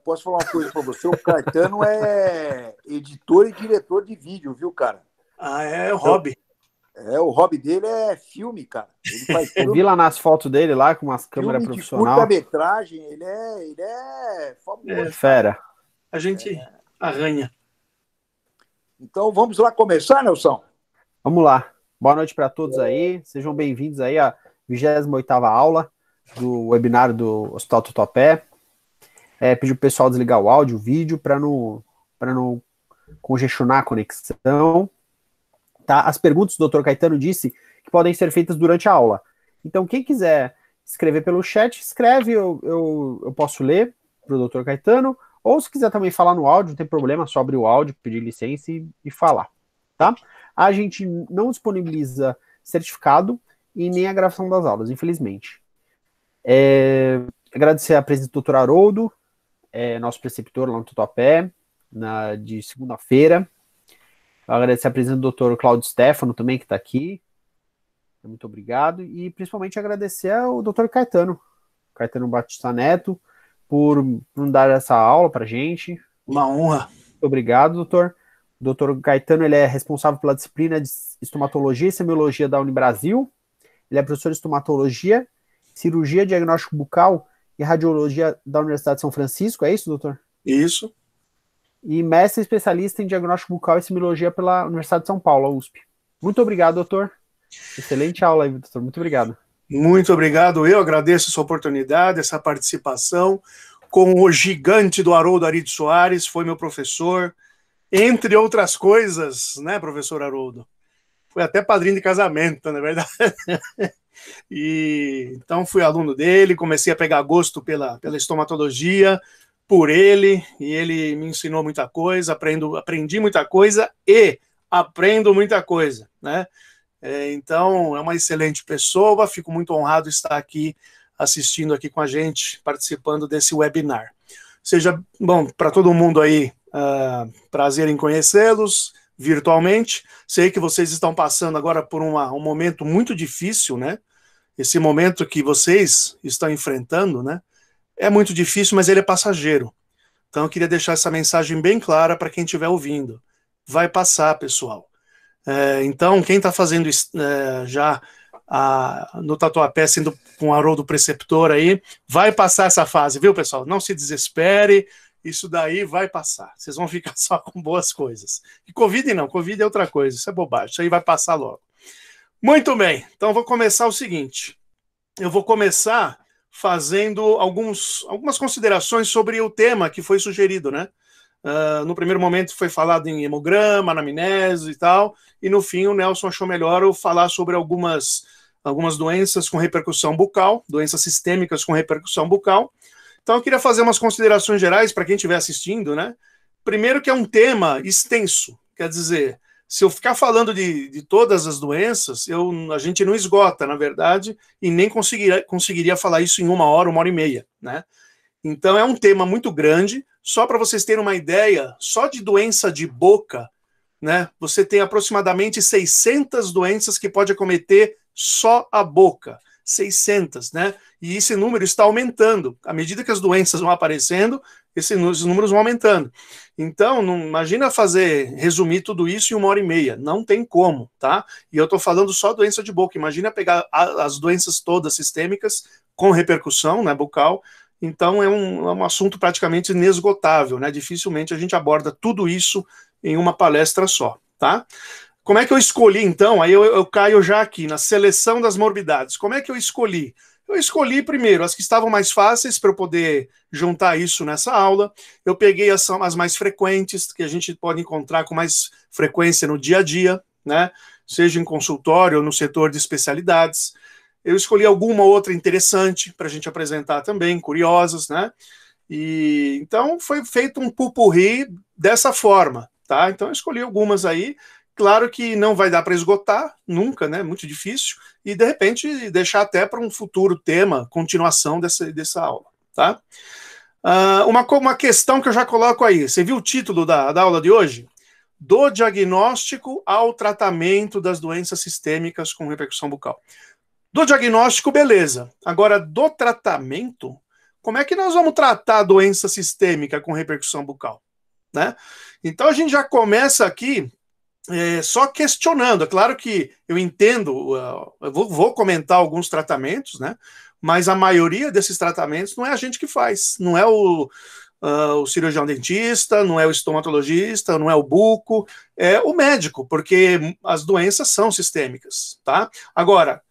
posso falar uma coisa para você? O Caetano é editor e diretor de vídeo, viu, cara? Ah, é o hobby. É, o hobby dele é filme, cara. Ele faz Eu vi lá nas fotos dele, lá com umas câmeras profissionais. Curta-metragem, ele é, ele é famoso. É, fera. A gente é. arranha. Então vamos lá começar, Nelson? Vamos lá. Boa noite para todos aí. Sejam bem-vindos aí à 28 aula do webinar do Hospital Tutopé é, pedir pro pessoal desligar o áudio, o vídeo, para não, para não congestionar a conexão. Tá? As perguntas o Dr. Caetano disse que podem ser feitas durante a aula. Então, quem quiser escrever pelo chat, escreve, eu, eu, eu posso ler para o Dr. Caetano, ou se quiser também falar no áudio, não tem problema, só abrir o áudio, pedir licença e, e falar, tá? A gente não disponibiliza certificado e nem a gravação das aulas, infelizmente. É, agradecer a presença do Dr. Haroldo, é nosso preceptor lá no Totopé, na, de segunda-feira. Agradecer a presença do doutor Claudio Stefano também, que está aqui. Muito obrigado. E principalmente agradecer ao doutor Caetano, Caetano Batista Neto, por, por dar essa aula para gente. Uma honra. Muito obrigado, doutor. O doutor Caetano ele é responsável pela disciplina de estomatologia e semiologia da Unibrasil. Ele é professor de estomatologia, cirurgia, diagnóstico bucal e Radiologia da Universidade de São Francisco, é isso, doutor? Isso. E mestre especialista em diagnóstico bucal e similogia pela Universidade de São Paulo, a USP. Muito obrigado, doutor. Excelente aula aí, doutor. Muito obrigado. Muito obrigado. Eu agradeço essa oportunidade, essa participação com o gigante do Haroldo Arido Soares, foi meu professor, entre outras coisas, né, professor Haroldo? Foi até padrinho de casamento, na é verdade. E então fui aluno dele, comecei a pegar gosto pela, pela estomatologia, por ele, e ele me ensinou muita coisa, aprendo, aprendi muita coisa e aprendo muita coisa, né? É, então, é uma excelente pessoa, fico muito honrado de estar aqui assistindo aqui com a gente, participando desse webinar. Seja bom para todo mundo aí, uh, prazer em conhecê-los virtualmente. Sei que vocês estão passando agora por uma, um momento muito difícil, né? esse momento que vocês estão enfrentando, né? É muito difícil, mas ele é passageiro. Então eu queria deixar essa mensagem bem clara para quem estiver ouvindo. Vai passar, pessoal. É, então, quem está fazendo é, já a, no Tatuapé, sendo com o Haroldo Preceptor aí, vai passar essa fase, viu, pessoal? Não se desespere, isso daí vai passar. Vocês vão ficar só com boas coisas. E Covid não, Covid é outra coisa, isso é bobagem, isso aí vai passar logo. Muito bem, então vou começar o seguinte. Eu vou começar fazendo alguns, algumas considerações sobre o tema que foi sugerido, né? Uh, no primeiro momento foi falado em hemograma, anamnese e tal, e no fim o Nelson achou melhor eu falar sobre algumas, algumas doenças com repercussão bucal, doenças sistêmicas com repercussão bucal. Então eu queria fazer umas considerações gerais para quem estiver assistindo, né? Primeiro que é um tema extenso, quer dizer, se eu ficar falando de, de todas as doenças, eu, a gente não esgota, na verdade, e nem conseguiria, conseguiria falar isso em uma hora, uma hora e meia, né? Então é um tema muito grande. Só para vocês terem uma ideia, só de doença de boca, né? Você tem aproximadamente 600 doenças que pode acometer só a boca. 600, né? E esse número está aumentando. À medida que as doenças vão aparecendo, esses números vão aumentando. Então, não, imagina fazer, resumir tudo isso em uma hora e meia. Não tem como, tá? E eu estou falando só doença de boca. Imagina pegar a, as doenças todas sistêmicas com repercussão né, bucal. Então, é um, é um assunto praticamente inesgotável, né? Dificilmente a gente aborda tudo isso em uma palestra só, tá? Como é que eu escolhi, então? Aí eu, eu caio já aqui na seleção das morbidades. Como é que eu escolhi? Eu escolhi primeiro as que estavam mais fáceis para eu poder juntar isso nessa aula. Eu peguei as, as mais frequentes, que a gente pode encontrar com mais frequência no dia a dia, né? Seja em consultório ou no setor de especialidades. Eu escolhi alguma outra interessante para a gente apresentar também, curiosas, né? E então foi feito um pupurri dessa forma, tá? Então eu escolhi algumas aí Claro que não vai dar para esgotar nunca, né? Muito difícil. E de repente deixar até para um futuro tema, continuação dessa, dessa aula, tá? Uh, uma, uma questão que eu já coloco aí. Você viu o título da, da aula de hoje? Do diagnóstico ao tratamento das doenças sistêmicas com repercussão bucal. Do diagnóstico, beleza. Agora, do tratamento, como é que nós vamos tratar a doença sistêmica com repercussão bucal? Né? Então a gente já começa aqui é, só questionando. É claro que eu entendo, uh, eu vou, vou, comentar alguns tratamentos, né? Mas a maioria desses tratamentos não é a gente que faz, não é o, uh, o cirurgião dentista, não é o estomatologista, não é o buco, é o médico, porque as doenças são sistêmicas, tá? Agora,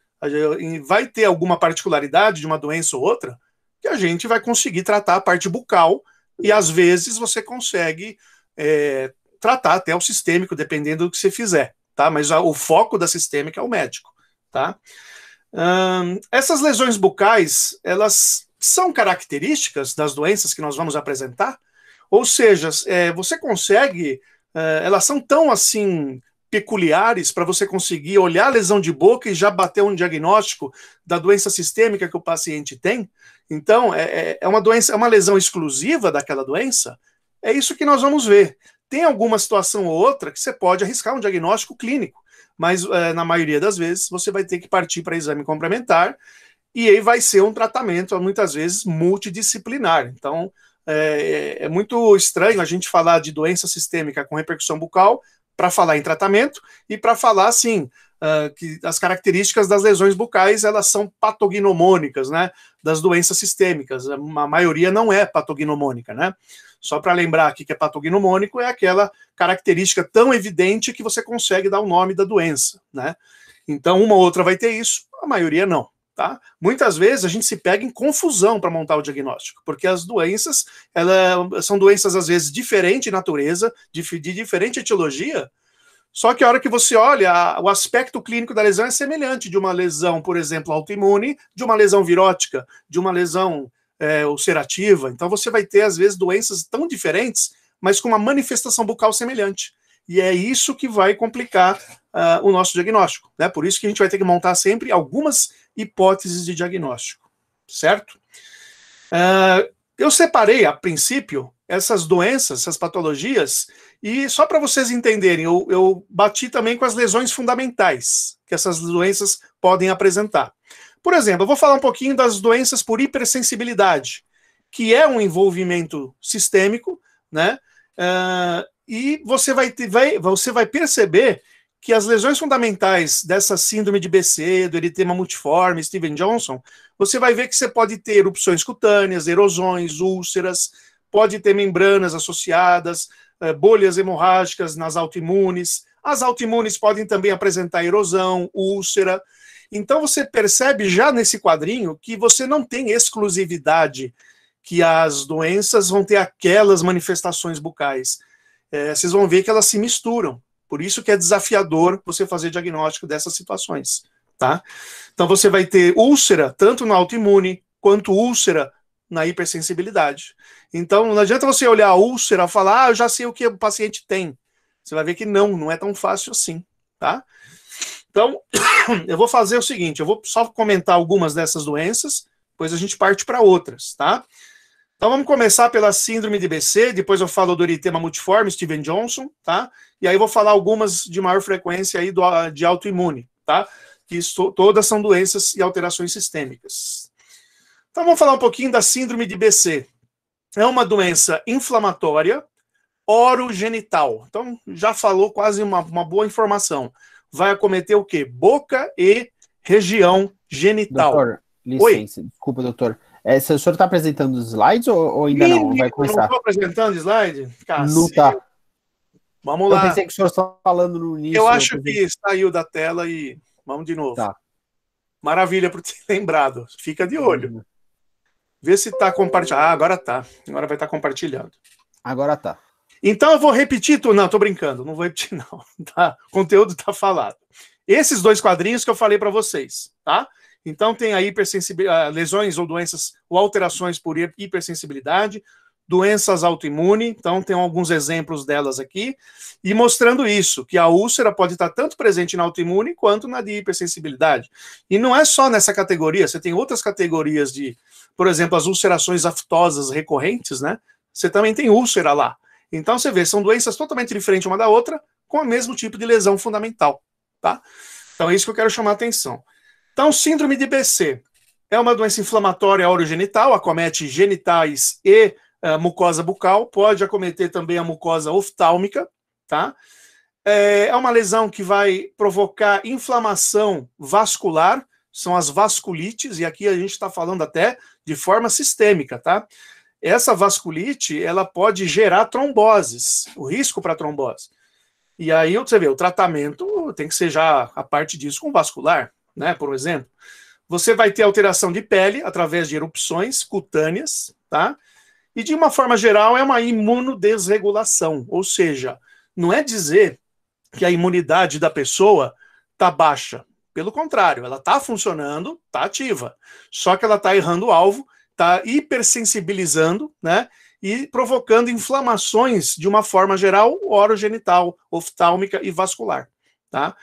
vai ter alguma particularidade de uma doença ou outra que a gente vai conseguir tratar a parte bucal e às vezes você consegue é, tratar até o sistêmico, dependendo do que você fizer, tá? Mas a, o foco da sistêmica é o médico, tá? Hum, essas lesões bucais, elas são características das doenças que nós vamos apresentar? Ou seja, é, você consegue, é, elas são tão assim peculiares para você conseguir olhar a lesão de boca e já bater um diagnóstico da doença sistêmica que o paciente tem? Então, é, é, é uma doença, é uma lesão exclusiva daquela doença? É isso que nós vamos ver. Tem alguma situação ou outra que você pode arriscar um diagnóstico clínico, mas é, na maioria das vezes você vai ter que partir para exame complementar e aí vai ser um tratamento muitas vezes multidisciplinar. Então é, é, é muito estranho a gente falar de doença sistêmica com repercussão bucal para falar em tratamento e para falar assim Uh, que as características das lesões bucais elas são patognomônicas, né? Das doenças sistêmicas, a maioria não é patognomônica, né? Só para lembrar aqui que é hepatognomônico é aquela característica tão evidente que você consegue dar o nome da doença, né? Então, uma ou outra vai ter isso, a maioria não. Tá? Muitas vezes a gente se pega em confusão para montar o diagnóstico, porque as doenças ela, são doenças às vezes diferentes de natureza, de, de diferente etiologia, só que a hora que você olha, o aspecto clínico da lesão é semelhante de uma lesão, por exemplo, autoimune, de uma lesão virótica, de uma lesão é, ulcerativa. Então você vai ter, às vezes, doenças tão diferentes, mas com uma manifestação bucal semelhante. E é isso que vai complicar uh, o nosso diagnóstico. Né? Por isso que a gente vai ter que montar sempre algumas hipóteses de diagnóstico, certo? Uh, eu separei, a princípio, essas doenças, essas patologias, e só para vocês entenderem, eu, eu, bati também com as lesões fundamentais que essas doenças podem apresentar. Por exemplo, eu vou falar um pouquinho das doenças por hipersensibilidade, que é um envolvimento sistêmico, né? Uh, e você vai, ter, vai, você vai perceber que as lesões fundamentais dessa síndrome de BC, do eritema multiforme, Steven Johnson, você vai ver que você pode ter erupções cutâneas, erosões, úlceras, pode ter membranas associadas, eh, bolhas hemorrágicas nas autoimunes, as autoimunes podem também apresentar erosão, úlcera. Então você percebe já nesse quadrinho que você não tem exclusividade, que as doenças vão ter aquelas manifestações bucais. É, vocês vão ver que elas se misturam. Por isso que é desafiador você fazer diagnóstico dessas situações, tá? Então você vai ter úlcera tanto na autoimune quanto úlcera na hipersensibilidade. Então não adianta você olhar a úlcera e falar, ah, eu já sei o que o paciente tem. Você vai ver que não, não é tão fácil assim, tá? Então, eu vou fazer o seguinte, eu vou só comentar algumas dessas doenças, depois a gente parte para outras, tá? Então vamos começar pela síndrome de BC, depois eu falo do eritema multiforme, Steven Johnson, tá? E aí eu vou falar algumas de maior frequência aí do, de autoimune, tá? Que isso, todas são doenças e alterações sistêmicas. Então vamos falar um pouquinho da síndrome de BC. É uma doença inflamatória orogenital. Então, já falou quase uma, uma boa informação. Vai acometer o quê? Boca e região genital. Doutor, licença, Oi? desculpa, doutor. É, o senhor está apresentando os slides ou, ou ainda não? Vai começar? Não estou apresentando slide? Cacete. Não tá. Vamos lá. Eu pensei que o senhor estava falando no início. Eu acho eu que saiu da tela e vamos de novo. Tá. Maravilha por ter lembrado. Fica de olho. Vê se está compartilhado. Ah, agora tá. Agora vai estar tá Agora tá. Então eu vou repetir tudo. Não, tô brincando, não vou repetir, não. Tá? O conteúdo tá falado. Esses dois quadrinhos que eu falei para vocês, tá? Então tem a hipersensibilidade, ah, lesões ou doenças ou alterações por hipersensibilidade, doenças autoimunes, então tem alguns exemplos delas aqui, e mostrando isso, que a úlcera pode estar tanto presente na autoimune quanto na de hipersensibilidade. E não é só nessa categoria, você tem outras categorias de, por exemplo, as ulcerações aftosas recorrentes, né? Você também tem úlcera lá. Então você vê, são doenças totalmente diferentes uma da outra, com o mesmo tipo de lesão fundamental, tá? Então é isso que eu quero chamar a atenção. Então, síndrome de BC é uma doença inflamatória orogenital, acomete genitais e uh, mucosa bucal, pode acometer também a mucosa oftálmica, tá? É, é uma lesão que vai provocar inflamação vascular, são as vasculites, e aqui a gente está falando até de forma sistêmica, tá? essa vasculite ela pode gerar tromboses, o risco para trombose. E aí você vê, o tratamento tem que ser já a parte disso com vascular, né? Por exemplo, você vai ter alteração de pele através de erupções cutâneas, tá? E de uma forma geral é uma imunodesregulação, ou seja, não é dizer que a imunidade da pessoa tá baixa. Pelo contrário, ela tá funcionando, tá ativa. Só que ela tá errando o alvo está hipersensibilizando, né? E provocando inflamações de uma forma geral, orogenital, oftálmica e vascular, tá?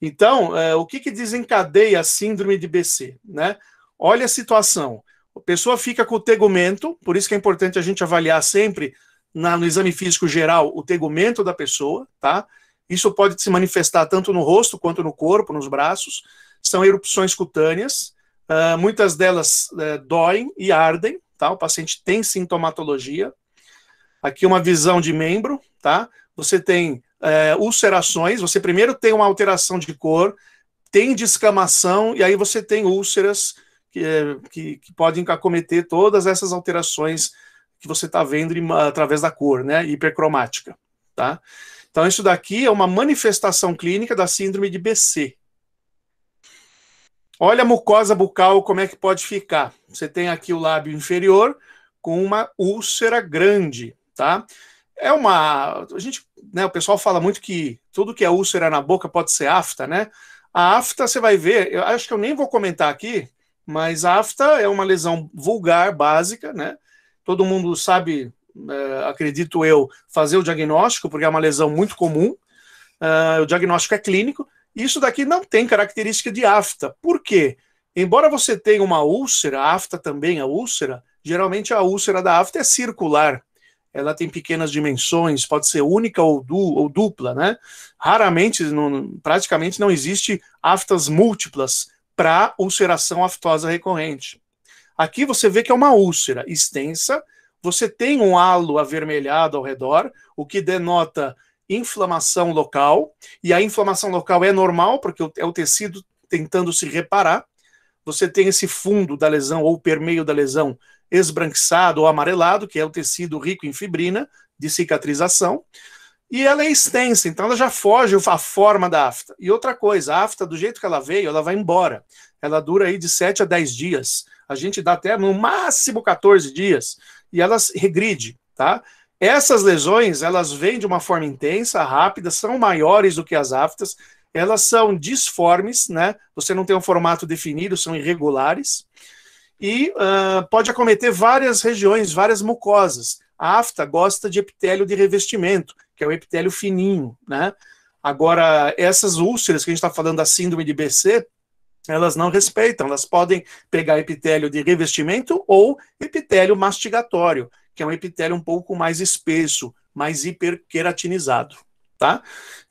Então, é, o que, que desencadeia a síndrome de BC, né? Olha a situação. A pessoa fica com o tegumento, por isso que é importante a gente avaliar sempre na, no exame físico geral o tegumento da pessoa, tá? Isso pode se manifestar tanto no rosto quanto no corpo, nos braços. São erupções cutâneas, Uh, muitas delas uh, doem e ardem, tá? O paciente tem sintomatologia. Aqui uma visão de membro, tá? Você tem uh, ulcerações, você primeiro tem uma alteração de cor, tem descamação, e aí você tem úlceras que, eh, que, que podem acometer todas essas alterações que você está vendo através da cor, né? Hipercromática, tá? Então, isso daqui é uma manifestação clínica da síndrome de BC, Olha a mucosa bucal como é que pode ficar. Você tem aqui o lábio inferior com uma úlcera grande, tá? É uma, a gente, né, o pessoal fala muito que tudo que é úlcera na boca pode ser afta, né? A afta você vai ver, eu acho que eu nem vou comentar aqui, mas a afta é uma lesão vulgar básica, né? Todo mundo sabe, é, acredito eu, fazer o diagnóstico, porque é uma lesão muito comum. Uh, o diagnóstico é clínico, isso daqui não tem característica de afta. Por quê? Embora você tenha uma úlcera, a afta também a úlcera, geralmente a úlcera da afta é circular. Ela tem pequenas dimensões, pode ser única ou, du ou dupla, né? Raramente, não, praticamente não existe aftas múltiplas para ulceração aftosa recorrente. Aqui você vê que é uma úlcera extensa, você tem um halo avermelhado ao redor, o que denota inflamação local, e a inflamação local é normal, porque é o tecido tentando se reparar. Você tem esse fundo da lesão ou permeio da lesão esbranquiçado ou amarelado, que é o tecido rico em fibrina de cicatrização, e ela é extensa, então ela já foge a forma da afta. E outra coisa, a afta, do jeito que ela veio, ela vai embora. Ela dura aí de 7 a 10 dias. A gente dá até no máximo 14 dias e ela regride, tá? Essas lesões, elas vêm de uma forma intensa, rápida, são maiores do que as aftas, elas são disformes, né? Você não tem um formato definido, são irregulares. E uh, pode acometer várias regiões, várias mucosas. A afta gosta de epitélio de revestimento, que é o epitélio fininho, né? Agora, essas úlceras que a gente está falando da síndrome de BC, elas não respeitam, elas podem pegar epitélio de revestimento ou epitélio mastigatório que é um epitélio um pouco mais espesso, mais hiperqueratinizado. Tá?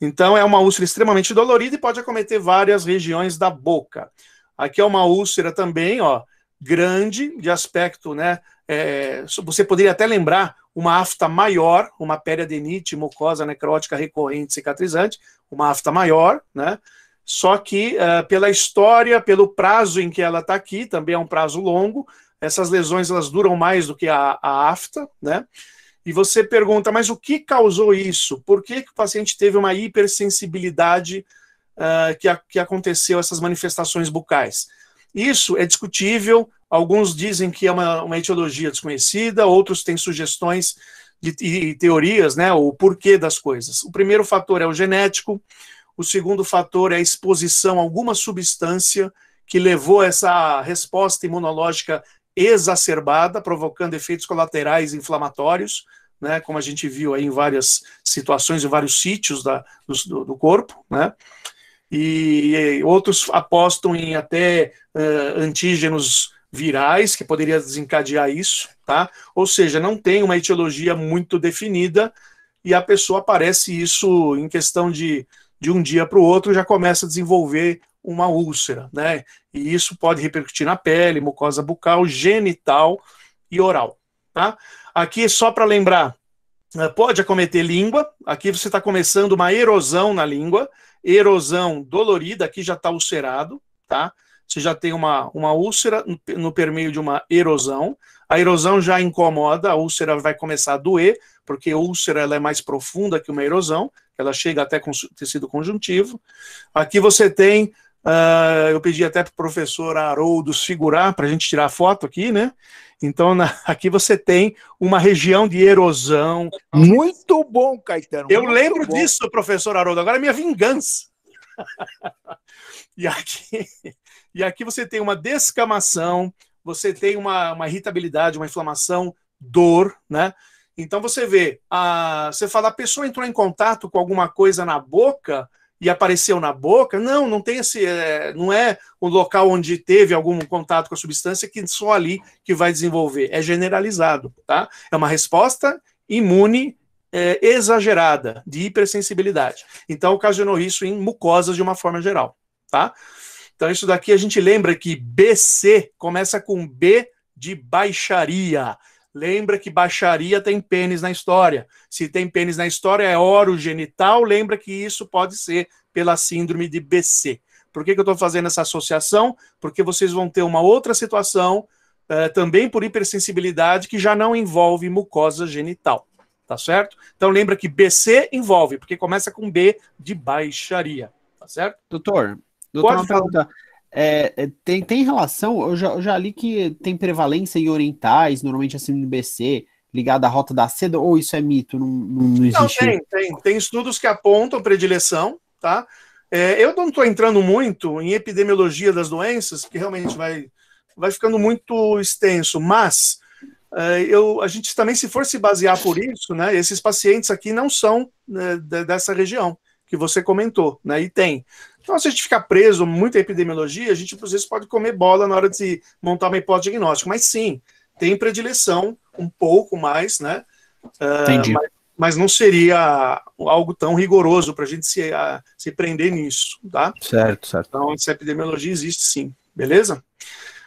Então é uma úlcera extremamente dolorida e pode acometer várias regiões da boca. Aqui é uma úlcera também, ó, grande, de aspecto, né? É, você poderia até lembrar uma afta maior, uma periadenite, mucosa necrótica recorrente cicatrizante, uma afta maior, né? Só que uh, pela história, pelo prazo em que ela está aqui, também é um prazo longo, essas lesões elas duram mais do que a, a afta, né? E você pergunta, mas o que causou isso? Por que, que o paciente teve uma hipersensibilidade uh, que, a, que aconteceu essas manifestações bucais? Isso é discutível. Alguns dizem que é uma, uma etiologia desconhecida, outros têm sugestões de, e, e teorias, né? O porquê das coisas. O primeiro fator é o genético, o segundo fator é a exposição a alguma substância que levou essa resposta imunológica exacerbada, provocando efeitos colaterais inflamatórios, né, como a gente viu aí em várias situações, em vários sítios da, do, do corpo, né, e, e outros apostam em até uh, antígenos virais que poderia desencadear isso, tá? Ou seja, não tem uma etiologia muito definida e a pessoa aparece isso em questão de, de um dia para o outro já começa a desenvolver uma úlcera, né? E isso pode repercutir na pele, mucosa bucal, genital e oral, tá? Aqui, só para lembrar, né, pode acometer língua, aqui você está começando uma erosão na língua, erosão dolorida, aqui já está ulcerado, tá? Você já tem uma, uma úlcera no, permeio de uma erosão, a erosão já incomoda, a úlcera vai começar a doer, porque a úlcera ela é mais profunda que uma erosão, ela chega até com tecido conjuntivo. Aqui você tem Uh, eu pedi até para o professor Haroldo segurar para a gente tirar foto aqui, né? Então, na, aqui você tem uma região de erosão. Muito bom, Caetano. Eu lembro bom. disso, professor Haroldo. Agora é minha vingança. e, aqui, e aqui você tem uma descamação, você tem uma, uma irritabilidade, uma inflamação, dor, né? Então você vê, a, você fala, a pessoa entrou em contato com alguma coisa na boca, e apareceu na boca, não, não tem esse, é, não é o local onde teve algum contato com a substância que só ali que vai desenvolver, é generalizado, tá? É uma resposta imune é, exagerada de hipersensibilidade. Então ocasionou isso em mucosas de uma forma geral, tá? Então isso daqui a gente lembra que BC começa com B de baixaria. Lembra que baixaria tem pênis na história. Se tem pênis na história, é oro genital. Lembra que isso pode ser pela síndrome de BC. Por que, que eu estou fazendo essa associação? Porque vocês vão ter uma outra situação, eh, também por hipersensibilidade, que já não envolve mucosa genital. Tá certo? Então lembra que BC envolve, porque começa com B de baixaria. Tá certo? Doutor, doutor Pode uma falar. pergunta. É, é, tem, tem relação, eu já, eu já, li que tem prevalência em orientais, normalmente assim do BC, ligado à rota da seda, ou isso é mito? Não, não, não existe. Não, tem, tem, tem estudos que apontam predileção, tá? É, eu não estou entrando muito em epidemiologia das doenças, que realmente vai, vai ficando muito extenso, mas é, eu, a gente também, se for se basear por isso, né, esses pacientes aqui não são né, dessa região que você comentou, né, e tem. Então, se a gente ficar preso muita epidemiologia, a gente, às vezes, pode comer bola na hora de montar uma hipótese diagnóstica. Mas sim, tem predileção um pouco mais, né? Ah, Entendi. Uh, mas, mas, não seria algo tão rigoroso para a gente se, ah, se prender nisso, tá? Certo, certo. Então, essa epidemiologia existe sim, beleza?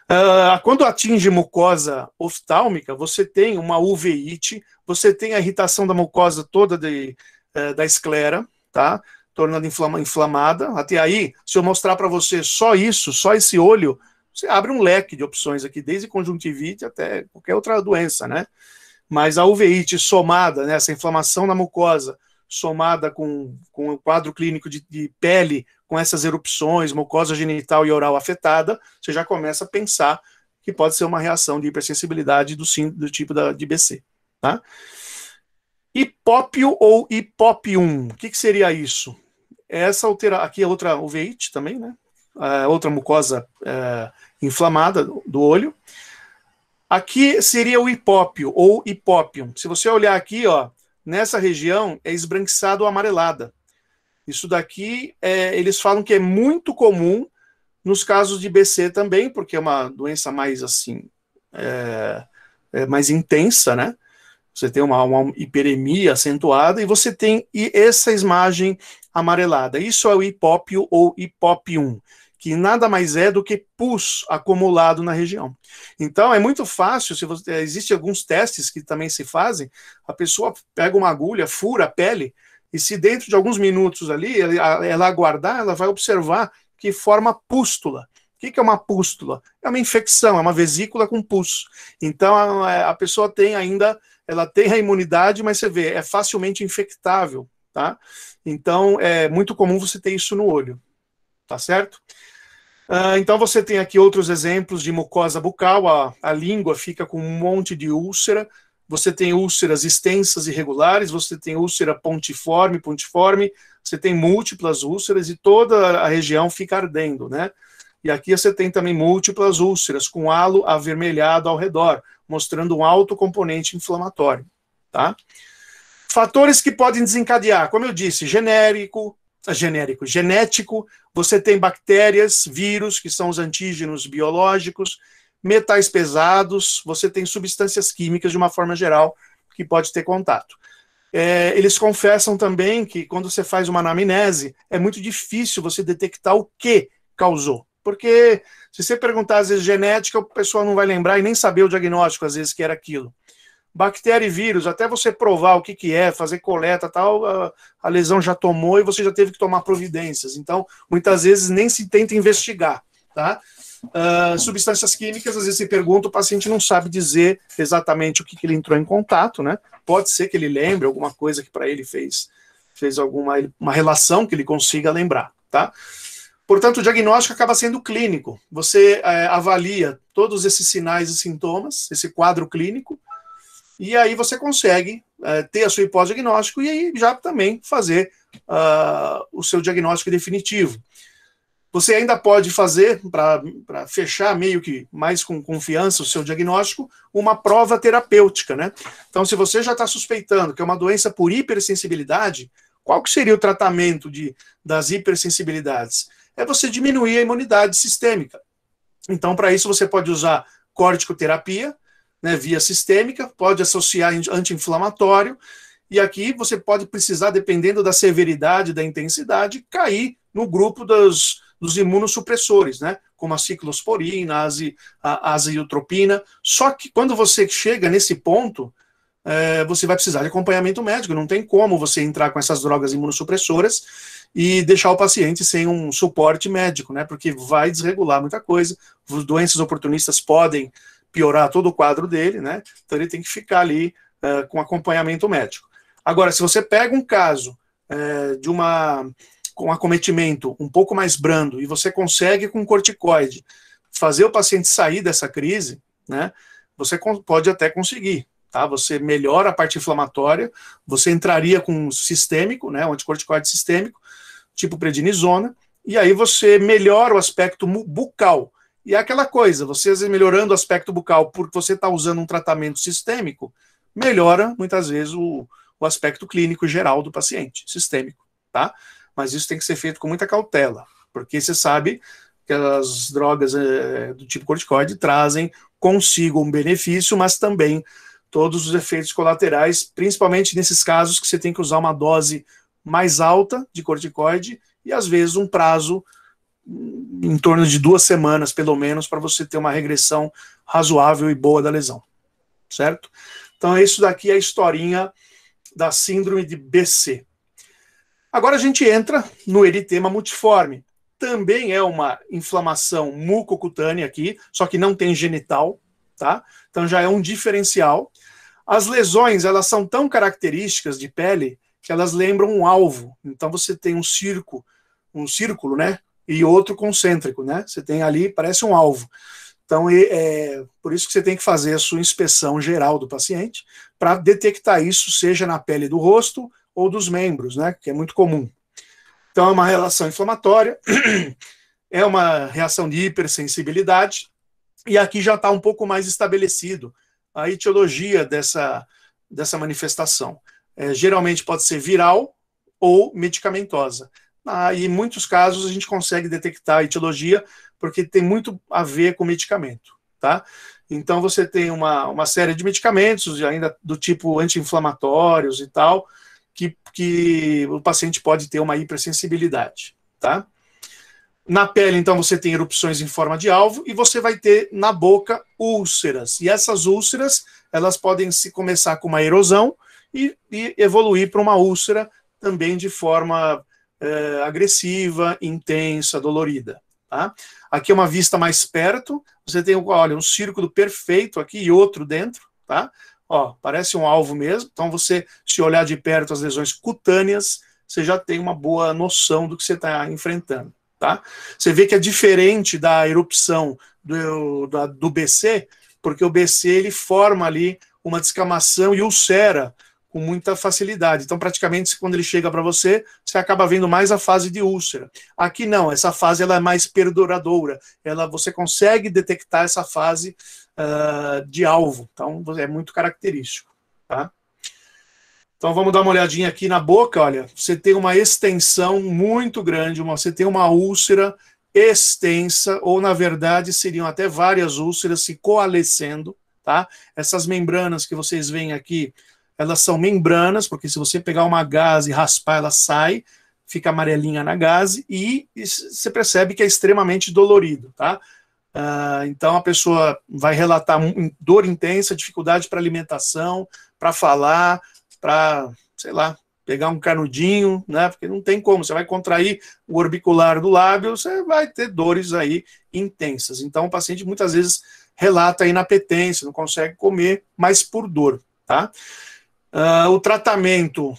Uh, quando atinge mucosa oftálmica, você tem uma uveíte, você tem a irritação da mucosa toda de, eh, da esclera, tá? tornando inflama, inflamada. Até aí, se eu mostrar para você só isso, só esse olho, você abre um leque de opções aqui, desde conjuntivite até qualquer outra doença, né? Mas a uveíte somada, né, essa inflamação na mucosa, somada com, com o quadro clínico de, de pele, com essas erupções, mucosa genital e oral afetada, você já começa a pensar que pode ser uma reação de hipersensibilidade do, do tipo da, de BC. Tá? Hipópio ou hipópium, o que, que seria isso? essa altera aqui é outra uveite também, né? Uh, outra mucosa uh, inflamada do olho. Aqui seria o hipópio ou hipópio Se você olhar aqui, ó, nessa região é esbranquiçado ou amarelada. Isso daqui é, eles falam que é muito comum nos casos de BC também, porque é uma doença mais assim é, é mais intensa, né? Você tem uma, uma hiperemia acentuada e você tem e essa imagem amarelada. Isso é o hipópio ou 1, que nada mais é do que pus acumulado na região. Então é muito fácil, se você, eh, existe alguns testes que também se fazem, a pessoa pega uma agulha, fura a pele, e se dentro de alguns minutos ali ela, aguardar, ela vai observar que forma pústula. O que, é uma pústula? É uma infecção, é uma vesícula com pus. Então a pessoa tem ainda, ela tem a imunidade, mas você vê, é facilmente infectável tá? Então é muito comum você ter isso no olho, tá certo? Uh, então você tem aqui outros exemplos de mucosa bucal, a, a língua fica com um monte de úlcera, você tem úlceras extensas e regulares, você tem úlcera pontiforme, pontiforme, você tem múltiplas úlceras e toda a região fica ardendo, né? E aqui você tem também múltiplas úlceras com halo avermelhado ao redor, mostrando um alto componente inflamatório, tá? Fatores que podem desencadear, como eu disse, genérico, genérico, genético, você tem bactérias, vírus, que são os antígenos biológicos, metais pesados, você tem substâncias químicas de uma forma geral que pode ter contato. É, eles confessam também que quando você faz uma anamnese, é muito difícil você detectar o que causou. Porque se você perguntar, às vezes, genética, o pessoal não vai lembrar e nem saber o diagnóstico, às vezes, que era aquilo bactéria e vírus, até você provar o que, que é, fazer coleta tal, a, a, lesão já tomou e você já teve que tomar providências. Então, muitas vezes nem se tenta investigar, tá? Uh, substâncias químicas, às vezes se pergunta, o paciente não sabe dizer exatamente o que, que ele entrou em contato, né? Pode ser que ele lembre alguma coisa que para ele fez, fez alguma uma relação que ele consiga lembrar, tá? Portanto, o diagnóstico acaba sendo clínico. Você é, avalia todos esses sinais e sintomas, esse quadro clínico, e aí você consegue é, ter a sua hipótese diagnóstico e aí já também fazer uh, o seu diagnóstico definitivo. Você ainda pode fazer, para fechar meio que mais com confiança o seu diagnóstico, uma prova terapêutica, né? Então, se você já está suspeitando que é uma doença por hipersensibilidade, qual que seria o tratamento de, das hipersensibilidades? É você diminuir a imunidade sistêmica. Então, para isso, você pode usar corticoterapia, né, via sistêmica, pode associar anti-inflamatório, e aqui você pode precisar, dependendo da severidade, da intensidade, cair no grupo dos, dos imunossupressores, né? Como a ciclosporina, a aziotropina. Só que quando você chega nesse ponto, é, você vai precisar de acompanhamento médico. Não tem como você entrar com essas drogas imunossupressoras e deixar o paciente sem um suporte médico, né? Porque vai desregular muita coisa. Doenças oportunistas podem piorar todo o quadro dele, né? Então ele tem que ficar ali uh, com acompanhamento médico. Agora, se você pega um caso uh, de uma com acometimento um pouco mais brando e você consegue com corticoide fazer o paciente sair dessa crise, né? Você pode até conseguir, tá? Você melhora a parte inflamatória, você entraria com um sistêmico, né? Um anticorticoide sistêmico, tipo prednisona, e aí você melhora o aspecto bucal. E é aquela coisa, você melhorando o aspecto bucal porque você está usando um tratamento sistêmico, melhora muitas vezes o, o aspecto clínico geral do paciente, sistêmico, tá? Mas isso tem que ser feito com muita cautela, porque você sabe que as drogas é, do tipo corticoide trazem consigo um benefício, mas também todos os efeitos colaterais, principalmente nesses casos que você tem que usar uma dose mais alta de corticoide e às vezes um prazo em torno de duas semanas, pelo menos, para você ter uma regressão razoável e boa da lesão. Certo? Então, é isso daqui é a historinha da síndrome de BC. Agora a gente entra no eritema multiforme. Também é uma inflamação mucocutânea aqui, só que não tem genital, tá? Então já é um diferencial. As lesões, elas são tão características de pele que elas lembram um alvo. Então você tem um circo, um círculo, né? e outro concêntrico, né? Você tem ali, parece um alvo. Então, é, por isso que você tem que fazer a sua inspeção geral do paciente para detectar isso, seja na pele do rosto ou dos membros, né? Que é muito comum. Então, é uma relação inflamatória, é uma reação de hipersensibilidade, e aqui já está um pouco mais estabelecido a etiologia dessa, dessa manifestação. É, geralmente pode ser viral ou medicamentosa. Ah, e em muitos casos a gente consegue detectar a etiologia, porque tem muito a ver com medicamento, tá? Então você tem uma, uma série de medicamentos, ainda do tipo anti-inflamatórios e tal, que, que o paciente pode ter uma hipersensibilidade, tá? Na pele, então, você tem erupções em forma de alvo e você vai ter na boca úlceras. E essas úlceras, elas podem se começar com uma erosão e, e evoluir para uma úlcera também de forma é, agressiva, intensa, dolorida. Tá? Aqui é uma vista mais perto, você tem olha, um círculo perfeito aqui e outro dentro, tá? Ó, parece um alvo mesmo, então você, se olhar de perto as lesões cutâneas, você já tem uma boa noção do que você está enfrentando, tá? Você vê que é diferente da erupção do, do, do BC, porque o BC ele forma ali uma descamação e ulcera com muita facilidade. Então, praticamente, quando ele chega para você, você acaba vendo mais a fase de úlcera. Aqui não, essa fase ela é mais perduradoura. Ela, você consegue detectar essa fase uh, de alvo. Então, é muito característico. Tá? Então, vamos dar uma olhadinha aqui na boca. Olha, você tem uma extensão muito grande, uma, você tem uma úlcera extensa, ou na verdade seriam até várias úlceras se coalescendo. Tá? Essas membranas que vocês veem aqui elas são membranas, porque se você pegar uma gase e raspar, ela sai, fica amarelinha na gase, e você percebe que é extremamente dolorido, tá? Uh, então a pessoa vai relatar dor intensa, dificuldade para alimentação, para falar, para, sei lá, pegar um canudinho, né? Porque não tem como, você vai contrair o orbicular do lábio, você vai ter dores aí intensas. Então o paciente muitas vezes relata inapetência, não consegue comer, mas por dor, tá? Uh, o tratamento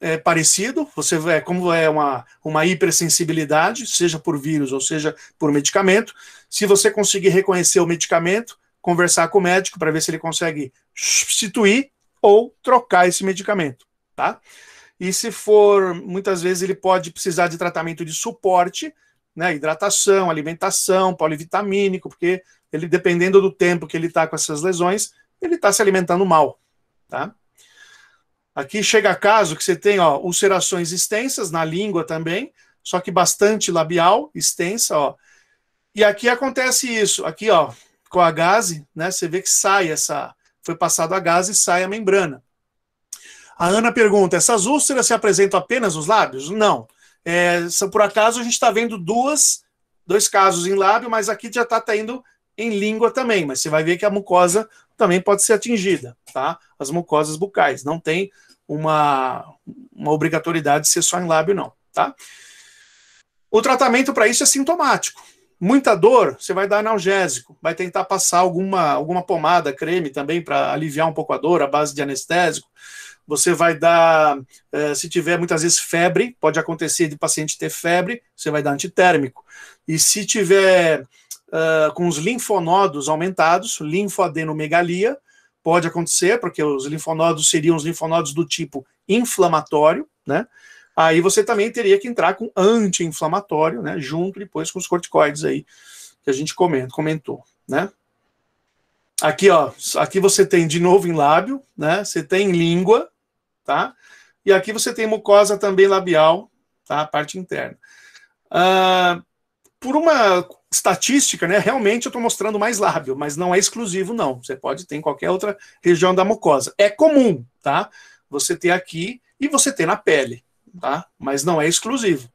é parecido, você é como é uma, uma hipersensibilidade, seja por vírus ou seja por medicamento. Se você conseguir reconhecer o medicamento, conversar com o médico para ver se ele consegue substituir ou trocar esse medicamento, tá? E se for, muitas vezes ele pode precisar de tratamento de suporte, né, hidratação, alimentação, polivitamínico, porque ele dependendo do tempo que ele está com essas lesões, ele está se alimentando mal, tá? Aqui chega caso que você tem ó, ulcerações extensas na língua também, só que bastante labial, extensa, ó. E aqui acontece isso, aqui, ó, com a gase, né? Você vê que sai essa, foi passado a gase e sai a membrana. A Ana pergunta: essas úlceras se apresentam apenas nos lábios? Não. É, por acaso a gente está vendo duas, dois casos em lábio, mas aqui já está tendo indo em língua também. Mas você vai ver que a mucosa também pode ser atingida, tá? As mucosas bucais. Não tem uma, uma obrigatoriedade de ser só em lábio, não, tá? O tratamento para isso é sintomático. Muita dor, você vai dar analgésico, vai tentar passar alguma, alguma pomada, creme também para aliviar um pouco a dor, à base de anestésico. Você vai dar, eh, se tiver muitas vezes febre, pode acontecer de paciente ter febre, você vai dar antitérmico. E se tiver uh, com os linfonodos aumentados, linfoadenomegalia, pode acontecer, porque os linfonodos seriam os linfonodos do tipo inflamatório, né? Aí você também teria que entrar com anti-inflamatório, né? Junto depois com os corticoides aí que a gente comentou, né? Aqui, ó, aqui você tem de novo em lábio, né? Você tem língua, tá? E aqui você tem mucosa também labial, tá? A parte interna. Uh, por uma estatística, né, realmente eu estou mostrando mais lábio, mas não é exclusivo, não. Você pode ter em qualquer outra região da mucosa. É comum, tá? Você ter aqui e você ter na pele, tá? Mas não é exclusivo.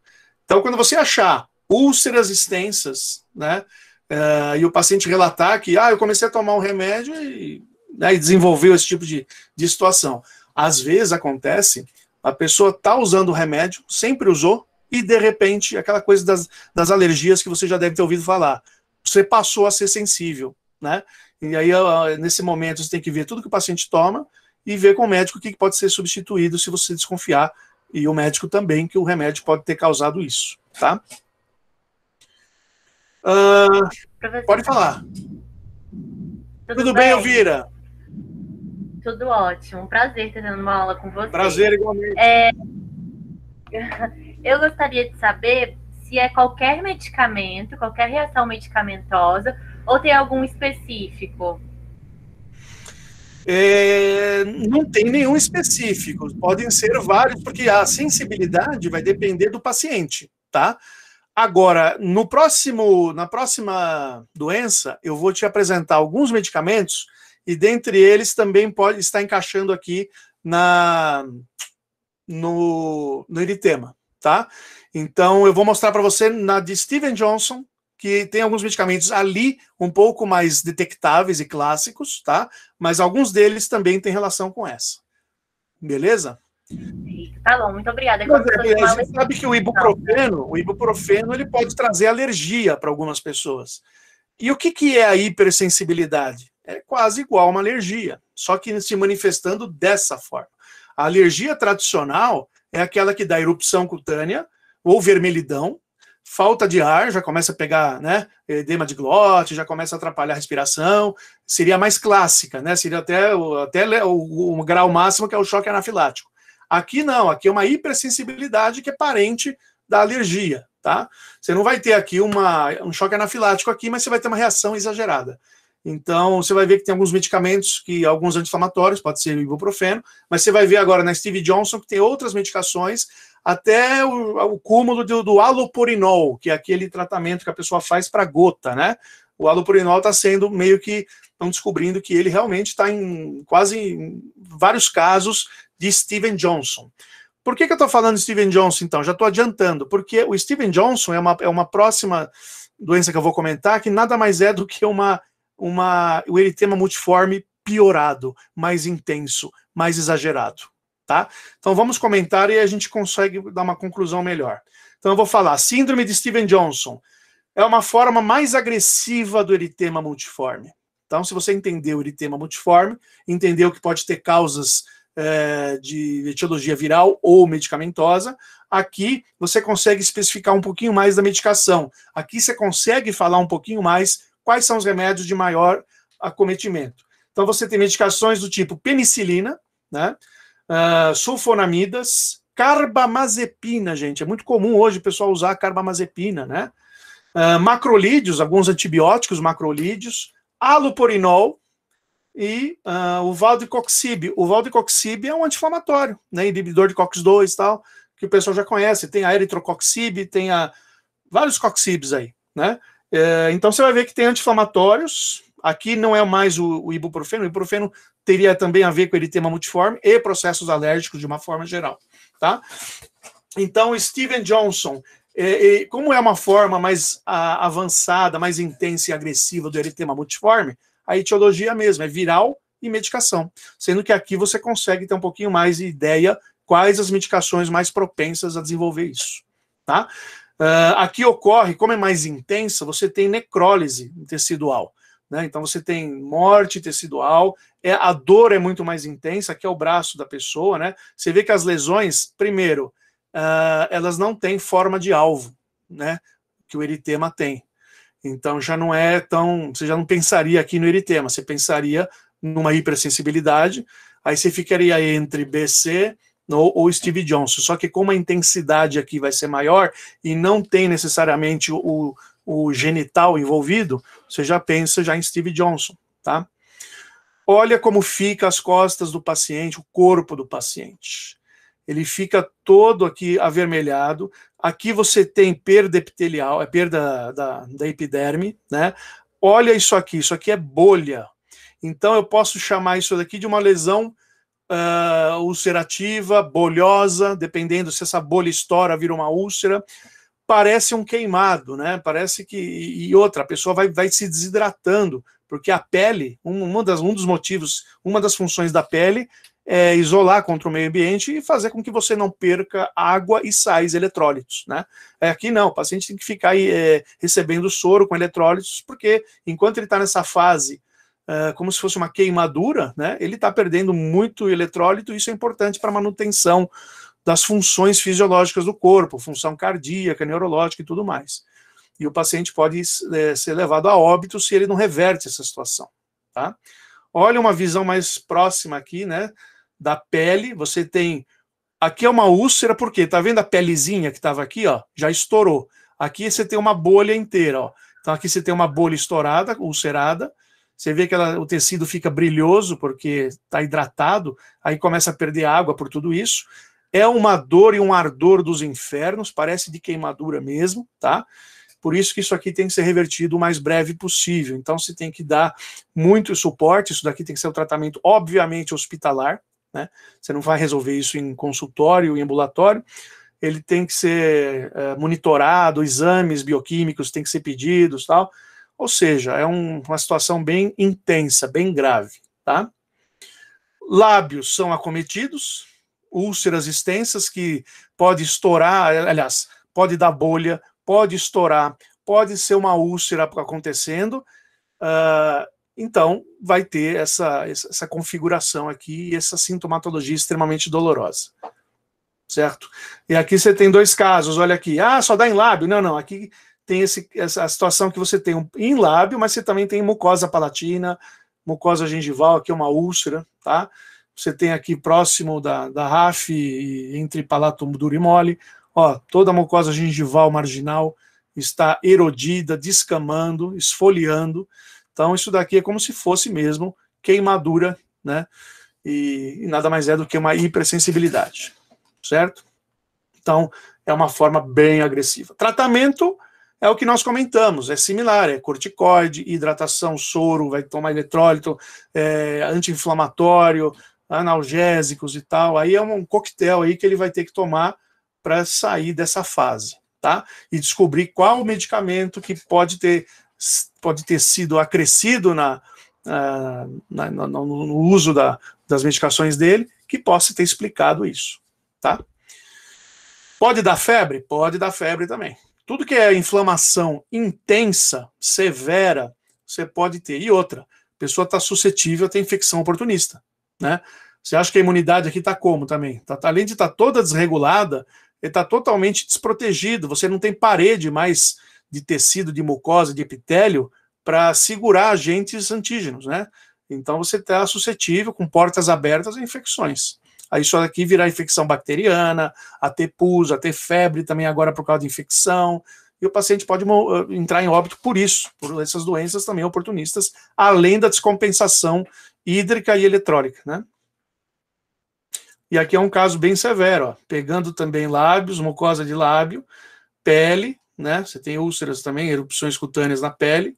Então, quando você achar úlceras extensas, né, uh, e o paciente relatar que, ah, eu comecei a tomar um remédio e, né, e desenvolveu esse tipo de, de situação. Às vezes acontece, a pessoa tá usando o remédio, sempre usou, e de repente aquela coisa das, das alergias que você já deve ter ouvido falar. Você passou a ser sensível, né? E aí, nesse momento, você tem que ver tudo que o paciente toma e ver com o médico o que pode ser substituído se você desconfiar, e o médico também, que o remédio pode ter causado isso, tá? Uh, pode falar. Tudo, Tudo bem, Elvira? Tudo ótimo. Um prazer ter tendo uma aula com você. Prazer, igualmente. É... Eu gostaria de saber se é qualquer medicamento, qualquer reação medicamentosa, ou tem algum específico? É, não tem nenhum específico, podem ser vários, porque a sensibilidade vai depender do paciente, tá? Agora, no próximo, na próxima doença, eu vou te apresentar alguns medicamentos e dentre eles também pode estar encaixando aqui na no, no eritema, tá? Então eu vou mostrar para você na de Steven Johnson, que tem alguns medicamentos ali um pouco mais detectáveis e clássicos, tá? Mas alguns deles também têm relação com essa. Beleza? Tá bom, muito obrigada. Mas, é, sabe que o então. ibuprofeno, o ibuprofeno, ele pode trazer alergia para algumas pessoas. E o que, que é a hipersensibilidade? É quase igual uma alergia, só que se manifestando dessa forma. A alergia tradicional, é aquela que dá erupção cutânea ou vermelhidão, falta de ar, já começa a pegar né, edema de glote, já começa a atrapalhar a respiração, seria a mais clássica, né? Seria até, até o, o grau máximo que é o choque anafilático. Aqui não, aqui é uma hipersensibilidade que é parente da alergia, tá? Você não vai ter aqui uma, um choque anafilático aqui, mas você vai ter uma reação exagerada. Então, você vai ver que tem alguns medicamentos, que alguns anti-inflamatórios, pode ser ibuprofeno, mas você vai ver agora na Steve Johnson que tem outras medicações, até o, o cúmulo do, do alopurinol, que é aquele tratamento que a pessoa faz para gota, né? O alopurinol está sendo meio que estão descobrindo que ele realmente está em quase em vários casos de Steven Johnson. Por que, que eu estou falando de Steven Johnson, então? Já estou adiantando, porque o Steven Johnson é uma, é uma próxima doença que eu vou comentar, que nada mais é do que uma uma, o eritema é multiforme piorado, mais intenso, mais exagerado. Tá? Então vamos comentar e a gente consegue dar uma conclusão melhor. Então eu vou falar: síndrome de Steven Johnson é uma forma mais agressiva do eritema multiforme. Então, se você entendeu o eritema multiforme, entendeu que pode ter causas é, de etiologia viral ou medicamentosa, aqui você consegue especificar um pouquinho mais da medicação. Aqui você consegue falar um pouquinho mais quais são os remédios de maior acometimento. Então, você tem medicações do tipo penicilina, né? Uh, sulfonamidas, carbamazepina, gente. É muito comum hoje o pessoal usar carbamazepina, né? Uh, macrolídeos, alguns antibióticos macrolídeos, aloporinol e uh, o valdecoxib. O valdecoxib é um anti-inflamatório, né? Inibidor de COX-2 e tal, que o pessoal já conhece. Tem a eritrocoxib, tem a... vários coxibs aí, né? É, então você vai ver que tem anti-inflamatórios. Aqui não é mais o, o, ibuprofeno. O ibuprofeno teria também a ver com eritema multiforme e processos alérgicos de uma forma geral, tá? Então, Steven Johnson, é, é, como é uma forma mais a, avançada, mais intensa e agressiva do eritema multiforme, a etiologia é mesmo é viral e medicação. Sendo que aqui você consegue ter um pouquinho mais de ideia quais as medicações mais propensas a desenvolver isso, tá? Uh, aqui ocorre, como é mais intensa, você tem necrólise tecidual. Né? Então você tem morte tecidual, é, a dor é muito mais intensa, aqui é o braço da pessoa. Né? Você vê que as lesões, primeiro, uh, elas não têm forma de alvo, né? que o eritema tem. Então já não é tão. Você já não pensaria aqui no eritema, você pensaria numa hipersensibilidade, aí você ficaria entre BC ou, ou Steve Johnson. Só que como a intensidade aqui vai ser maior e não tem necessariamente o, o genital envolvido, você já pensa já em Steve Johnson, tá? Olha como fica as costas do paciente, o corpo do paciente. Ele fica todo aqui avermelhado. Aqui você tem perda epitelial, é perda da, da epiderme, né? Olha isso aqui, isso aqui é bolha. Então eu posso chamar isso daqui de uma lesão uh, ulcerativa, bolhosa, dependendo se essa bolha estoura, vira uma úlcera. Parece um queimado, né? Parece que. E outra, a pessoa vai, vai se desidratando, porque a pele, um, uma das, um dos motivos, uma das funções da pele é isolar contra o meio ambiente e fazer com que você não perca água e sais eletrólitos, né? É aqui não, o paciente tem que ficar é, recebendo soro com eletrólitos, porque enquanto ele está nessa fase ah, como se fosse uma queimadura, né? Ele está perdendo muito eletrólito e isso é importante para a manutenção das funções fisiológicas do corpo, função cardíaca, neurológica e tudo mais. E o paciente pode é, ser levado a óbito se ele não reverte essa situação, tá? Olha uma visão mais próxima aqui, né? Da pele, você tem Aqui é uma úlcera, porque tá vendo a pelezinha que estava aqui, ó? Já estourou. Aqui você tem uma bolha inteira, ó. Então aqui você tem uma bolha estourada, ulcerada, você vê que ela, o tecido fica brilhoso porque está hidratado, aí começa a perder água por tudo isso. É uma dor e um ardor dos infernos, parece de queimadura mesmo, tá? Por isso que isso aqui tem que ser revertido o mais breve possível. Então você tem que dar muito suporte, isso daqui tem que ser um tratamento, obviamente, hospitalar, né? Você não vai resolver isso em consultório, em ambulatório. Ele tem que ser é, monitorado, exames bioquímicos têm que ser pedidos, tal ou seja, é um, uma situação bem intensa, bem grave, tá? Lábios são acometidos, úlceras extensas que pode estourar, aliás, pode dar bolha, pode estourar, pode ser uma úlcera acontecendo. Uh, então, vai ter essa, essa configuração aqui e essa sintomatologia extremamente dolorosa. Certo? E aqui você tem dois casos, olha aqui. Ah, só dá em lábio. Não, não, aqui tem esse, essa situação que você tem um em lábio, mas você também tem mucosa palatina, mucosa gengival, aqui é uma úlcera, tá? Você tem aqui próximo da, da RAF, entre palato duro e mole, ó, toda a mucosa gengival marginal está erodida, descamando, esfoliando. Então, isso daqui é como se fosse mesmo queimadura, né? E, e nada mais é do que uma hipersensibilidade, certo? Então, é uma forma bem agressiva. Tratamento é o que nós comentamos, é similar, é corticoide, hidratação, soro, vai tomar eletrólito, é, anti-inflamatório, analgésicos e tal. Aí é um coquetel aí que ele vai ter que tomar para sair dessa fase, tá? E descobrir qual o medicamento que pode ter, pode ter sido acrescido na, na no, no, uso da, das medicações dele que possa ter explicado isso, tá? Pode dar febre? Pode dar febre também. Tudo que é inflamação intensa, severa, você pode ter. E outra, a pessoa está suscetível a ter infecção oportunista. Né? Você acha que a imunidade aqui está como também? Tá, tá além de estar tá toda desregulada, ele está totalmente desprotegido. Você não tem parede mais de tecido, de mucosa, de epitélio para segurar agentes antígenos, né? Então você está suscetível com portas abertas a infecções. Aí isso aqui virar infecção bacteriana, a ter pus, a ter febre também agora por causa de infecção. E o paciente pode eh, entrar em óbito por isso, por essas doenças também oportunistas, além da descompensação hídrica e eletrólica, né? E aqui é um caso bem severo, ó, pegando também lábios, mucosa de lábio, pele, né? Você tem úlceras também, erupções cutâneas na pele,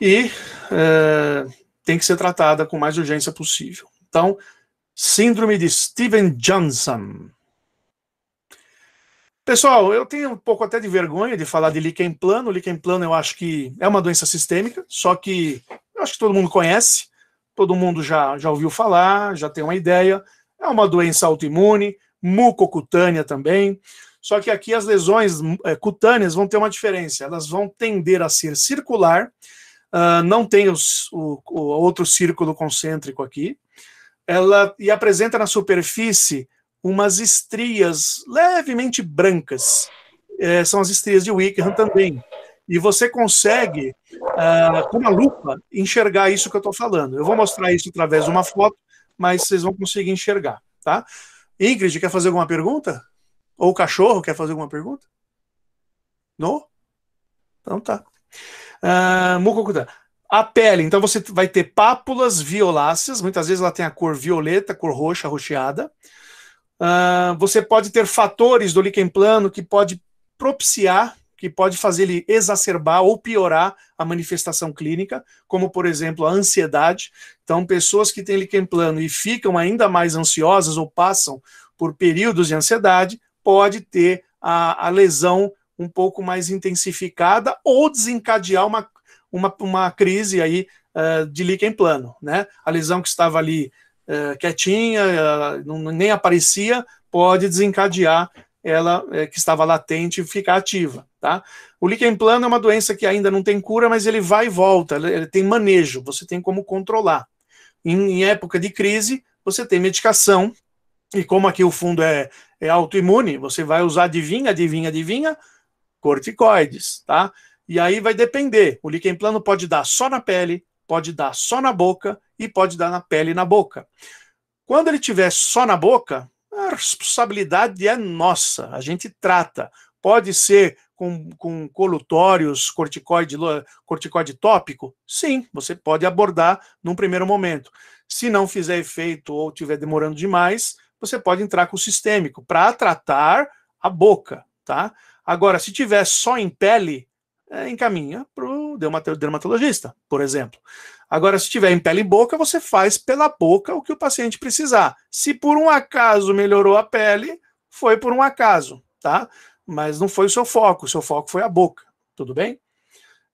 e eh, tem que ser tratada com mais urgência possível. Então, Síndrome de Steven Johnson. Pessoal, eu tenho um pouco até de vergonha de falar de líquen plano. O líquen plano eu acho que é uma doença sistêmica, só que eu acho que todo mundo conhece, todo mundo já, já ouviu falar, já tem uma ideia. É uma doença autoimune, mucocutânea também. Só que aqui as lesões é, cutâneas vão ter uma diferença. Elas vão tender a ser circular, uh, não tem os, o, o outro círculo concêntrico aqui, ela e apresenta na superfície umas estrias levemente brancas. É, são as estrias de Wickham também. E você consegue, ah, com uma lupa, enxergar isso que eu estou falando. Eu vou mostrar isso através de uma foto, mas vocês vão conseguir enxergar, tá? Ingrid, quer fazer alguma pergunta? Ou o cachorro quer fazer alguma pergunta? Não? Então tá. Uh, ah, a pele, então você vai ter pápulas violáceas, muitas vezes ela tem a cor violeta, cor roxa, rocheada. Uh, ah, você pode ter fatores do líquen plano que pode propiciar, que pode fazer ele exacerbar ou piorar a manifestação clínica, como por exemplo a ansiedade. Então, pessoas que têm líquen plano e ficam ainda mais ansiosas ou passam por períodos de ansiedade, pode ter a, a lesão um pouco mais intensificada ou desencadear uma uma, uma crise aí uh, de líquen plano, né? A lesão que estava ali uh, quietinha, uh, não, nem aparecia, pode desencadear ela que estava latente e ficar ativa, tá? O líquen plano é uma doença que ainda não tem cura, mas ele vai e volta, ele, ele tem manejo, você tem como controlar. Em, em época de crise, você tem medicação, e como aqui o fundo é, é autoimune, você vai usar, adivinha, adivinha, adivinha, corticoides, tá? E aí vai depender. O líquen plano pode dar só na pele, pode dar só na boca e pode dar na pele e na boca. Quando ele tiver só na boca, a responsabilidade é nossa. A gente trata. Pode ser com, com colutórios, corticoide, corticoide tópico? Sim, você pode abordar num primeiro momento. Se não fizer efeito ou estiver demorando demais, você pode entrar com o sistêmico para tratar a boca, tá? Agora, se tiver só em pele, é, encaminha para o dermatologista, por exemplo. Agora, se tiver em pele e boca, você faz pela boca o que o paciente precisar. Se por um acaso melhorou a pele, foi por um acaso, tá? Mas não foi o seu foco, o seu foco foi a boca, tudo bem?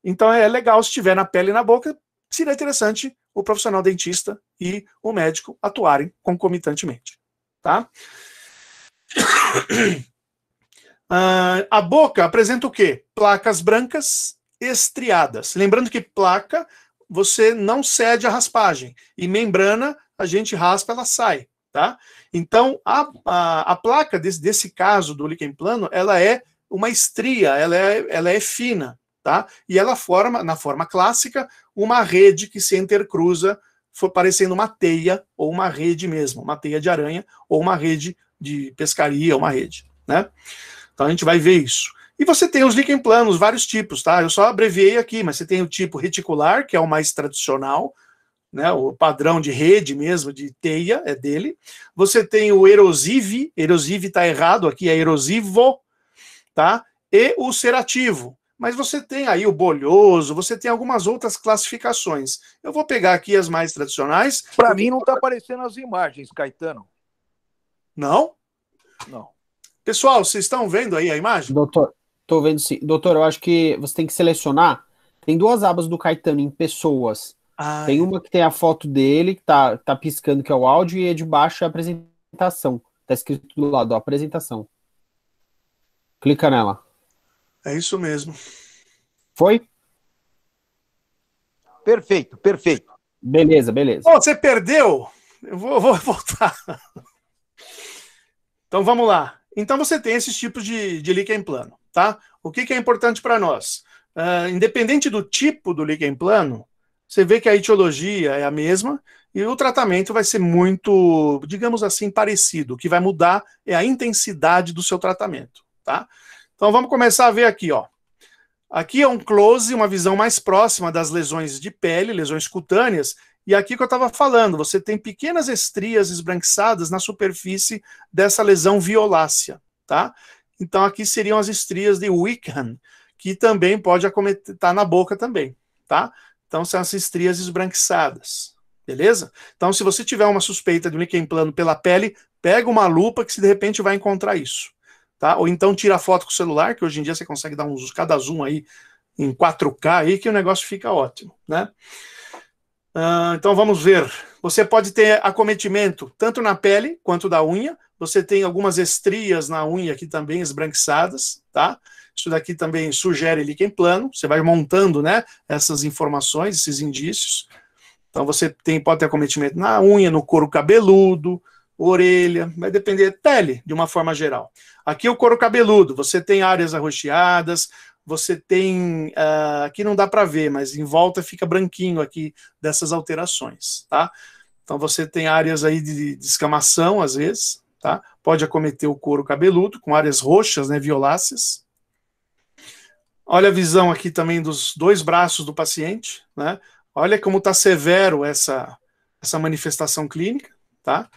Então é legal se tiver na pele e na boca, seria interessante o profissional dentista e o médico atuarem concomitantemente, tá? Uh, a boca apresenta o quê? Placas brancas estriadas. Lembrando que placa você não cede a raspagem e membrana a gente raspa, ela sai, tá? Então a, a, a placa desse, desse caso do líquen plano, ela é uma estria, ela é, ela é fina, tá? E ela forma, na forma clássica, uma rede que se intercruza, parecendo uma teia ou uma rede mesmo, uma teia de aranha ou uma rede de pescaria, uma rede, né? Então a gente vai ver isso. E você tem os líquen planos, vários tipos, tá? Eu só abreviei aqui, mas você tem o tipo reticular, que é o mais tradicional, né, o padrão de rede mesmo, de teia, é dele. Você tem o erosive, erosive está errado aqui, é erosivo, tá? E o serativo. Mas você tem aí o bolhoso, você tem algumas outras classificações. Eu vou pegar aqui as mais tradicionais. Para mim não está aparecendo as imagens, Caetano. Não? Não. Pessoal, vocês estão vendo aí a imagem? Doutor, estou vendo sim. Doutor, eu acho que você tem que selecionar. Tem duas abas do Caetano em pessoas. Ai. Ah, tem é. uma que tem a foto dele, que tá, tá piscando, que é o áudio, e é de baixo é a apresentação. Tá escrito do lado, ó, apresentação. Clica nela. É isso mesmo. Foi? Perfeito, perfeito. Beleza, beleza. Oh, você perdeu? Eu vou, vou voltar. Então vamos lá. Então você tem esses tipos de, de líquen plano, tá? O que, que é importante para nós? Uh, independente do tipo do líquen plano, você vê que a etiologia é a mesma e o tratamento vai ser muito, digamos assim, parecido. O que vai mudar é a intensidade do seu tratamento, tá? Então vamos começar a ver aqui, ó. Aqui é um close, uma visão mais próxima das lesões de pele, lesões cutâneas, e aqui que eu estava falando, você tem pequenas estrias esbranquiçadas na superfície dessa lesão violácea, tá? Então aqui seriam as estrias de Wickham, que também pode acometer, tá na boca também, tá? Então são as estrias esbranquiçadas, beleza? Então se você tiver uma suspeita de um líquen plano pela pele, pega uma lupa que se de repente vai encontrar isso, tá? Ou então tira a foto com o celular, que hoje em dia você consegue dar uns cada zoom aí em 4K aí que o negócio fica ótimo, né? Uh, então vamos ver. Você pode ter acometimento tanto na pele quanto da unha. Você tem algumas estrias na unha aqui também esbranquiçadas, tá? Isso daqui também sugere líquen plano. Você vai montando, né? Essas informações, esses indícios. Então você tem pode ter acometimento na unha, no couro cabeludo, orelha, vai depender pele de uma forma geral. Aqui é o couro cabeludo, você tem áreas arroxeadas, você tem uh, aqui não dá para ver, mas em volta fica branquinho aqui dessas alterações, tá? Então você tem áreas aí de, de às vezes, tá? Pode acometer o couro cabeludo com áreas roxas, né, violáceas. Olha a visão aqui também dos dois braços do paciente, né? Olha como está severo essa essa manifestação clínica, tá?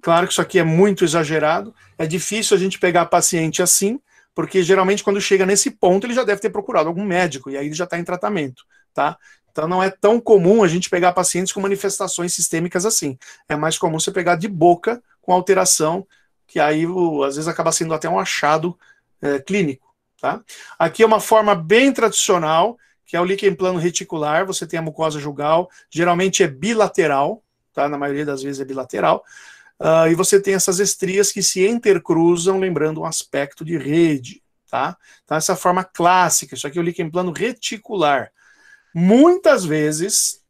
Claro que isso aqui é muito exagerado. É difícil a gente pegar paciente assim, porque geralmente quando chega nesse ponto ele já deve ter procurado algum médico e aí ele já está em tratamento, tá? Então não é tão comum a gente pegar pacientes com manifestações sistêmicas assim. É mais comum você pegar de boca com alteração, que aí às vezes acaba sendo até um achado é, clínico, tá? Aqui é uma forma bem tradicional que é o líquen plano reticular, você tem a mucosa jugal, geralmente é bilateral, tá? Na maioria das vezes é bilateral. Uh, e você tem essas estrias que se intercruzam, lembrando um aspecto de rede. Tá? Então, essa forma clássica, isso aqui eu li que é em plano reticular. Muitas vezes,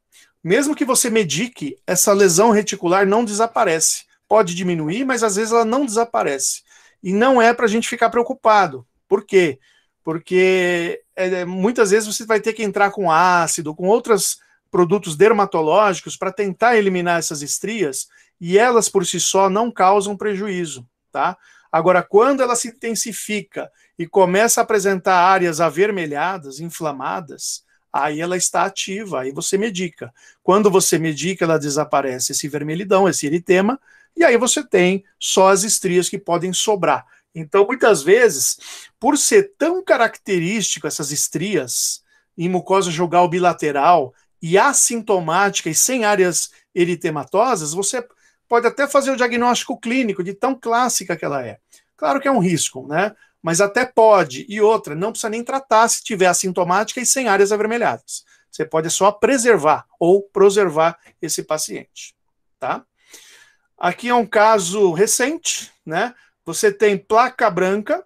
mesmo que você medique, essa lesão reticular não desaparece. Pode diminuir, mas às vezes ela não desaparece. E não é para a gente ficar preocupado. Por quê? Porque é, é, muitas vezes você vai ter que entrar com ácido, com outros produtos dermatológicos para tentar eliminar essas estrias e elas por si só não causam prejuízo, tá? Agora, quando ela se intensifica e começa a apresentar áreas avermelhadas, inflamadas, aí ela está ativa, aí você medica. Quando você medica, ela desaparece esse vermelhidão, esse eritema, e aí você tem só as estrias que podem sobrar. Então, muitas vezes, por ser tão característico essas estrias em mucosa jugal bilateral e assintomática e sem áreas eritematosas, você pode até fazer o diagnóstico clínico de tão clássica que ela é. Claro que é um risco, né? Mas até pode. E outra, não precisa nem tratar se tiver assintomática e sem áreas avermelhadas. Você pode só preservar ou preservar esse paciente, tá? Aqui é um caso recente, né? Você tem placa branca,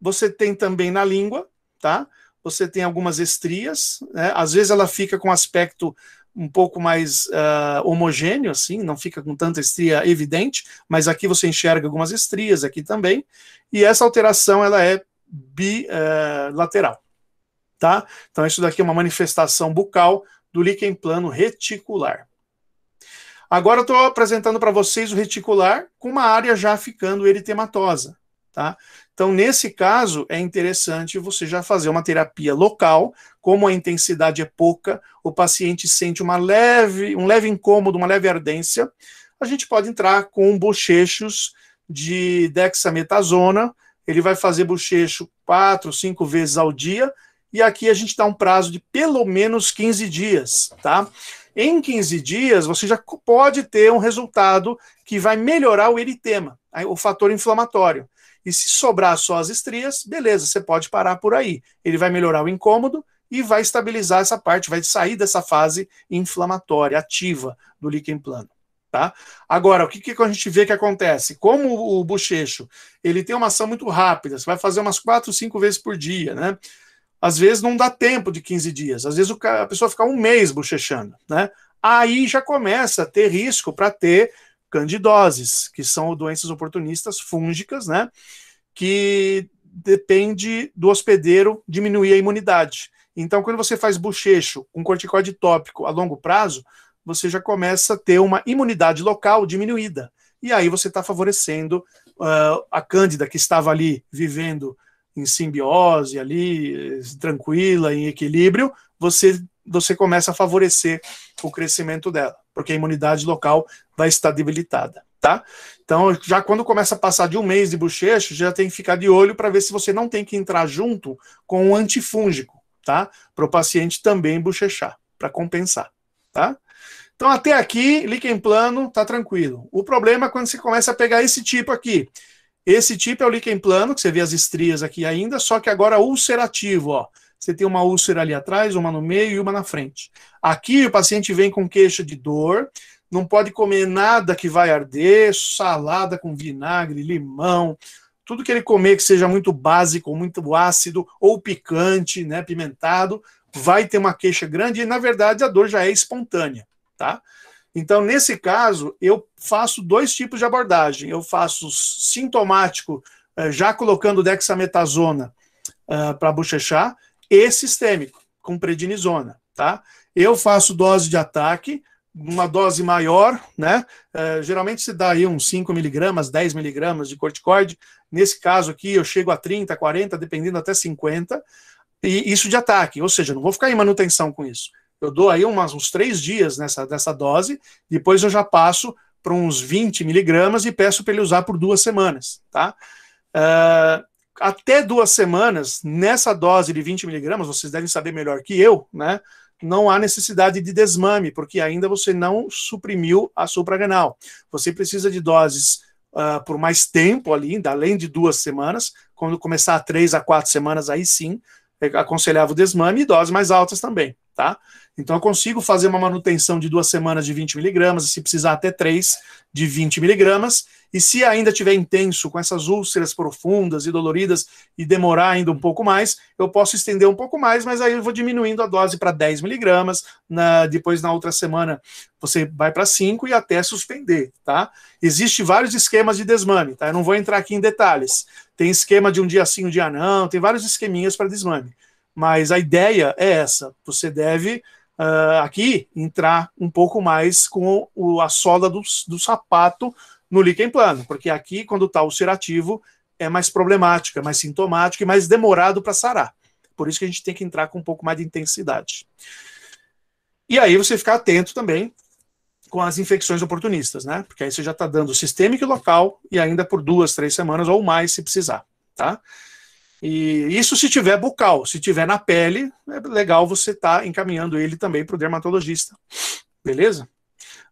você tem também na língua, tá? Você tem algumas estrias, né? Às vezes ela fica com aspecto um pouco mais uh, homogêneo, assim, não fica com tanta estria evidente, mas aqui você enxerga algumas estrias aqui também, e essa alteração ela é bilateral, ah, tá? Então isso daqui é uma manifestação bucal do líquen plano reticular. Agora eu estou apresentando para vocês o reticular com uma área já ficando eritematosa, tá? Então, nesse caso, é interessante você já fazer uma terapia local, como a intensidade é pouca, o paciente sente uma leve, um leve incômodo, uma leve ardência. A gente pode entrar com bochechos de dexametasona, ele vai fazer bochecho quatro, cinco vezes ao dia, e aqui a gente dá um prazo de pelo menos 15 dias, tá? Em 15 dias, você já pode ter um resultado que vai melhorar o eritema, o fator inflamatório. E se sobrar só as estrias, beleza, você pode parar por aí. Ele vai melhorar o incômodo e vai estabilizar essa parte, vai sair dessa fase inflamatória, ativa do líquen plano. Tá? Agora, o que, que a gente vê que acontece? Como o bochecho ele tem uma ação muito rápida, você vai fazer umas 4, 5 vezes por dia, né? Às vezes não dá tempo de 15 dias, às vezes a pessoa fica um mês bochechando, né? Aí já começa a ter risco para ter candidoses, que são doenças oportunistas fúngicas, né? Que depende do hospedeiro diminuir a imunidade. Então, quando você faz bochecho com um corticóide tópico a longo prazo, você já começa a ter uma imunidade local diminuída. E aí você está favorecendo uh, a Cândida, que estava ali vivendo em simbiose, ali tranquila, em equilíbrio, você, você começa a favorecer o crescimento dela porque a imunidade local vai estar debilitada, tá? Então, já quando começa a passar de um mês de bochecho, já tem que ficar de olho para ver se você não tem que entrar junto com um antifúngico, tá? Para o paciente também bochechar, para compensar, tá? Então, até aqui, líquen plano, tá tranquilo. O problema é quando você começa a pegar esse tipo aqui. Esse tipo é o líquen plano, que você vê as estrias aqui ainda, só que agora ulcerativo, ó você tem uma úlcera ali atrás, uma no meio e uma na frente. Aqui o paciente vem com queixa de dor, não pode comer nada que vai arder, salada com vinagre, limão, tudo que ele comer que seja muito básico, muito ácido ou picante, né, pimentado, vai ter uma queixa grande e na verdade a dor já é espontânea, tá? Então, nesse caso, eu faço dois tipos de abordagem. Eu faço sintomático, eh, já colocando dexametasona ah, para bochechar, e sistêmico, com prednisona, tá? Eu faço dose de ataque, uma dose maior, né? Uh, geralmente se dá aí uns 5 miligramas, 10 miligramas de corticoide. Nesse caso aqui, eu chego a 30, 40, dependendo até 50. E isso de ataque, ou seja, não vou ficar em manutenção com isso. Eu dou aí umas, uns três dias nessa, nessa dose, depois eu já passo para uns 20 miligramas e peço para ele usar por duas semanas, tá? Uh, até duas semanas, nessa dose de 20 miligramas, vocês devem saber melhor que eu, né? Não há necessidade de desmame, porque ainda você não suprimiu a suprarrenal. Você precisa de doses uh, por mais tempo ali, além de duas semanas. Quando começar a três a quatro semanas, aí sim, é, aconselhava o desmame e doses mais altas também, tá? Então eu consigo fazer uma manutenção de duas semanas de 20 miligramas, e se precisar até três de 20 miligramas e se ainda tiver intenso, com essas úlceras profundas e doloridas, e demorar ainda um pouco mais, eu posso estender um pouco mais, mas aí eu vou diminuindo a dose para 10 miligramas, na, depois na outra semana você vai para 5 e até suspender, tá? Existem vários esquemas de desmame, tá? Eu não vou entrar aqui em detalhes. Tem esquema de um dia sim, um dia não, tem vários esqueminhas para desmame. Mas a ideia é essa, você deve Uh, aqui entrar um pouco mais com o, a sola do, do sapato no líquen plano, porque aqui, quando está ulcerativo, é mais problemático, é mais sintomático e mais demorado para sarar. Por isso que a gente tem que entrar com um pouco mais de intensidade. E aí você ficar atento também com as infecções oportunistas, né? Porque aí você já está dando sistêmico e local e ainda por duas, três semanas ou mais se precisar, tá? E isso se tiver bucal, se tiver na pele, é legal você estar tá encaminhando ele também para o dermatologista, beleza?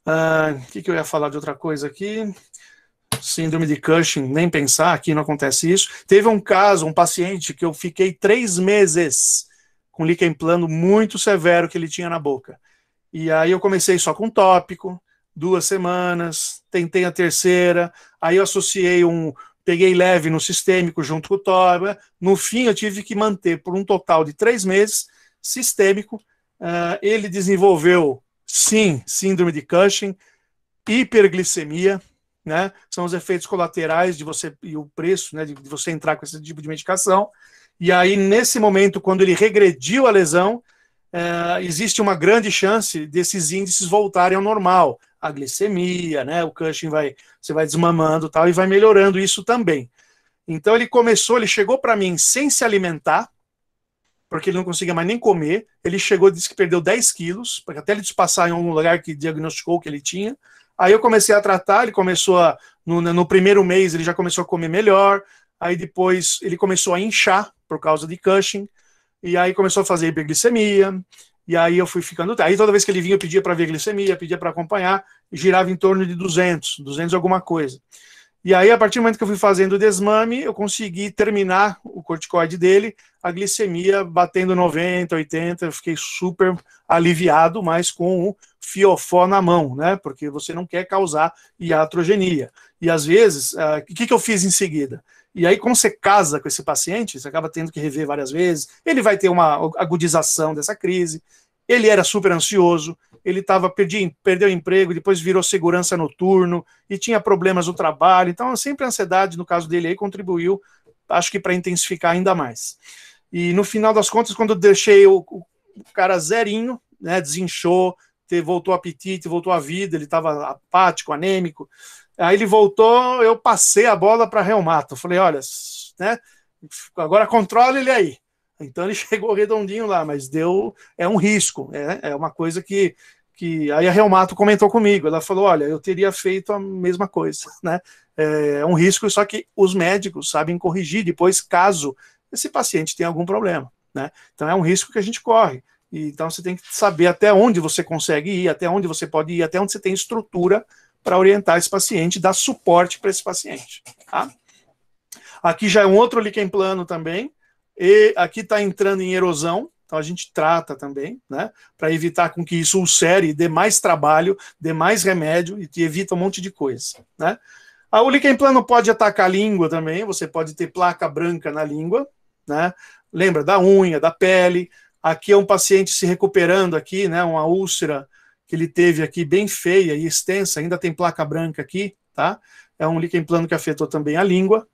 O ah, que, que eu ia falar de outra coisa aqui? síndrome de Cushing, nem pensar, aqui não acontece isso. Teve um caso, um paciente que eu fiquei três meses com líquen plano muito severo que ele tinha na boca. E aí eu comecei só com tópico, duas semanas, tentei a terceira, aí eu associei um, peguei leve no sistêmico junto com o torba No fim eu tive que manter por um total de três meses sistêmico. Uh, ele desenvolveu Sim, síndrome de Cushing, hiperglicemia, né? São os efeitos colaterais de você e o preço, né, de, você entrar com esse tipo de medicação. E aí nesse momento, quando ele regrediu a lesão, é, existe uma grande chance desses índices voltarem ao normal. A glicemia, né? O Cushing vai, você vai desmamando, tal, e vai melhorando isso também. Então ele começou, ele chegou para mim sem se alimentar, porque ele não conseguia mais nem comer. Ele chegou e disse que perdeu 10 quilos, porque até ele despassar em um lugar que diagnosticou que ele tinha. Aí eu comecei a tratar, ele começou a. No, né, no primeiro mês ele já começou a comer melhor. Aí depois ele começou a inchar por causa de Cushing. E aí começou a fazer hiperglicemia. E aí eu fui ficando. Aí toda vez que ele vinha, eu pedia para ver a glicemia, pedia para acompanhar, e girava em torno de 200, 200 alguma coisa. E aí, a partir do momento que eu fui fazendo o desmame, eu consegui terminar o corticoide dele, a glicemia batendo 90, 80, eu fiquei super aliviado, mas com o fiofó na mão, né? Porque você não quer causar iatrogenia. E às vezes, ah, o uh, que, que eu fiz em seguida? E aí, quando você casa com esse paciente, você acaba tendo que rever várias vezes, ele vai ter uma agudização dessa crise, ele era super ansioso, ele tava, perdi, perdeu o emprego, depois virou segurança noturno e tinha problemas no trabalho. Então, sempre a ansiedade, no caso dele, aí contribuiu, acho que para intensificar ainda mais. E no final das contas, quando deixei o, o cara zerinho, né, desinchou, voltou o apetite, voltou a vida, ele estava apático, anêmico. Aí ele voltou, eu passei a bola para Real Mato. Falei, olha, né, agora controla ele aí. Então ele chegou redondinho lá, mas deu. É um risco, é, é uma coisa que. que aí a Mato comentou comigo. Ela falou: olha, eu teria feito a mesma coisa, né? É, é um risco, só que os médicos sabem corrigir depois, caso esse paciente tenha algum problema, né? Então é um risco que a gente corre. E, então você tem que saber até onde você consegue ir, até onde você pode ir, até onde você tem estrutura para orientar esse paciente, dar suporte para esse paciente. Tá? Aqui já é um outro líquen plano também, e aqui está entrando em erosão, então a gente trata também, né, para evitar com que isso ulcere, dê mais trabalho, dê mais remédio e que evita um monte de coisa, né? A ah, líquen plano pode atacar a língua também, você pode ter placa branca na língua, né? Lembra da unha, da pele. Aqui é um paciente se recuperando aqui, né, uma úlcera que ele teve aqui bem feia e extensa, ainda tem placa branca aqui, tá? É um líquen plano que afetou também a língua.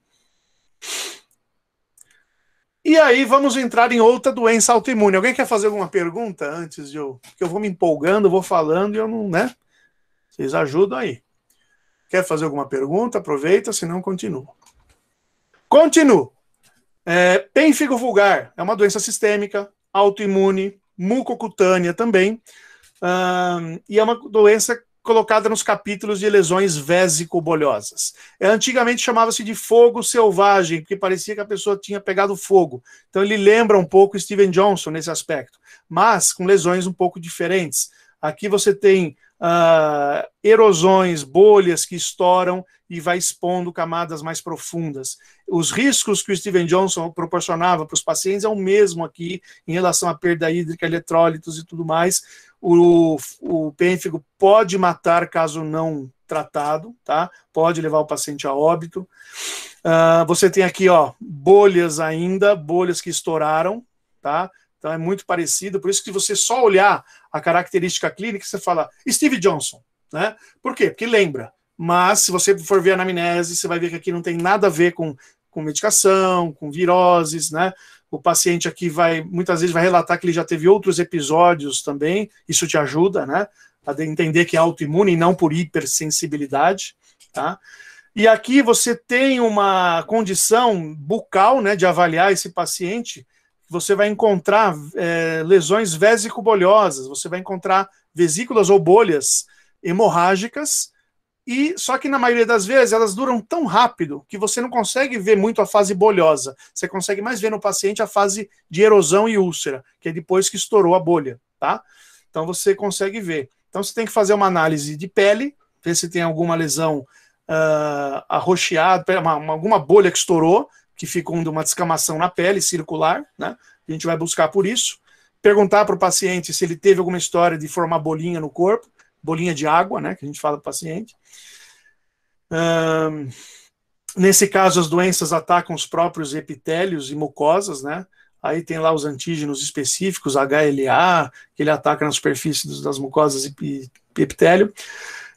E aí vamos entrar em outra doença autoimune. Alguém quer fazer alguma pergunta antes de eu. Porque eu vou me empolgando, vou falando e eu não, né? Vocês ajudam aí. Quer fazer alguma pergunta? Aproveita, senão continua. Continuo. É, vulgar é uma doença sistêmica, autoimune, mucocutânea também. Uh, e é uma doença colocada nos capítulos de lesões vésico-bolhosas. É, antigamente chamava-se de fogo selvagem, porque parecia que a pessoa tinha pegado fogo. Então ele lembra um pouco Steven Johnson nesse aspecto, mas com lesões um pouco diferentes. Aqui você tem uh, erosões, bolhas que estouram e vai expondo camadas mais profundas. Os riscos que o Steven Johnson proporcionava para os pacientes é o mesmo aqui em relação à perda hídrica, eletrólitos e tudo mais. O, o pênfigo pode matar caso não tratado, tá? Pode levar o paciente a óbito. Uh, você tem aqui, ó, bolhas ainda, bolhas que estouraram, tá? Então é muito parecido, por isso que você só olhar a característica clínica, você fala Steve Johnson, né? Por quê? Porque lembra. Mas se você for ver a anamnese, você vai ver que aqui não tem nada a ver com, com medicação, com viroses, né? O paciente aqui vai, muitas vezes, vai relatar que ele já teve outros episódios também, isso te ajuda, né? A entender que é autoimune e não por hipersensibilidade, tá? E aqui você tem uma condição bucal, né, de avaliar esse paciente, você vai encontrar é, lesões vesicobolhosas. você vai encontrar vesículas ou bolhas hemorrágicas, e só que na maioria das vezes elas duram tão rápido que você não consegue ver muito a fase bolhosa. Você consegue mais ver no paciente a fase de erosão e úlcera, que é depois que estourou a bolha, tá? Então você consegue ver. Então você tem que fazer uma análise de pele, ver se tem alguma lesão uh, arroxeada, alguma bolha que estourou, que ficam de uma descamação na pele circular, né? A gente vai buscar por isso. Perguntar para o paciente se ele teve alguma história de formar bolinha no corpo, bolinha de água, né? Que a gente fala para o paciente. Um, nesse caso, as doenças atacam os próprios epitélios e mucosas, né? Aí tem lá os antígenos específicos, HLA, que ele ataca na superfície das mucosas e epitélio.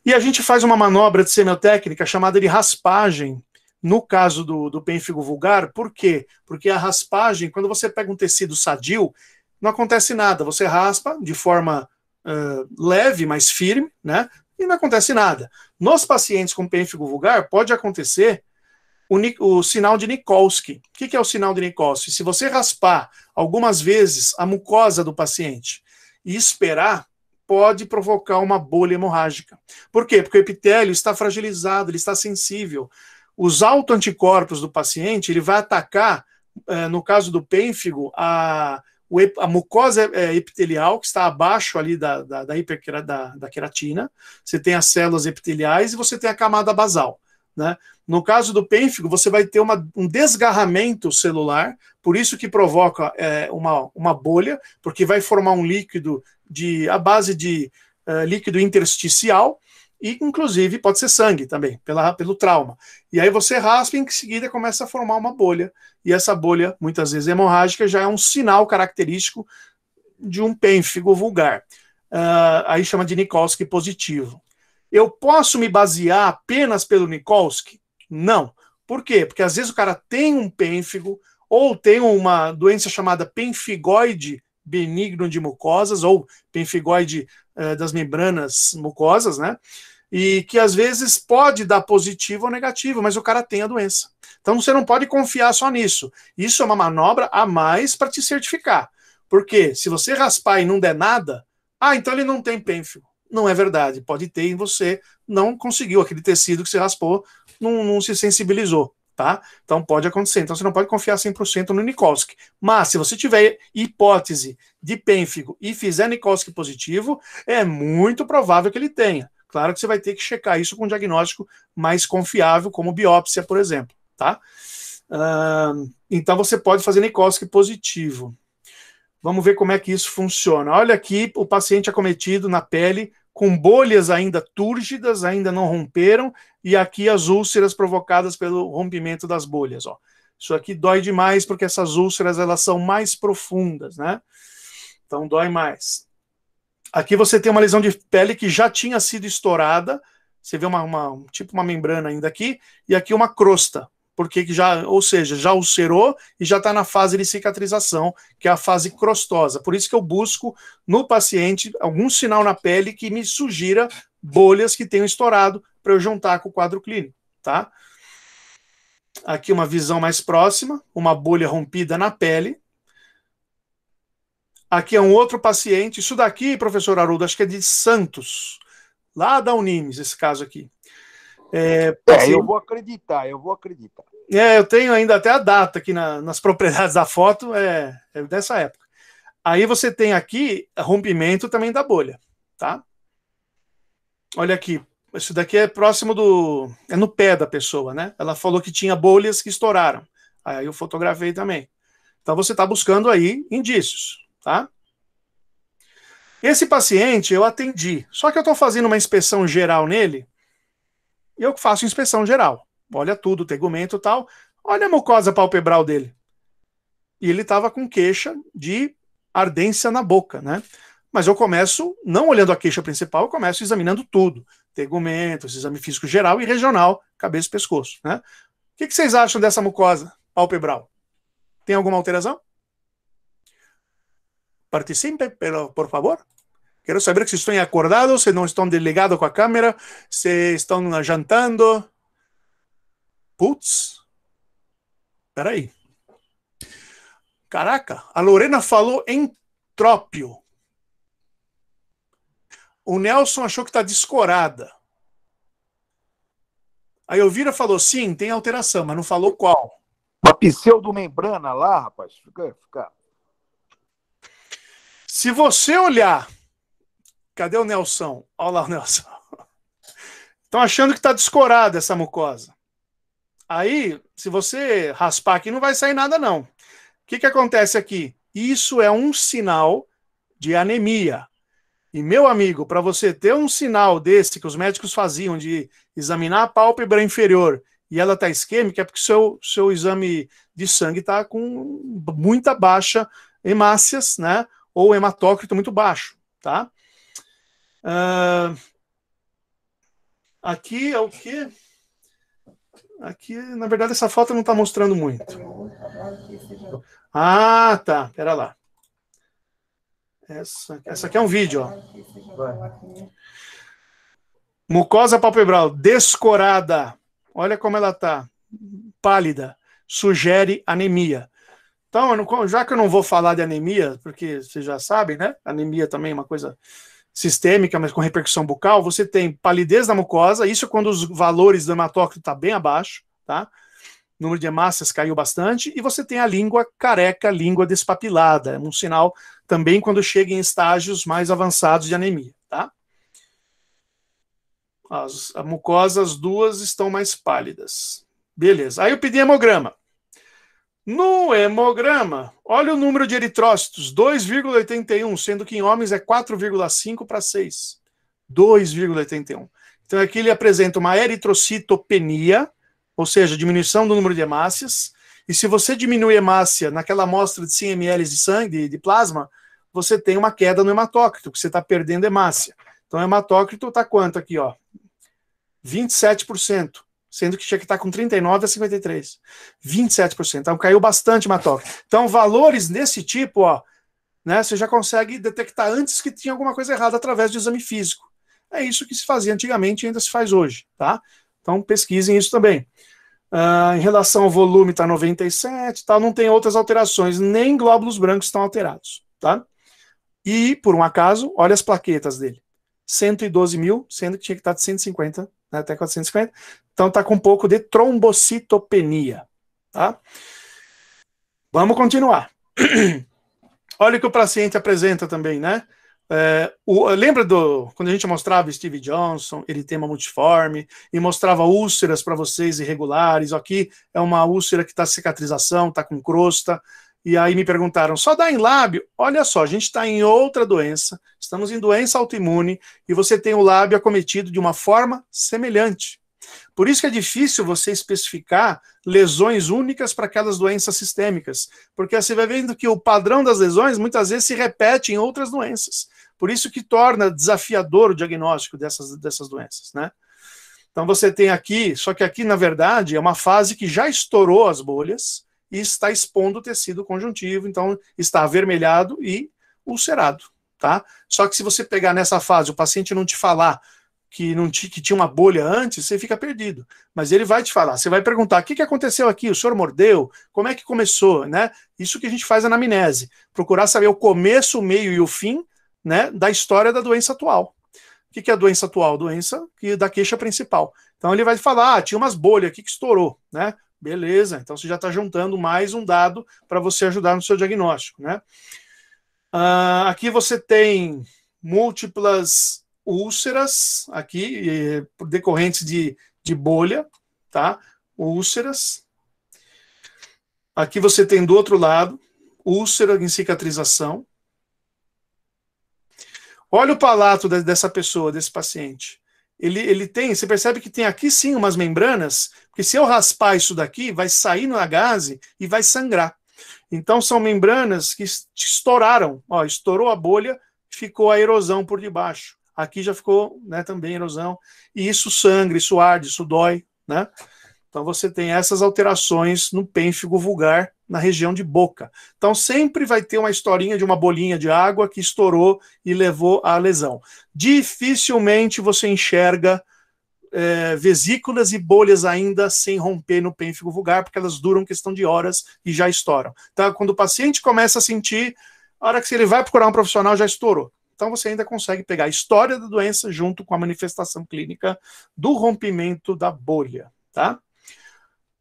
E a gente faz uma manobra de semiotécnica chamada de raspagem no caso do, do pênfigo vulgar, por quê? Porque a raspagem, quando você pega um tecido sadio, não acontece nada. Você raspa de forma uh, leve, mas firme, né? E não acontece nada. Nos pacientes com pênfigo vulgar, pode acontecer o, o, sinal de Nikolsky. O que, que, é o sinal de Nikolsky? Se você raspar algumas vezes a mucosa do paciente e esperar, pode provocar uma bolha hemorrágica. Por quê? Porque o epitélio está fragilizado, ele está sensível os autoanticorpos do paciente, ele vai atacar, eh, no caso do pênfigo, a, a mucosa eh, epitelial, que está abaixo ali da, da, da, hiper, da, da queratina, você tem as células epiteliais e você tem a camada basal. Né? No caso do pênfigo, você vai ter uma, um desgarramento celular, por isso que provoca é, uma, uma bolha, porque vai formar um líquido de a base de uh, líquido intersticial, e inclusive pode ser sangue também, pela, pelo trauma. E aí você raspa e em seguida começa a formar uma bolha, e essa bolha, muitas vezes hemorrágica, já é um sinal característico de um pênfigo vulgar. Uh, aí chama de Nikolsky positivo. Eu posso me basear apenas pelo Nikolsky? Não. Por quê? Porque às vezes o cara tem um pênfigo ou tem uma doença chamada penfigoide benigno de mucosas ou penfigoide eh, das membranas mucosas, né? E que às vezes pode dar positivo ou negativo, mas o cara tem a doença. Então você não pode confiar só nisso. Isso é uma manobra a mais para te certificar. Porque se você raspar e não der nada, ah, então ele não tem pênfilo. Não é verdade. Pode ter e você não conseguiu aquele tecido que você raspou, não, não se sensibilizou. Tá? Então pode acontecer. Então você não pode confiar 100% no Nikolsky. Mas se você tiver hipótese de pênfigo e fizer Nikolsky positivo, é muito provável que ele tenha. Claro que você vai ter que checar isso com um diagnóstico mais confiável, como biópsia, por exemplo, tá? Uh, então você pode fazer Nikolsky positivo. Vamos ver como é que isso funciona. Olha aqui o paciente acometido na pele com bolhas ainda túrgidas, ainda não romperam, e aqui as úlceras provocadas pelo rompimento das bolhas. Ó. Isso aqui dói demais porque essas úlceras elas são mais profundas, né? Então dói mais. Aqui você tem uma lesão de pele que já tinha sido estourada. Você vê uma, uma tipo uma membrana ainda aqui, e aqui uma crosta porque já, ou seja, já ulcerou e já está na fase de cicatrização, que é a fase crostosa. Por isso que eu busco no paciente algum sinal na pele que me sugira bolhas que tenham estourado para eu juntar com o quadro clínico, tá? Aqui uma visão mais próxima, uma bolha rompida na pele. Aqui é um outro paciente. Isso daqui, professor Haroldo, acho que é de Santos, lá da Unimes, esse caso aqui. É, assim, é, eu vou acreditar, eu vou acreditar. É, eu tenho ainda até a data aqui na, nas propriedades da foto, é, é dessa época. Aí você tem aqui rompimento também da bolha, tá? Olha aqui, isso daqui é próximo do. É no pé da pessoa, né? Ela falou que tinha bolhas que estouraram. Aí eu fotografei também. Então você está buscando aí indícios, tá? Esse paciente eu atendi, só que eu estou fazendo uma inspeção geral nele e eu faço inspeção geral. Olha tudo, tegumento e tal. Olha a mucosa palpebral dele. E ele estava com queixa de ardência na boca, né? Mas eu começo, não olhando a queixa principal, eu começo examinando tudo. Tegumento, esse exame físico geral e regional, cabeça e pescoço, né? O que, que vocês acham dessa mucosa palpebral? Tem alguma alteração? Participe, por favor. Quero saber se estão acordados, se não estão desligados com a câmera, se estão jantando. Putz. Peraí. Caraca, a Lorena falou em trópio. O Nelson achou que está descorada. A Elvira falou, sim, tem alteração, mas não falou qual. A pseudomembrana lá, rapaz, fica, fica. Se você olhar Cadê o Nelson? Olha lá o Nelson. Estão achando que está descorada essa mucosa. Aí, se você raspar aqui, não vai sair nada, não. O que, que acontece aqui? Isso é um sinal de anemia. E, meu amigo, para você ter um sinal desse que os médicos faziam de examinar a pálpebra inferior e ela está isquêmica, é porque seu, seu exame de sangue está com muita baixa hemácias, né? Ou hematócrito muito baixo, tá? Ah, aqui é o que? Aqui, na verdade, essa foto não está mostrando muito. Ah, tá. Pera lá. Essa, essa aqui é um vídeo, ó. Mucosa palpebral descorada. Olha como ela tá. Pálida. Sugere anemia. Então, não, já que eu não vou falar de anemia, porque vocês já sabem, né? Anemia também é uma coisa sistêmica, mas com repercussão bucal, você tem palidez da mucosa, isso é quando os valores do hematócrito estão tá bem abaixo, tá? O número de hemácias caiu bastante, e você tem a língua careca, língua despapilada, é um sinal também quando chega em estágios mais avançados de anemia, tá? As mucosas duas estão mais pálidas. Beleza. Aí eu pedi hemograma. No hemograma, olha o número de eritrócitos, 2,81, sendo que em homens é 4,5 para 6. 2,81. Então aqui ele apresenta uma eritrocitopenia, ou seja, diminuição do número de hemácias. E se você diminui a hemácia naquela amostra de 100 ml de sangue, de plasma, você tem uma queda no hematócrito, que você está perdendo hemácia. Então o hematócrito está quanto aqui? ó? 27% sendo que tinha que estar com 39 a 53. 27%. Então caiu bastante Matoc. Então valores desse tipo, ó, né, você já consegue detectar antes que tinha alguma coisa errada através do exame físico. É isso que se fazia antigamente e ainda se faz hoje, tá? Então pesquisem isso também. Uh, em relação ao volume, está 97, tá, não tem outras alterações, nem glóbulos brancos estão alterados. Tá? E, por um acaso, olha as plaquetas dele. 112 mil, sendo que tinha que estar de 150 né, até 450. Então está com um pouco de trombocitopenia. Tá? Vamos continuar. Olha o que o paciente apresenta também, né? É, o, lembra do quando a gente mostrava Steve Johnson, ele tem uma multiforme, e mostrava úlceras para vocês irregulares. Aqui é uma úlcera que está cicatrização, está com crosta. E aí me perguntaram, só dá em lábio? Olha só, a gente está em outra doença, estamos em doença autoimune e você tem o lábio acometido de uma forma semelhante. Por isso que é difícil você especificar lesões únicas para aquelas doenças sistêmicas, porque você vai vendo que o padrão das lesões muitas vezes se repete em outras doenças. Por isso que torna desafiador o diagnóstico dessas, dessas doenças, né? Então você tem aqui, só que aqui na verdade é uma fase que já estourou as bolhas, e está expondo o tecido conjuntivo, então está avermelhado e ulcerado, tá? Só que se você pegar nessa fase, o paciente não te falar que não que tinha uma bolha antes, você fica perdido. Mas ele vai te falar, você vai perguntar: "O que, que aconteceu aqui? O senhor mordeu? Como é que começou?", né? Isso que a gente faz na anamnese, procurar saber o começo, o meio e o fim, né, da história da doença atual. O que, que é a doença atual? Doença que da queixa principal. Então ele vai falar: ah, tinha umas bolhas aqui que estourou, né? Beleza, então você já está juntando mais um dado para você ajudar no seu diagnóstico, né? Uh, aqui você tem múltiplas úlceras aqui, decorrentes de, de bolha, tá? Úlceras. Aqui você tem do outro lado, úlcera em cicatrização. Olha o palato dessa pessoa, desse paciente ele, ele tem, você percebe que tem aqui sim umas membranas, porque se eu raspar isso daqui, vai sair na gase e vai sangrar. Então são membranas que estouraram, ó, estourou a bolha, ficou a erosão por debaixo. Aqui já ficou né, também erosão, e isso sangra, isso arde, isso dói, né? Então você tem essas alterações no pênfigo vulgar, na região de boca. Então sempre vai ter uma historinha de uma bolinha de água que estourou e levou à lesão. Dificilmente você enxerga é, vesículas e bolhas ainda sem romper no pênfigo vulgar, porque elas duram questão de horas e já estouram. Então, quando o paciente começa a sentir, a hora que ele vai procurar um profissional, já estourou. Então você ainda consegue pegar a história da doença junto com a manifestação clínica do rompimento da bolha, tá?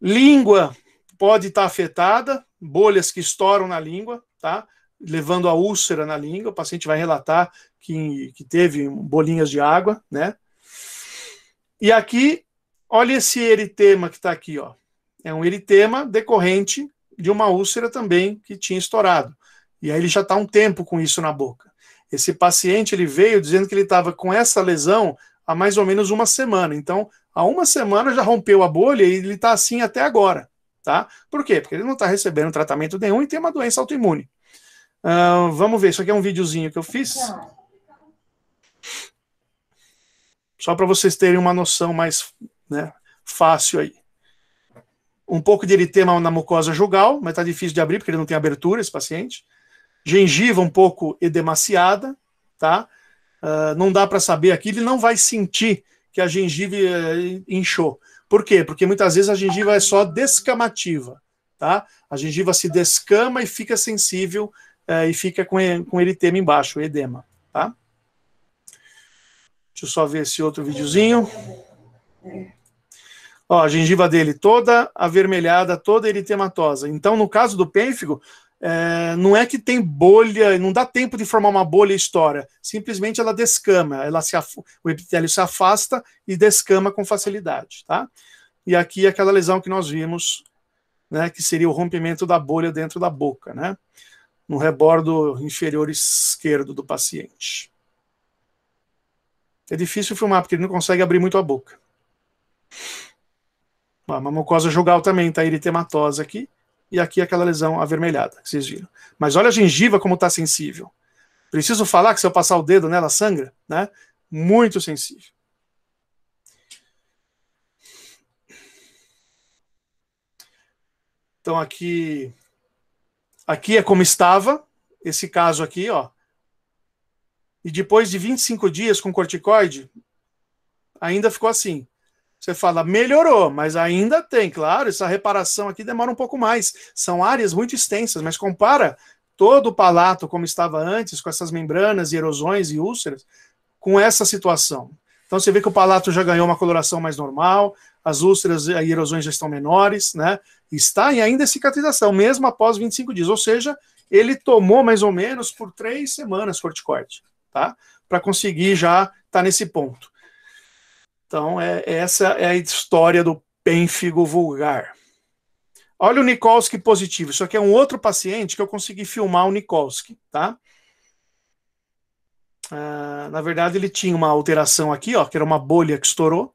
Língua, pode estar afetada, bolhas que estouram na língua, tá? Levando a úlcera na língua, o paciente vai relatar que, que teve bolinhas de água, né? E aqui, olha esse eritema que está aqui, ó. É um eritema decorrente de uma úlcera também que tinha estourado. E aí ele já está um tempo com isso na boca. Esse paciente ele veio dizendo que ele estava com essa lesão há mais ou menos uma semana. Então, há uma semana já rompeu a bolha e ele está assim até agora. Tá? Por quê? Porque ele não está recebendo tratamento nenhum e tem uma doença autoimune. Uh, vamos ver, isso aqui é um videozinho que eu fiz. Só para vocês terem uma noção mais né, fácil aí. Um pouco de eritema na mucosa jugal, mas está difícil de abrir porque ele não tem abertura, esse paciente. Gengiva um pouco edemaciada, tá? Uh, não dá para saber aqui, ele não vai sentir que a gengiva eh, inchou. Por quê? Porque muitas vezes a gengiva é só descamativa, tá? A gengiva se descama e fica sensível eh, e fica com, com eritema embaixo, edema, tá? Deixa eu só ver esse outro videozinho. Ó, a gengiva dele toda avermelhada, toda eritematosa. Então, no caso do pênfigo, é, não é que tem bolha, não dá tempo de formar uma bolha história. Simplesmente ela descama, ela se o epitélio se afasta e descama com facilidade, tá? E aqui é aquela lesão que nós vimos, né, que seria o rompimento da bolha dentro da boca, né? No rebordo inferior esquerdo do paciente. É difícil filmar porque ele não consegue abrir muito a boca. Ó, a mucosa jugal também está eritematosa aqui e aqui aquela lesão avermelhada que vocês viram. Mas olha a gengiva como está sensível. Preciso falar que se eu passar o dedo nela sangra, né? Muito sensível. Então aqui aqui é como estava esse caso aqui, ó. E depois de 25 dias com corticoide, ainda ficou assim. Você fala, melhorou, mas ainda tem, claro, essa reparação aqui demora um pouco mais. São áreas muito extensas, mas compara todo o palato como estava antes, com essas membranas e erosões e úlceras, com essa situação. Então você vê que o palato já ganhou uma coloração mais normal, as úlceras e erosões já estão menores, né? Está em ainda cicatrização, mesmo após 25 dias. Ou seja, ele tomou mais ou menos por três semanas corticoide, tá? Para conseguir já estar tá nesse ponto. Então, é, essa é a história do pênfigo vulgar. Olha o Nikolsky positivo. Isso aqui é um outro paciente que eu consegui filmar o Nikolsky, tá? Ah, na verdade, ele tinha uma alteração aqui, ó, que era uma bolha que estourou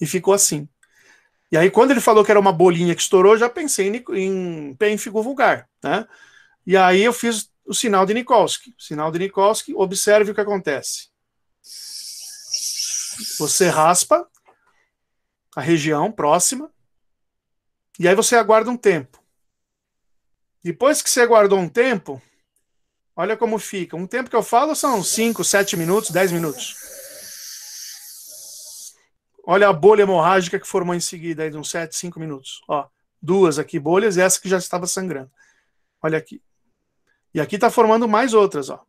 e ficou assim. E aí, quando ele falou que era uma bolinha que estourou, já pensei em, em pênfigo vulgar, né? E aí eu fiz o sinal de Nikolsky. Sinal de Nikolsky, observe o que acontece. Você raspa a região próxima e aí você aguarda um tempo. Depois que você aguardou um tempo, olha como fica. Um tempo que eu falo são 5, 7 minutos, 10 minutos. Olha a bolha hemorrágica que formou em seguida, aí de uns 7, 5 minutos. Ó, duas aqui bolhas e essa que já estava sangrando. Olha aqui. E aqui está formando mais outras, ó.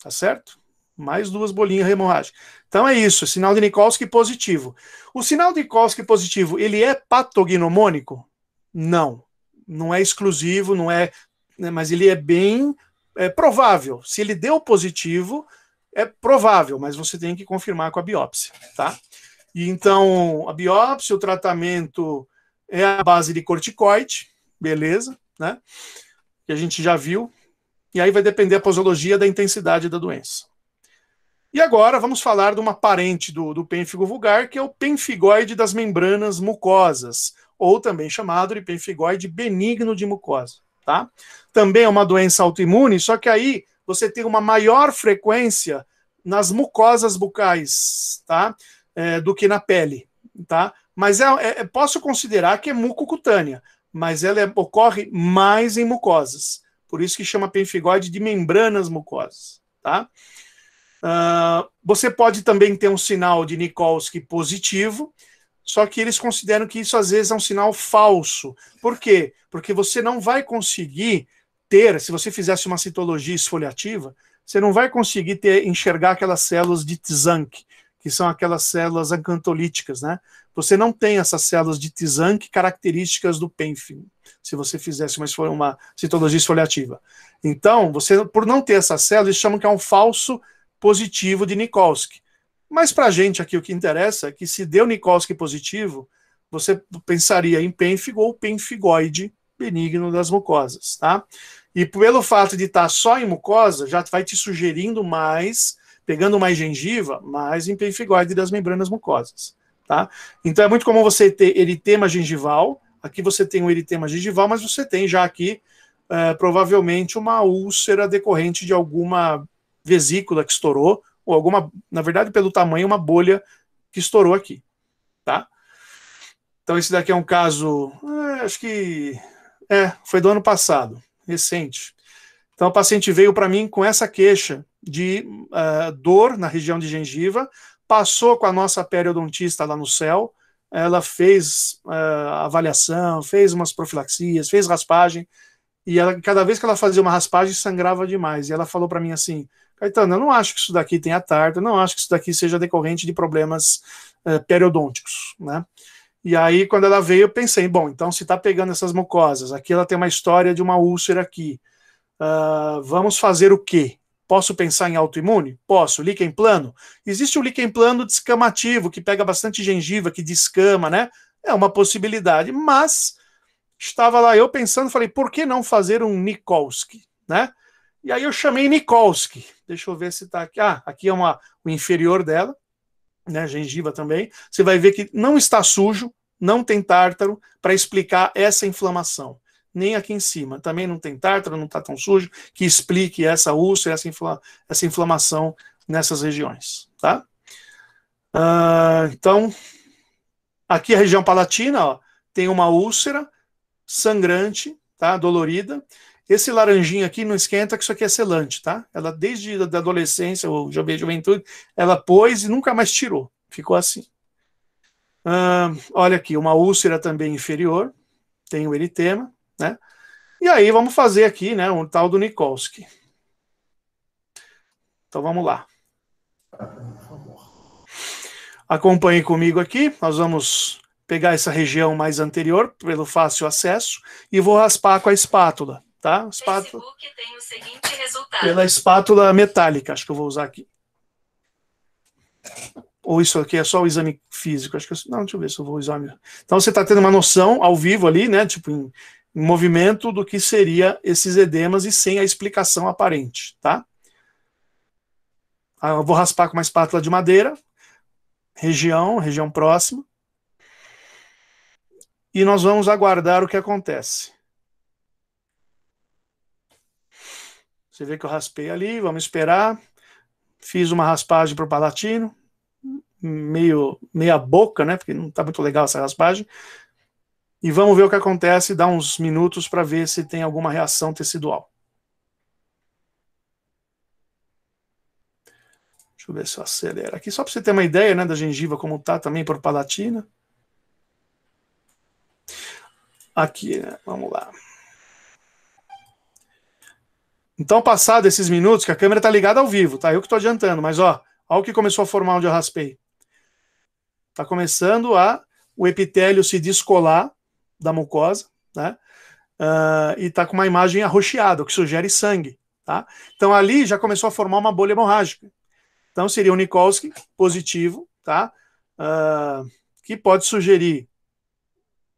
Tá certo? Mais duas bolinhas hemorrágicas. Então é isso, sinal de Nikolsky positivo. O sinal de Nikolsky positivo, ele é patognomônico? Não. Não é exclusivo, não é, né, mas ele é bem é, provável. Se ele deu positivo, é provável, mas você tem que confirmar com a biópsia, tá? E então, a biópsia, o tratamento é a base de corticoide, beleza, né? Que a gente já viu. E aí vai depender a posologia da intensidade da doença. E agora vamos falar de uma parente do, do pênfigo vulgar, que é o penfigoide das membranas mucosas, ou também chamado de penfigoide benigno de mucosa. Tá? Também é uma doença autoimune, só que aí você tem uma maior frequência nas mucosas bucais tá? É, do que na pele. Tá? Mas é, é, é posso considerar que é mucocutânea, mas ela é, ocorre mais em mucosas. Por isso que chama penfigoide de membranas mucosas. Tá? Uh, você pode também ter um sinal de Nikolsky positivo, só que eles consideram que isso às vezes é um sinal falso. Por quê? Porque você não vai conseguir ter, se você fizesse uma citologia esfoliativa, você não vai conseguir ter, enxergar aquelas células de Tzank, que são aquelas células acantolíticas, né? Você não tem essas células de Tzank características do penfim, se você fizesse uma, uma citologia esfoliativa. Então, você, por não ter essas células, eles chamam que é um falso positivo de Nikolsky. Mas para a gente aqui o que interessa é que se deu Nikolsky positivo, você pensaria em pênfigo ou pênfigoide benigno das mucosas, tá? E pelo fato de estar tá só em mucosa, já vai te sugerindo mais, pegando mais gengiva, mais em pênfigoide das membranas mucosas, tá? Então é muito comum você ter eritema gengival, aqui você tem um eritema gengival, mas você tem já aqui é, provavelmente uma úlcera decorrente de alguma vesícula que estourou, ou alguma, na verdade, pelo tamanho, uma bolha que estourou aqui, tá? Então esse daqui é um caso, é, acho que é, foi do ano passado, recente. Então a paciente veio para mim com essa queixa de uh, dor na região de gengiva, passou com a nossa periodontista lá no céu, ela fez uh, avaliação, fez umas profilaxias, fez raspagem, e ela, cada vez que ela fazia uma raspagem sangrava demais. E ela falou para mim assim: Caetano, eu não acho que isso daqui tenha tardo, não acho que isso daqui seja decorrente de problemas uh, periodônticos, né? E aí, quando ela veio, eu pensei, bom, então se está pegando essas mucosas, aqui ela tem uma história de uma úlcera aqui, uh, vamos fazer o quê? Posso pensar em autoimune? Posso. Líquen plano? Existe o líquen plano descamativo, que pega bastante gengiva, que descama, né? É uma possibilidade, mas estava lá eu pensando, falei, por que não fazer um Nikolsky, né? E aí eu chamei Nikolski. Deixa eu ver se está aqui. Ah, aqui é uma, o inferior dela, né? Gengiva também. Você vai ver que não está sujo, não tem tártaro para explicar essa inflamação. Nem aqui em cima. Também não tem tártaro, não está tão sujo, que explique essa úlcera, essa, infla, essa inflamação nessas regiões. Tá? Uh, então, aqui a região palatina ó, tem uma úlcera sangrante, tá? Dolorida. Esse laranjinho aqui não esquenta, que isso aqui é selante, tá? Ela, desde a adolescência ou juventude, ela pôs e nunca mais tirou. Ficou assim. Ah, olha aqui, uma úlcera também inferior, tem o eritema, né? E aí vamos fazer aqui, né, um tal do Nikolsky. Então vamos lá. Acompanhe comigo aqui, nós vamos pegar essa região mais anterior, pelo fácil acesso, e vou raspar com a espátula tá? Espátula. Pela espátula metálica, acho que eu vou usar aqui. Ou isso aqui é só o exame físico? Acho que eu, não, deixa eu ver se eu vou usar. Então você está tendo uma noção ao vivo ali, né? Tipo em, em movimento do que seria esses edemas e sem a explicação aparente, tá? Ah, eu vou raspar com uma espátula de madeira, região, região próxima. E nós vamos aguardar o que acontece. Você vê que eu raspei ali, vamos esperar. Fiz uma raspagem para o palatino, meio meia boca, né? Porque não está muito legal essa raspagem. E vamos ver o que acontece, dá uns minutos para ver se tem alguma reação tecidual. Deixa eu ver se eu acelero aqui, só para você ter uma ideia né, da gengiva como está também o palatino. Aqui, né? Vamos lá. Então, passado esses minutos, que a câmera tá ligada ao vivo, tá? Eu que tô adiantando, mas ó, ó o que começou a formar onde eu raspei. Tá começando a o epitélio se descolar da mucosa, né? Uh, e tá com uma imagem arroxeada, o que sugere sangue, tá? Então ali já começou a formar uma bolha hemorrágica. Então seria o Nikolsky positivo, tá? Uh, que pode sugerir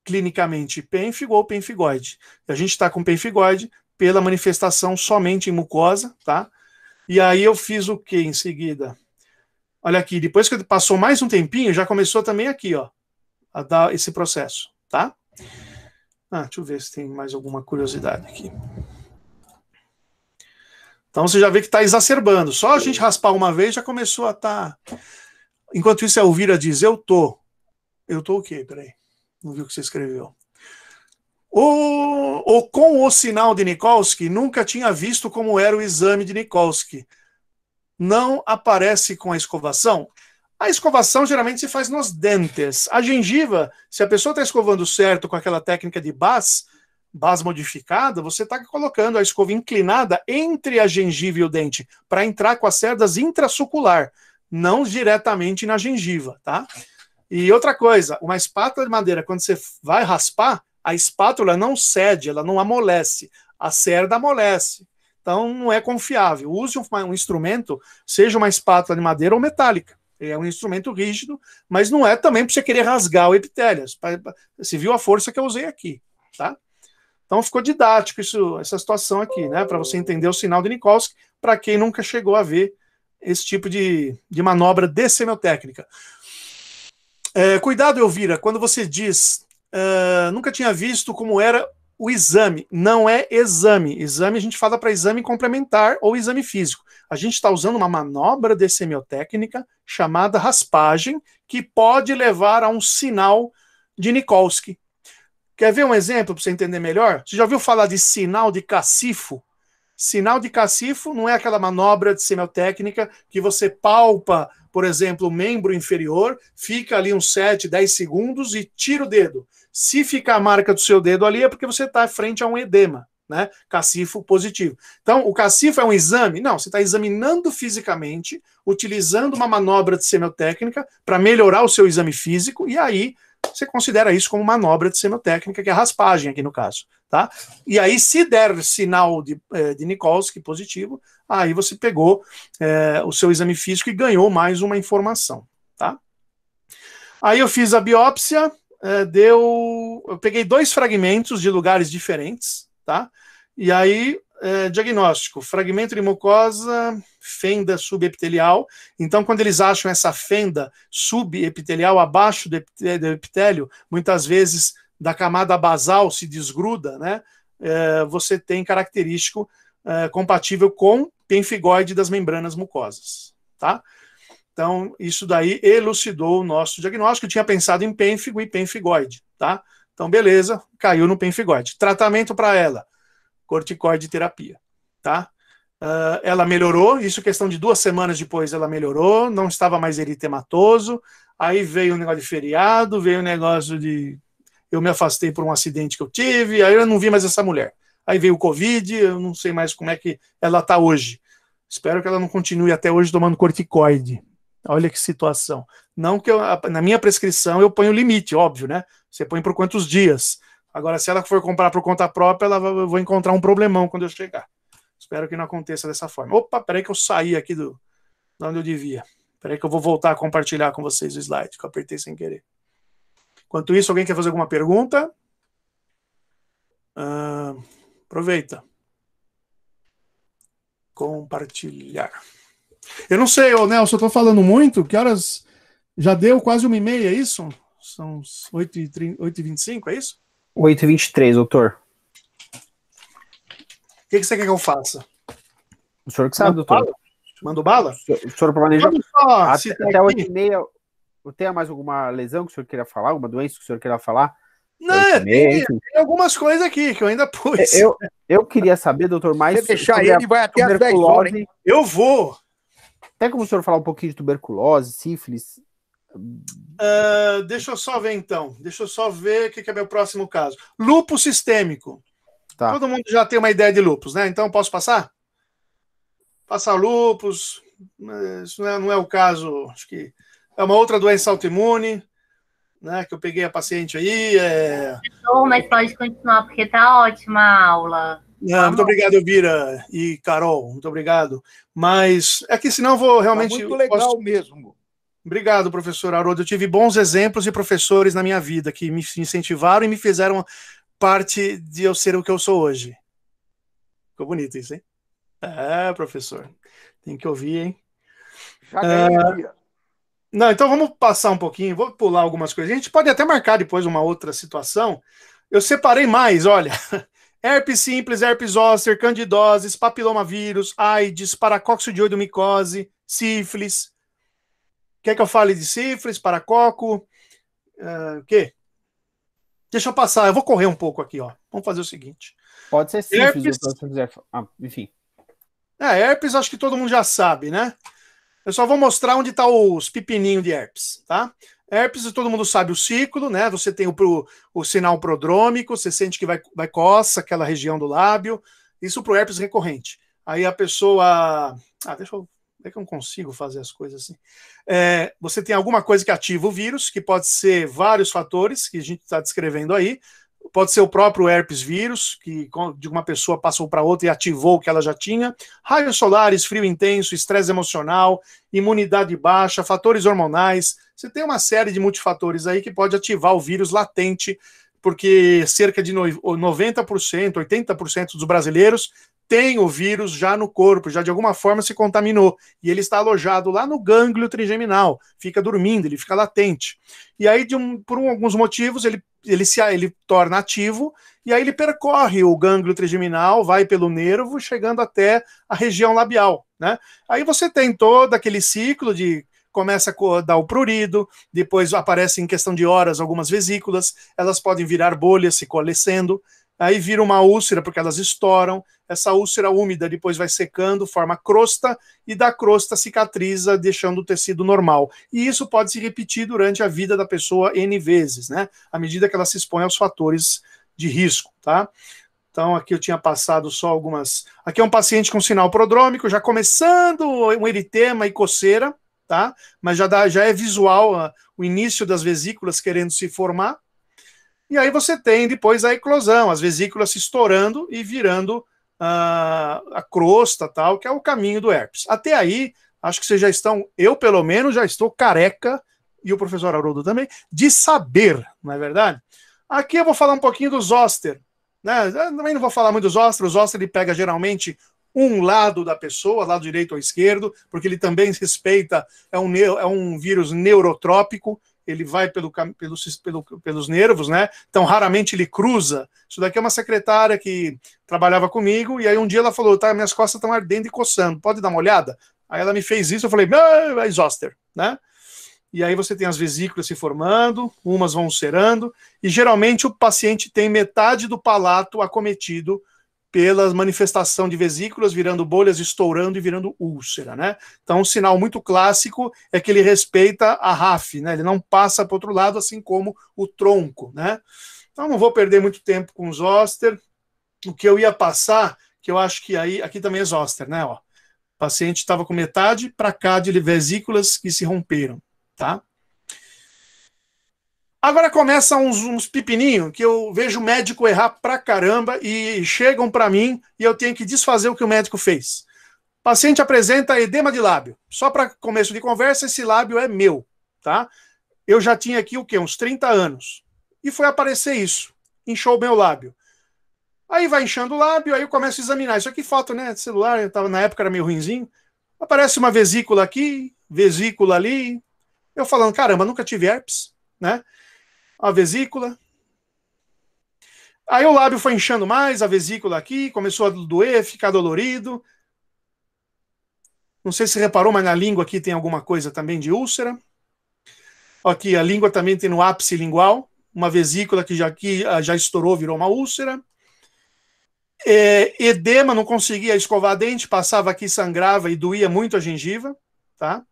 clinicamente pênfigo ou penfigoide. A gente está com penfigoide, pela manifestação somente em mucosa, tá? E aí eu fiz o que em seguida? Olha aqui, depois que passou mais um tempinho, já começou também aqui, ó, a dar esse processo, tá? Ah, deixa eu ver se tem mais alguma curiosidade aqui. Então você já vê que está exacerbando. Só a gente raspar uma vez já começou a estar. Tá... Enquanto isso, a Elvira diz: Eu tô. Eu tô o quê? Peraí. Não vi o que você escreveu. O, o com o sinal de Nikolsky nunca tinha visto como era o exame de Nikolsky. Não aparece com a escovação. A escovação geralmente se faz nos dentes. A gengiva, se a pessoa está escovando certo com aquela técnica de Bass, Bass modificada, você está colocando a escova inclinada entre a gengiva e o dente, para entrar com as cerdas intrasucular, não diretamente na gengiva, tá? E outra coisa, uma espátula de madeira, quando você vai raspar, a espátula não cede, ela não amolece. A cerda amolece. Então não é confiável. Use um, um instrumento, seja uma espátula de madeira ou metálica. É um instrumento rígido, mas não é também para você querer rasgar o epitélio. Você viu a força que eu usei aqui, tá? Então ficou didático isso, essa situação aqui, né? Para você entender o sinal de Nikolsky, para quem nunca chegou a ver esse tipo de, de manobra de semiotécnica. É, cuidado, Elvira, quando você diz Uh, nunca tinha visto como era o exame. Não é exame. Exame, a gente fala para exame complementar ou exame físico. A gente está usando uma manobra de semiotécnica chamada raspagem, que pode levar a um sinal de Nikolsky. Quer ver um exemplo para você entender melhor? Você já ouviu falar de sinal de cacifo? Sinal de cacifo não é aquela manobra de semiotécnica que você palpa, por exemplo, o membro inferior, fica ali uns 7, 10 segundos e tira o dedo. Se ficar a marca do seu dedo ali, é porque você está frente a um edema, né? Cacifo positivo. Então, o cacifo é um exame? Não, você está examinando fisicamente, utilizando uma manobra de semiotécnica para melhorar o seu exame físico, e aí você considera isso como manobra de semiotécnica, que é raspagem aqui no caso. Tá? E aí, se der sinal de, eh, de Nikolsky positivo, aí você pegou é, o seu exame físico e ganhou mais uma informação. Tá? Aí eu fiz a biópsia, é, deu. Eu peguei dois fragmentos de lugares diferentes, tá? E aí, é, diagnóstico: fragmento de mucosa, fenda subepitelial. Então, quando eles acham essa fenda subepitelial abaixo do epitélio, muitas vezes da camada basal se desgruda, né? É, você tem característico é, compatível com penfigoide das membranas mucosas, tá? Então, isso daí elucidou o nosso diagnóstico. Eu tinha pensado em pênfigo e pênfigoide, tá? Então, beleza, caiu no pênfigoide. Tratamento para ela: corticoide terapia, tá? Uh, ela melhorou, isso é questão de duas semanas depois ela melhorou, não estava mais eritematoso. Aí veio o um negócio de feriado, veio o um negócio de. Eu me afastei por um acidente que eu tive, aí eu não vi mais essa mulher. Aí veio o Covid, eu não sei mais como é que ela está hoje. Espero que ela não continue até hoje tomando corticoide, Olha que situação. Não que eu, na minha prescrição eu ponho o limite, óbvio, né? Você põe por quantos dias. Agora, se ela for comprar por conta própria, ela eu vou encontrar um problemão quando eu chegar. Espero que não aconteça dessa forma. Opa, peraí que eu saí aqui do, de onde eu devia. Peraí que eu vou voltar a compartilhar com vocês o slide, que eu apertei sem querer. Enquanto isso, alguém quer fazer alguma pergunta? aproveita. Compartilhar. Eu não sei, ô Nelson, eu tô falando muito. Que horas? Já deu quase uma e meia, é isso? São 8h25, é isso? 8h23, doutor. O que, que, você quer que eu faça? O senhor que sabe, Mando doutor. Bala? Mando bala? O senhor, o senhor planeja. Até, 8h30. tenho mais alguma lesão que o senhor queira falar? Alguma doença que o senhor queira falar? Não, tem, tem, algumas coisas aqui que eu ainda pus. Eu, eu queria saber, doutor, mais. Você deixar ele, vai até as 10 horas, hein? Eu vou. Até como o senhor falar um pouquinho de tuberculose, sífilis. Uh, deixa eu só ver então. Deixa eu só ver o que, é meu próximo caso. Lupus sistêmico. Tá. Todo mundo já tem uma ideia de lupus, né? Então posso passar? Passar lupus. Isso não é, não é o caso. Acho que é uma outra doença autoimune. Né, que eu peguei a paciente aí. É... mas pode continuar, porque tá ótima a aula. Não, ah, tá muito obrigado, Elvira e Carol, muito obrigado. Mas é que senão eu vou tá realmente. Tá muito legal posso... mesmo. Obrigado, professor Haroldo. Eu tive bons exemplos de professores na minha vida que me incentivaram e me fizeram parte de eu ser o que eu sou hoje. Ficou bonito isso, hein? É, professor. Tem que ouvir, hein? Já ganhei. É... Não, então vamos passar um pouquinho, vou pular algumas coisas. A gente pode até marcar depois uma outra situação. Eu separei mais, olha. herpes simples, herpes zoster, candidoses, papilomavírus, AIDS, paracóxio de oidomicose, sífilis. Quer que eu fale de sífilis, paracoco? Uh, o quê? Deixa eu passar, eu vou correr um pouco aqui, ó. Vamos fazer o seguinte. Pode ser sífilis, herpes... Então, ah, enfim. É, herpes acho que todo mundo já sabe, né? Eu só vou mostrar onde tá os pepininhos de herpes, tá? Herpes, todo mundo sabe o ciclo, né? Você tem o, pro, o sinal prodrômico, você sente que vai, vai coça aquela região do lábio. Isso para o herpes recorrente. Aí a pessoa. Ah, deixa eu é que eu não consigo fazer as coisas assim? É, você tem alguma coisa que ativa o vírus, que pode ser vários fatores que a gente está descrevendo aí, pode ser o próprio herpes vírus, que de uma pessoa passou para outra e ativou o que ela já tinha, raios solares, frio intenso, estresse emocional, imunidade baixa, fatores hormonais. Você tem uma série de multifatores aí que pode ativar o vírus latente, porque cerca de 90%, 80% dos brasileiros tem o vírus já no corpo, já de alguma forma se contaminou, e ele está alojado lá no gânglio trigeminal, fica dormindo, ele fica latente. E aí, um, por alguns motivos, ele ele se ele torna ativo e aí ele percorre o gânglio trigeminal, vai pelo nervo, chegando até a região labial, né? Aí você tem todo aquele ciclo de começa a dar o prurido, depois aparece em questão de horas algumas vesículas, elas podem virar bolhas se coalescendo, aí vira uma úlcera porque elas estouram, essa úlcera úmida depois vai secando, forma crosta, e da crosta cicatriza, deixando o tecido normal. E isso pode se repetir durante a vida da pessoa N vezes, né? À medida que ela se expõe aos fatores de risco, tá? Então, aqui eu tinha passado só algumas. Aqui é um paciente com sinal prodrômico, já começando um eritema e coceira, tá? Mas já, dá, já é visual uh, o início das vesículas querendo se formar. E aí você tem depois a eclosão, as vesículas se estourando e virando a, a crosta tal, que é o caminho do herpes. Até aí, acho que vocês já estão, eu pelo menos já estou careca, e o professor Haroldo também, de saber, não é verdade? Aqui eu vou falar um pouquinho do zoster. Né? também não vou falar muito dos zoster, o zoster ele pega geralmente um lado da pessoa, lado direito ou esquerdo, porque ele também respeita, é um, é um vírus neurotrópico, ele vai pelo, pelo, pelo, pelos nervos, né? Então raramente ele cruza. Isso daqui é uma secretária que trabalhava comigo, e aí um dia ela falou: tá, minhas costas estão ardendo e coçando, pode dar uma olhada? Aí ela me fez isso, eu falei, ah, é exhauster, né? E aí você tem as vesículas se formando, umas vão cerando e geralmente o paciente tem metade do palato acometido pela manifestação de vesículas virando bolhas, estourando e virando úlcera, né? Então, um sinal muito clássico é que ele respeita a RAF, né? Ele não passa para outro lado, assim como o tronco, né? Então, não vou perder muito tempo com os zoster. O que eu ia passar, que eu acho que aí, aqui também é zoster, né? Ó, o paciente estava com metade para cá de vesículas que se romperam, tá? Agora começam uns, uns pepininhos que eu vejo o médico errar pra caramba e chegam para mim e eu tenho que desfazer o que o médico fez. O paciente apresenta edema de lábio. Só para começo de conversa, esse lábio é meu, tá? Eu já tinha aqui o quê? Uns 30 anos. E foi aparecer isso. Inchou o meu lábio. Aí vai inchando o lábio, aí eu começo a examinar. Isso aqui foto, né? Celular, eu tava, na época era meio ruinzinho. Aparece uma vesícula aqui, vesícula ali. Eu falando, caramba, nunca tive herpes, né? a vesícula. Aí o lábio foi inchando mais, a vesícula aqui, começou a doer, ficar dolorido. Não sei se reparou, mas na língua aqui tem alguma coisa também de úlcera. Aqui a língua também tem no ápice lingual, uma vesícula que já, aqui ah, já estourou, virou uma úlcera. É, edema, não conseguia escovar dente, passava aqui, sangrava e doía muito a gengiva, tá?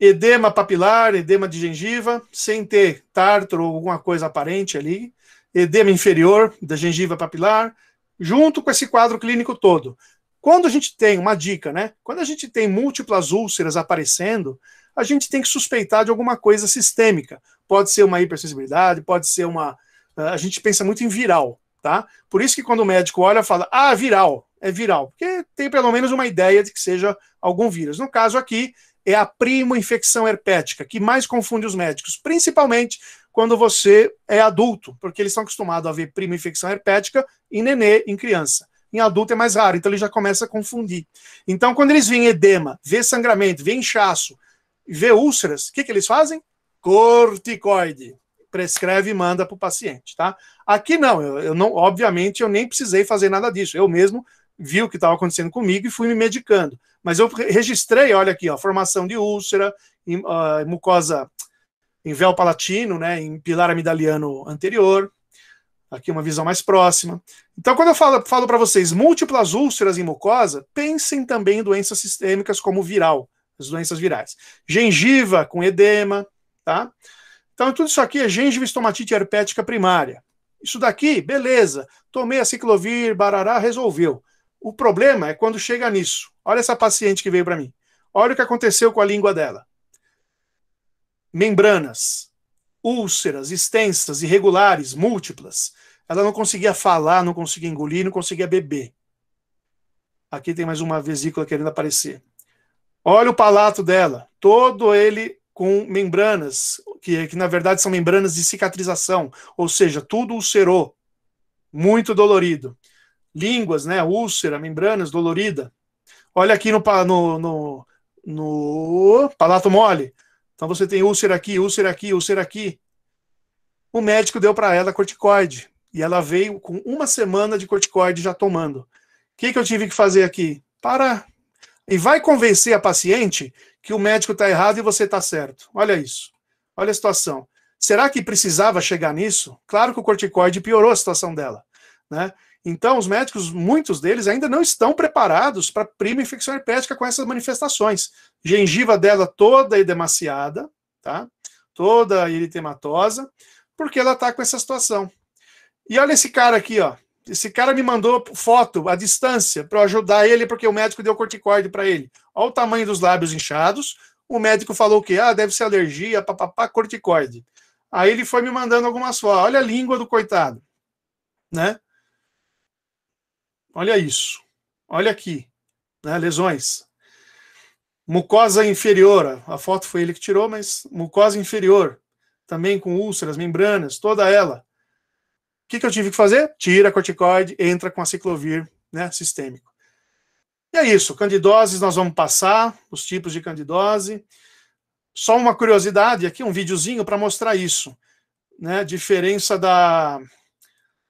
edema papilar, edema de gengiva, sem ter tártaro ou alguma coisa aparente ali, edema inferior da gengiva papilar, junto com esse quadro clínico todo. Quando a gente tem, uma dica, né? Quando a gente tem múltiplas úlceras aparecendo, a gente tem que suspeitar de alguma coisa sistêmica. Pode ser uma hipersensibilidade, pode ser uma. Eh, a gente pensa muito em viral, tá? Por isso que quando o médico olha, fala, ah, viral, é viral, porque tem pelo menos uma ideia de que seja algum vírus. No caso aqui, é a prima infecção herpética, que mais confunde os médicos, principalmente quando você é adulto, porque eles estão acostumados a ver prima infecção herpética em nenê, em criança. Em adulto é mais raro, então ele já começa a confundir. Então, quando eles veem edema, vê sangramento, vê inchaço, vê úlceras, o que, que eles fazem? Corticoide prescreve e manda para o paciente, tá? Aqui não, eu, eu, não, obviamente eu nem precisei fazer nada disso. Eu mesmo vi o que estava acontecendo comigo e fui me medicando. Mas eu registrei, olha aqui, ó, formação de úlcera, em, uh, mucosa em véu palatino, né, em pilar amidaliano anterior. Tá aqui uma visão mais próxima. Então, quando eu falo, falo para vocês múltiplas úlceras em mucosa, pensem também em doenças sistêmicas como viral, as doenças virais. Gengiva com edema, tá? Então, tudo isso aqui é estomatite herpética primária. Isso daqui, beleza. Tomei a ciclovir, barará, resolveu. O problema é quando chega nisso. Olha essa paciente que veio para mim. Olha o que aconteceu com a língua dela. Membranas, úlceras extensas, irregulares, múltiplas. Ela não conseguia falar, não conseguia engolir, não conseguia beber. Aqui tem mais uma vesícula querendo aparecer. Olha o palato dela, todo ele com membranas, que, que na verdade são membranas de cicatrização, ou seja, tudo ulcerou, muito dolorido línguas, né? Úlcera, membranas, dolorida. Olha aqui no, no, no, no palato mole. Então você tem úlcera aqui, úlcera aqui, úlcera aqui. O médico deu para ela corticoide. E ela veio com uma semana de corticoide já tomando. O que, que eu tive que fazer aqui? Para. E vai convencer a paciente que o médico está errado e você está certo. Olha isso. Olha a situação. Será que precisava chegar nisso? Claro que o corticoide piorou a situação dela. Né? Então, os médicos, muitos deles ainda não estão preparados para prima infecção herpética com essas manifestações. Gengiva dela toda edemaciada, tá? Toda eritematosa, porque ela está com essa situação. E olha esse cara aqui, ó. Esse cara me mandou foto à distância para ajudar ele, porque o médico deu corticoide para ele. Olha o tamanho dos lábios inchados. O médico falou que ah, deve ser alergia, papapá, corticoide. Aí ele foi me mandando algumas fotos. Olha a língua do coitado, né? Olha isso. Olha aqui. Né? Lesões. Mucosa inferior. A foto foi ele que tirou, mas mucosa inferior. Também com úlceras, membranas, toda ela. O que, que eu tive que fazer? Tira corticoide, entra com a ciclovir né, sistêmico. E é isso. Candidoses nós vamos passar, os tipos de candidose. Só uma curiosidade aqui, um videozinho para mostrar isso. Né, diferença da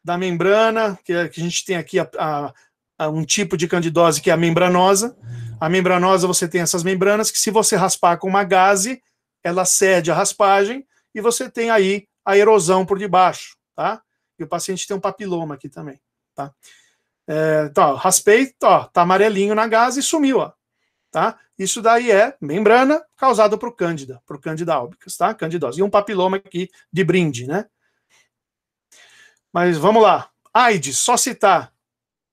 da membrana, é, que, a gente tem aqui a, a, a um tipo de candidose que é a membranosa. A membranosa, você tem essas membranas que, se você raspar com uma gaze, ela cede a raspagem e você tem aí a erosão por debaixo, tá? E o paciente tem um papiloma aqui também, tá? É, tá, raspei, ó, tá amarelinho na gase e sumiu, ó, tá? Isso daí é membrana causada por cândida, por cândida albicans, tá? Candidose. E um papiloma aqui de brinde, né? Mas vamos lá. AIDS, só citar.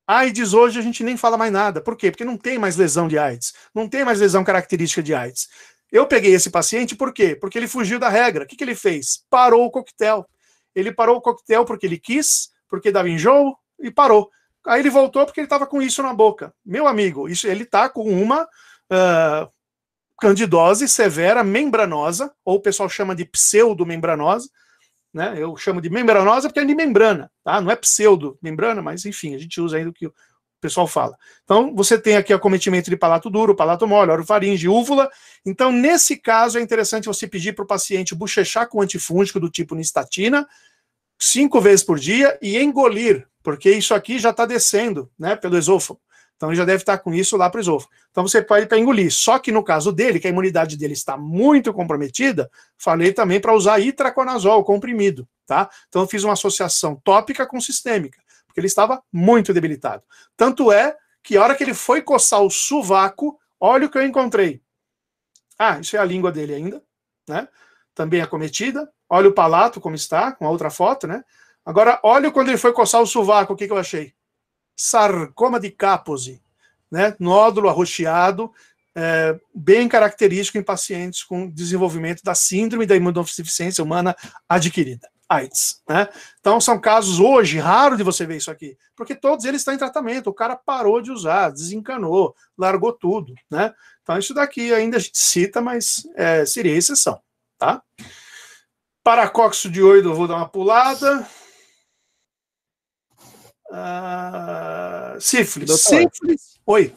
AIDS hoje a gente nem fala mais nada. Por quê? Porque não tem mais lesão de AIDS. Não tem mais lesão característica de AIDS. Eu peguei esse paciente por quê? Porque ele fugiu da regra. O que, que ele fez? Parou o coquetel. Ele parou o coquetel porque ele quis, porque dava enjoo e parou. Aí ele voltou porque ele estava com isso na boca. Meu amigo, isso ele está com uma uh, candidose severa membranosa, ou o pessoal chama de pseudomembranosa, né? Eu chamo de membranosa porque é de membrana, tá? Não é pseudo membrana, mas enfim, a gente usa ainda o que o pessoal fala. Então, você tem aqui acometimento de palato duro, palato mole, orofaringe, úvula. Então, nesse caso, é interessante você pedir para o paciente bochechar com antifúngico do tipo nistatina, cinco vezes por dia, e engolir, porque isso aqui já está descendo, né, pelo esôfago. Então ele já deve estar com isso lá para o esôfago. Então você pode para engolir. Só que no caso dele, que a imunidade dele está muito comprometida, falei também para usar itraconazol comprimido, tá? Então eu fiz uma associação tópica com sistêmica, porque ele estava muito debilitado. Tanto é que a hora que ele foi coçar o sovaco, olha o que eu encontrei. Ah, isso é a língua dele ainda, né? Também acometida. É olha o palato como está, com a outra foto, né? Agora, olha quando ele foi coçar o sovaco, o que, que eu achei? sarcoma de Kaposi, né? nódulo arroxeado, é, bem característico em pacientes com desenvolvimento da síndrome da imunodeficiência humana adquirida, AIDS. Né? Então, são casos hoje, raro de você ver isso aqui, porque todos eles estão em tratamento, o cara parou de usar, desencanou, largou tudo. Né? Então, isso daqui ainda a gente cita, mas é, seria exceção. Tá? Paracóxido de oido, eu vou dar uma pulada. Uh, sífilis. Doutor, sífilis. Oi.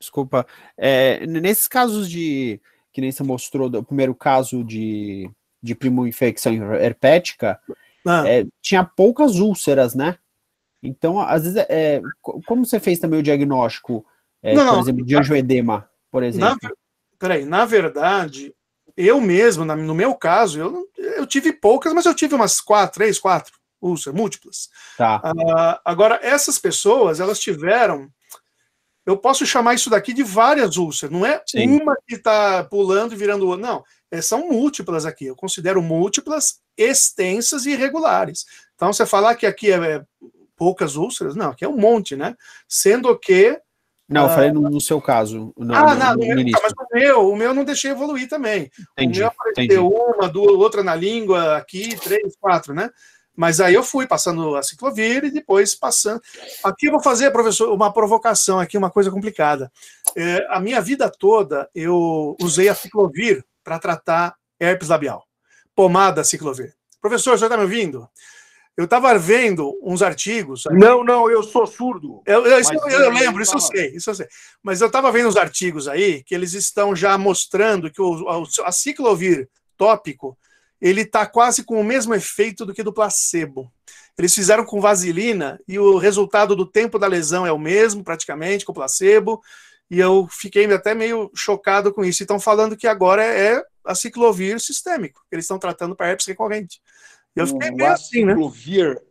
Desculpa. É, nesses casos de. Que nem você mostrou, o primeiro caso de, de primo-infecção herpética, ah. é, tinha poucas úlceras, né? Então, às vezes, é, como você fez também o diagnóstico, é, não, por exemplo, de angioedema, por exemplo? Na, peraí, na verdade, eu mesmo, no meu caso, eu, eu tive poucas, mas eu tive umas quatro, três, quatro úlceras múltiplas. Tá. Ah, agora, essas pessoas, elas tiveram. Eu posso chamar isso daqui de várias úlceras, não é Sim. uma que está pulando e virando outra. Não, é, são múltiplas aqui. Eu considero múltiplas, extensas e irregulares. Então, você falar que aqui é, é poucas úlceras, não, aqui é um monte, né? Sendo que não, eu ah, falei no, no seu caso. No, ah, no, não, no meu, tá, mas o meu, o meu não deixei evoluir também. Entendi, o meu apareceu entendi. uma, duas, outra na língua, aqui, três, quatro, né? Mas aí eu fui passando a ciclovia e depois passando. Aqui eu vou fazer, professor, uma provocação aqui, uma coisa complicada. É, a minha vida toda eu usei a ciclovir para tratar herpes labial. Pomada ciclovir. Professor, o senhor está me ouvindo? Eu estava vendo uns artigos. Aqui. Não, não, eu sou surdo. Eu, eu, isso, eu, eu lembro, isso eu sei, isso eu sei. Mas eu estava vendo uns artigos aí que eles estão já mostrando que o, a, a ciclovir tópico ele está quase com o mesmo efeito do que do placebo. Eles fizeram com vaselina e o resultado do tempo da lesão é o mesmo, praticamente, com o placebo. E eu fiquei até meio chocado com isso. Estão falando que agora é, é a ciclovir sistêmico, eles estão tratando para herpes recorrente. Eu fiquei o meio assim, né?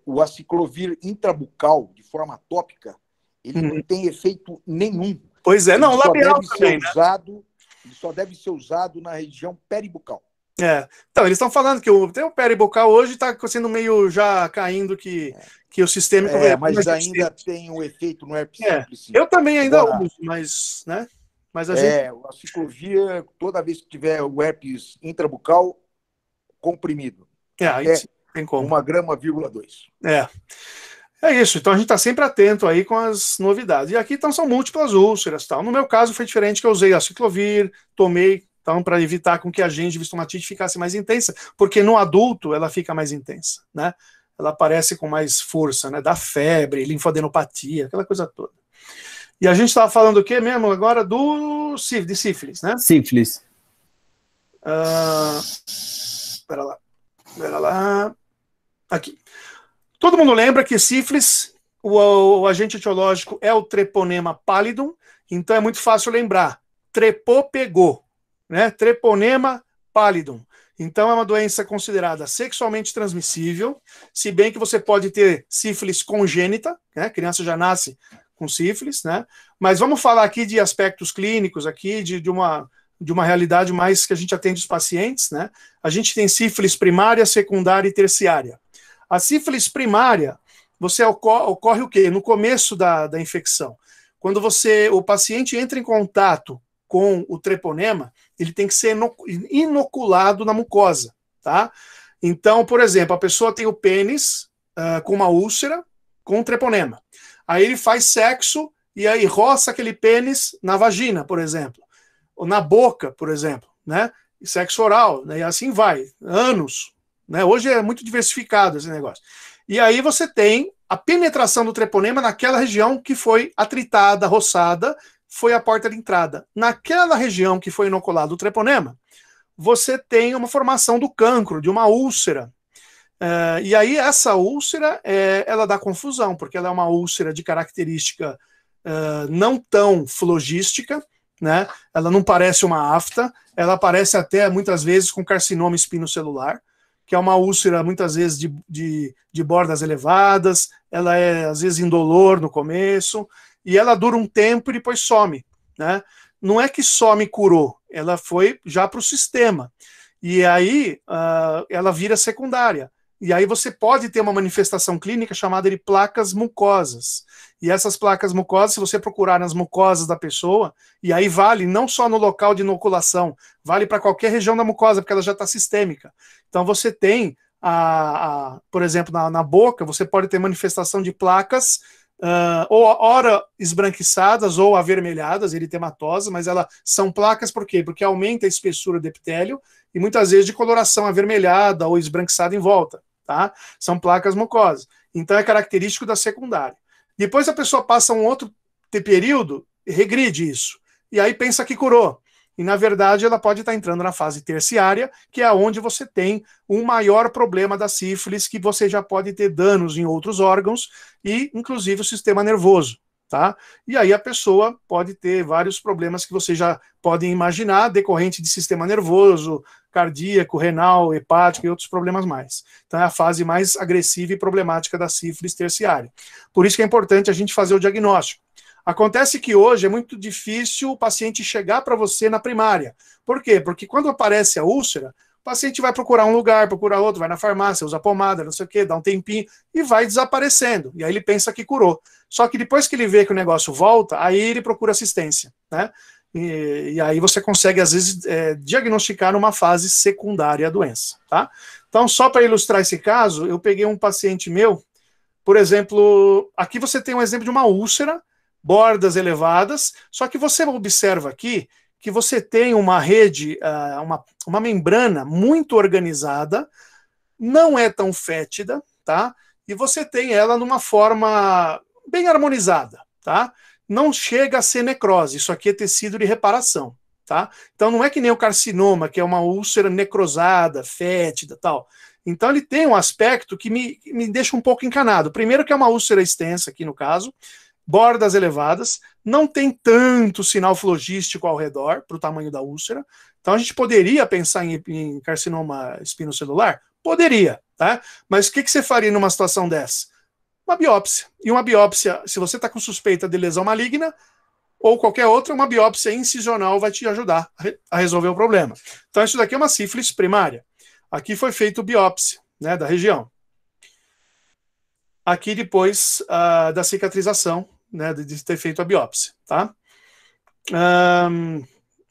O aciclovir intrabucal, de forma tópica, ele não uhum. tem efeito nenhum. Pois é, ele não, labial também, né? usado, Ele só deve ser usado na região peribucal. É. Então, eles estão falando que o, tem o peribucal hoje está sendo meio já caindo que, é. que o sistema. É, mas, mas ainda tem, tem um efeito no herpes é, é. simples. Sim. Eu também ainda Agora, uso, mas. Né? mas a é, gente... a ciclovia, toda vez que tiver o herpes intrabucal, comprimido. É, aí é tem como. Uma grama, vírgula dois. É. É isso, então a gente está sempre atento aí com as novidades. E aqui então são múltiplas úlceras tal. No meu caso foi diferente, que eu usei a ciclovir, tomei então, para evitar com que a estomatite ficasse mais intensa, porque no adulto ela fica mais intensa, né? Ela aparece com mais força, né? Da febre, linfadenopatia, aquela coisa toda. E a gente estava falando o quê mesmo agora? Do de sífilis, né? Sífilis. Uh, pera lá. Pera lá. Aqui. Todo mundo lembra que sífilis, o, o agente etiológico é o treponema pallidum, então é muito fácil lembrar. Trepô pegou né? Treponema pallidum. Então, é uma doença considerada sexualmente transmissível, se bem que você pode ter sífilis congênita, né? A criança já nasce com sífilis, né? Mas vamos falar aqui de aspectos clínicos, aqui de, de uma de uma realidade mais que a gente atende os pacientes, né? A gente tem sífilis primária, secundária e terciária. A sífilis primária, você ocorre, ocorre o quê? No começo da, da infecção. Quando você, o paciente entra em contato com o treponema, ele tem que ser inoculado na mucosa, tá? Então, por exemplo, a pessoa tem o pênis uh, com uma úlcera com treponema. Aí ele faz sexo e aí roça aquele pênis na vagina, por exemplo, ou na boca, por exemplo, né? E sexo oral, né? E assim vai, anos, né? Hoje é muito diversificado esse negócio. E aí você tem a penetração do treponema naquela região que foi atritada, roçada, foi a porta de entrada. Naquela região que foi inoculado o treponema, você tem uma formação do cancro, de uma úlcera. Uh, e aí essa úlcera, é, ela dá confusão, porque ela é uma úlcera de característica uh, não tão flogística, né? Ela não parece uma afta, ela aparece até muitas vezes com carcinoma espinocelular, que é uma úlcera muitas vezes de, de, de bordas elevadas, ela é às vezes indolor no começo, e ela dura um tempo e depois some. Né? Não é que some curou, ela foi já para o sistema. E aí uh, ela vira secundária. E aí você pode ter uma manifestação clínica chamada de placas mucosas. E essas placas mucosas, se você procurar nas mucosas da pessoa, e aí vale não só no local de inoculação, vale para qualquer região da mucosa, porque ela já está sistêmica. Então você tem, a, a por exemplo, na, na boca, você pode ter manifestação de placas uh, ou ora esbranquiçadas ou avermelhadas, eritematosas, mas elas são placas por quê? Porque aumenta a espessura do epitélio e muitas vezes de coloração avermelhada ou esbranquiçada em volta, tá? São placas mucosas. Então é característico da secundária. Depois a pessoa passa um outro período, regride isso. E aí pensa que curou. E, na verdade, ela pode estar entrando na fase terciária, que é onde você tem um maior problema da sífilis, que você já pode ter danos em outros órgãos e, inclusive, o sistema nervoso. Tá? E aí a pessoa pode ter vários problemas que vocês já podem imaginar, decorrente de sistema nervoso, cardíaco, renal, hepático e outros problemas mais. Então é a fase mais agressiva e problemática da sífilis terciária. Por isso que é importante a gente fazer o diagnóstico. Acontece que hoje é muito difícil o paciente chegar para você na primária. Por quê? Porque quando aparece a úlcera, o paciente vai procurar um lugar, procurar outro, vai na farmácia, usa pomada, não sei o quê, dá um tempinho e vai desaparecendo. E aí ele pensa que curou. Só que depois que ele vê que o negócio volta, aí ele procura assistência, né? E, e, aí você consegue, às vezes, é, diagnosticar numa fase secundária a doença, tá? Então, só para ilustrar esse caso, eu peguei um paciente meu, por exemplo, aqui você tem um exemplo de uma úlcera bordas elevadas, só que você observa aqui que você tem uma rede, ah, uma, uma membrana muito organizada, não é tão fétida, tá? E você tem ela numa forma bem harmonizada, tá? Não chega a ser necrose, isso aqui é tecido de reparação, tá? Então não é que nem o carcinoma, que é uma úlcera necrosada, fétida, tal. Então ele tem um aspecto que me, me deixa um pouco encanado. Primeiro que é uma úlcera extensa aqui no caso, bordas elevadas, não tem tanto sinal flogístico ao redor para o tamanho da úlcera. Então a gente poderia pensar em, em carcinoma espinocelular? Poderia, tá? Mas o que, que você faria numa situação dessa? Uma biópsia. E uma biópsia, se você está com suspeita de lesão maligna, ou qualquer outra, uma biópsia incisional vai te ajudar a resolver o problema. Então, isso daqui é uma sífilis primária. Aqui foi feito biópsia né, da região. Aqui depois uh, da cicatrização, né, de ter feito a biópsia, tá?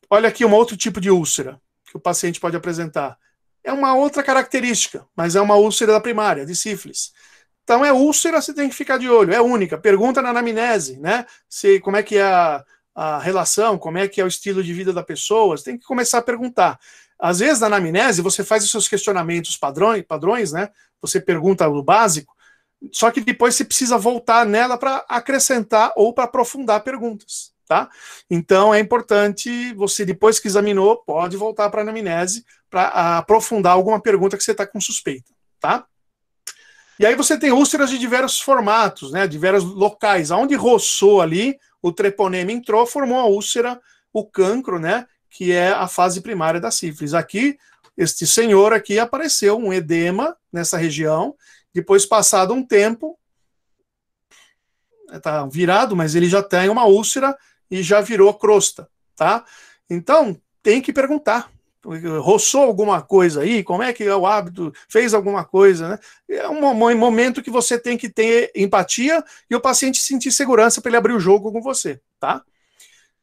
olha aqui um outro tipo de úlcera que o paciente pode apresentar. É uma outra característica, mas é uma úlcera da primária, de sífilis. Então é úlcera, você tem que ficar de olho, é única. Pergunta na anamnese, né? Se, como é que é a, a relação, como é que é o estilo de vida da pessoa, você tem que começar a perguntar. Às vezes, na anamnese, você faz os seus questionamentos padrões, padrões né? Você pergunta o básico, só que depois você precisa voltar nela para acrescentar ou para aprofundar perguntas, tá? Então é importante você depois que examinou, pode voltar para a anamnese para aprofundar alguma pergunta que você está com suspeita, tá? E aí você tem úlceras de diversos formatos, né? Diversos locais, aonde roçou ali, o treponema entrou, formou a úlcera, o cancro, né? Que é a fase primária da sífilis. Aqui, este senhor aqui apareceu um edema nessa região depois, passado um tempo, está virado, mas ele já tem uma úlcera e já virou crosta, tá? Então, tem que perguntar. Roçou alguma coisa aí? Como é que é o hábito? Fez alguma coisa, né? É um momento que você tem que ter empatia e o paciente sentir segurança para ele abrir o jogo com você, tá?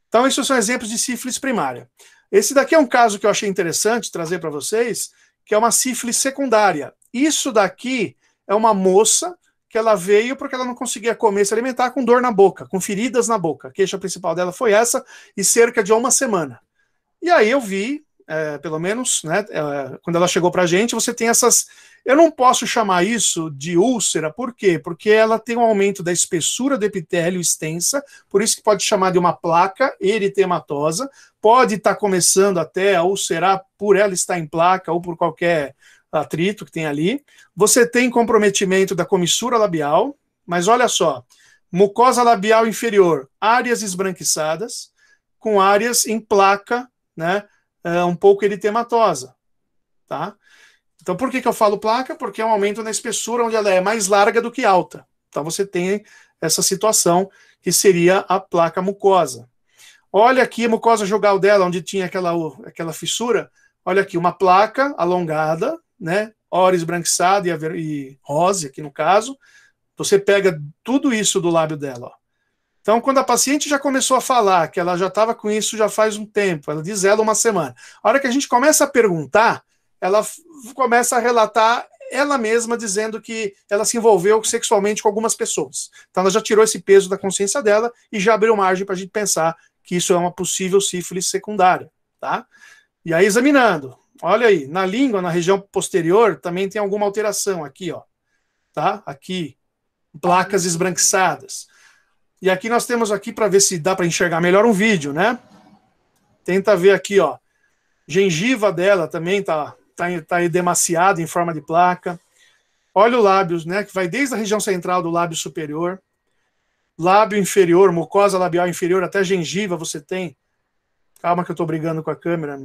Então, esses são exemplos de sífilis primária. Esse daqui é um caso que eu achei interessante trazer para vocês, que é uma sífilis secundária. Isso daqui é uma moça que ela veio porque ela não conseguia comer, se alimentar com dor na boca, com feridas na boca. A queixa principal dela foi essa, e cerca de uma semana. E aí eu vi, é, pelo menos, né, é, quando ela chegou para a gente, você tem essas. Eu não posso chamar isso de úlcera, por quê? Porque ela tem um aumento da espessura do epitélio extensa, por isso que pode chamar de uma placa eritematosa, pode estar tá começando até a ulcerar por ela estar em placa ou por qualquer atrito que tem ali. Você tem comprometimento da comissura labial, mas olha só, mucosa labial inferior, áreas esbranquiçadas, com áreas em placa, né, é, um pouco eritematosa, tá? Então, por que, que eu falo placa? Porque é um aumento na espessura onde ela é mais larga do que alta. Então, você tem essa situação que seria a placa mucosa. Olha aqui a mucosa jugal dela, onde tinha aquela, aquela fissura. Olha aqui, uma placa alongada, né? Hora esbranquiçada e, e rose, aqui no caso, você pega tudo isso do lábio dela. Ó. Então, quando a paciente já começou a falar que ela já estava com isso já faz um tempo, ela diz ela uma semana. A hora que a gente começa a perguntar, ela começa a relatar ela mesma dizendo que ela se envolveu sexualmente com algumas pessoas. Então, ela já tirou esse peso da consciência dela e já abriu margem para a gente pensar que isso é uma possível sífilis secundária, tá? E aí, examinando, Olha aí, na língua, na região posterior, também tem alguma alteração aqui, ó. Tá? Aqui, placas esbranquiçadas. E aqui nós temos aqui para ver se dá para enxergar melhor um vídeo, né? Tenta ver aqui, ó. Gengiva dela também tá tá, tá edemaciada em forma de placa. Olha o lábios, né, que vai desde a região central do lábio superior, lábio inferior, mucosa labial inferior até gengiva, você tem. Calma que eu tô brigando com a câmera,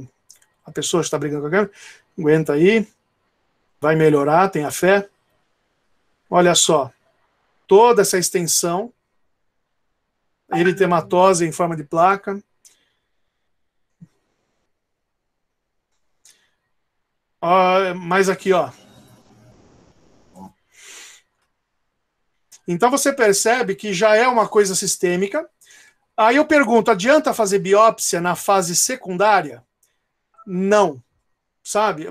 a pessoa está brigando com a câmera, aguenta aí, vai melhorar, tenha fé. Olha só, toda essa extensão, eritematose em forma de placa. Ó, mais aqui, ó. Então você percebe que já é uma coisa sistêmica. Aí eu pergunto, adianta fazer biópsia na fase secundária? não. Sabe?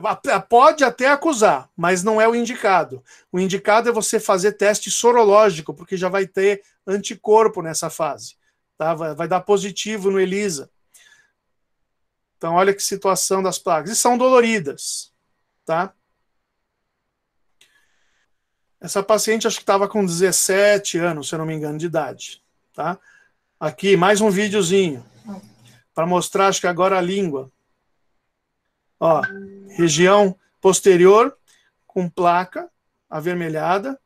Pode até acusar, mas não é o indicado. O indicado é você fazer teste sorológico, porque já vai ter anticorpo nessa fase. Tá? Vai, dar positivo no ELISA. Então, olha que situação das plagas. E são doloridas. Tá? Essa paciente acho que estava com 17 anos, se eu não me engano, de idade. Tá? Aqui, mais um videozinho. Para mostrar, acho que agora a língua. Ó, região posterior com placa avermelhada.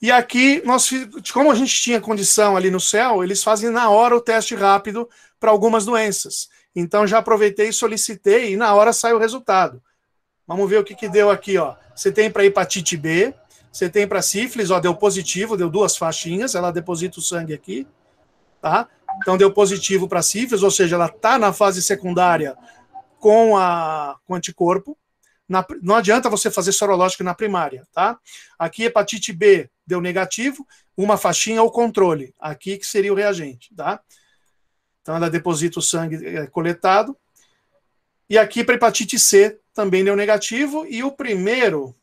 E aqui, nós, como a gente tinha condição ali no céu, eles fazem na hora o teste rápido para algumas doenças. Então já aproveitei, solicitei e na hora sai o resultado. Vamos ver o que, que deu aqui, ó. Você tem para hepatite B, você tem para sífilis, ó, deu positivo, deu duas faixinhas, ela deposita o sangue aqui, tá? Então deu positivo para sífilis, ou seja, ela está na fase secundária com a com anticorpo. Na, não adianta você fazer sorológico na primária, tá? Aqui hepatite B deu negativo, uma faixinha ou controle, aqui que seria o reagente, tá? Então ela deposita o sangue é, coletado. E aqui para hepatite C também deu negativo e o primeiro,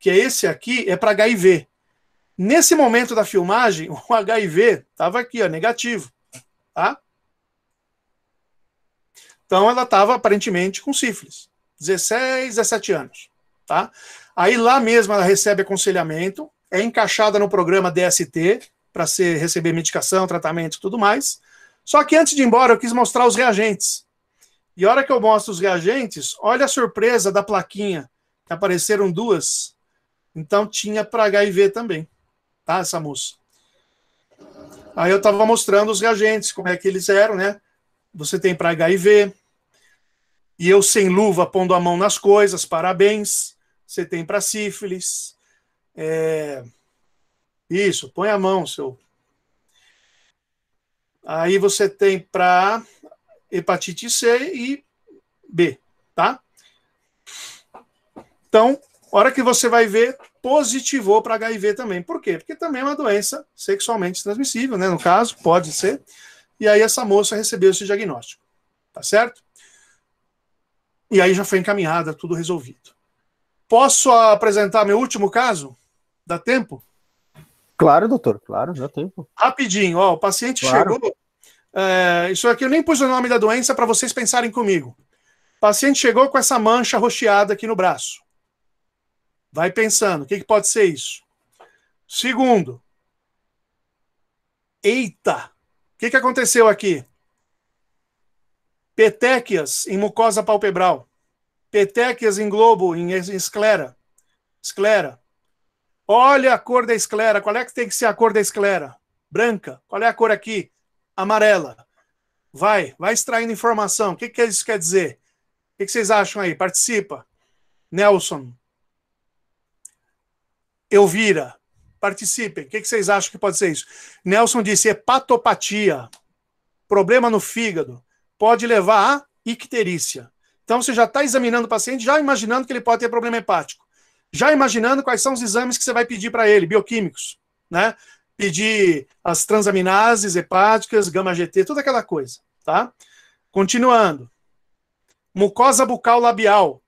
que é esse aqui, é para HIV. Nesse momento da filmagem, o HIV estava aqui, ó, negativo. Tá? Então ela estava aparentemente com sífilis, 16, 17 anos. Tá? Aí lá mesmo ela recebe aconselhamento, é encaixada no programa DST para ser receber medicação, tratamento, tudo mais. Só que antes de ir embora eu quis mostrar os reagentes. E a hora que eu mostro os reagentes, olha a surpresa da plaquinha, que apareceram duas. Então tinha para HIV também, tá essa moça. Aí eu estava mostrando os reagentes, como é que eles eram, né? Você tem para HIV, e eu sem luva pondo a mão nas coisas, parabéns. Você tem para sífilis. É... Isso, põe a mão, seu. Aí você tem para hepatite C e B, tá? Então, hora que você vai ver, positivou para HIV também. Por quê? Porque também é uma doença sexualmente transmissível, né? No caso, pode ser. E aí essa moça recebeu esse diagnóstico. Tá certo? E aí já foi encaminhada, tudo resolvido. Posso apresentar meu último caso? Dá tempo? Claro, doutor, claro, dá tempo. Rapidinho, ó, o paciente claro. chegou. É, isso aqui eu nem pus o nome da doença para vocês pensarem comigo. O paciente chegou com essa mancha rocheada aqui no braço. Vai pensando, o que, que pode ser isso? Segundo, eita, o que, que aconteceu aqui? Petequias em mucosa palpebral, petequias em globo, em esclera, esclera. Olha a cor da esclera, qual é que tem que ser a cor da esclera? Branca. Qual é a cor aqui? Amarela. Vai, vai extraindo informação. O que, que isso quer dizer? O que, que vocês acham aí? Participa. Nelson, Elvira, participem. O que, vocês acham que pode ser isso? Nelson disse hepatopatia, problema no fígado, pode levar a icterícia. Então você já está examinando o paciente, já imaginando que ele pode ter problema hepático. Já imaginando quais são os exames que você vai pedir para ele, bioquímicos, né? Pedir as transaminases hepáticas, gama GT, toda aquela coisa, tá? Continuando. Mucosa bucal labial,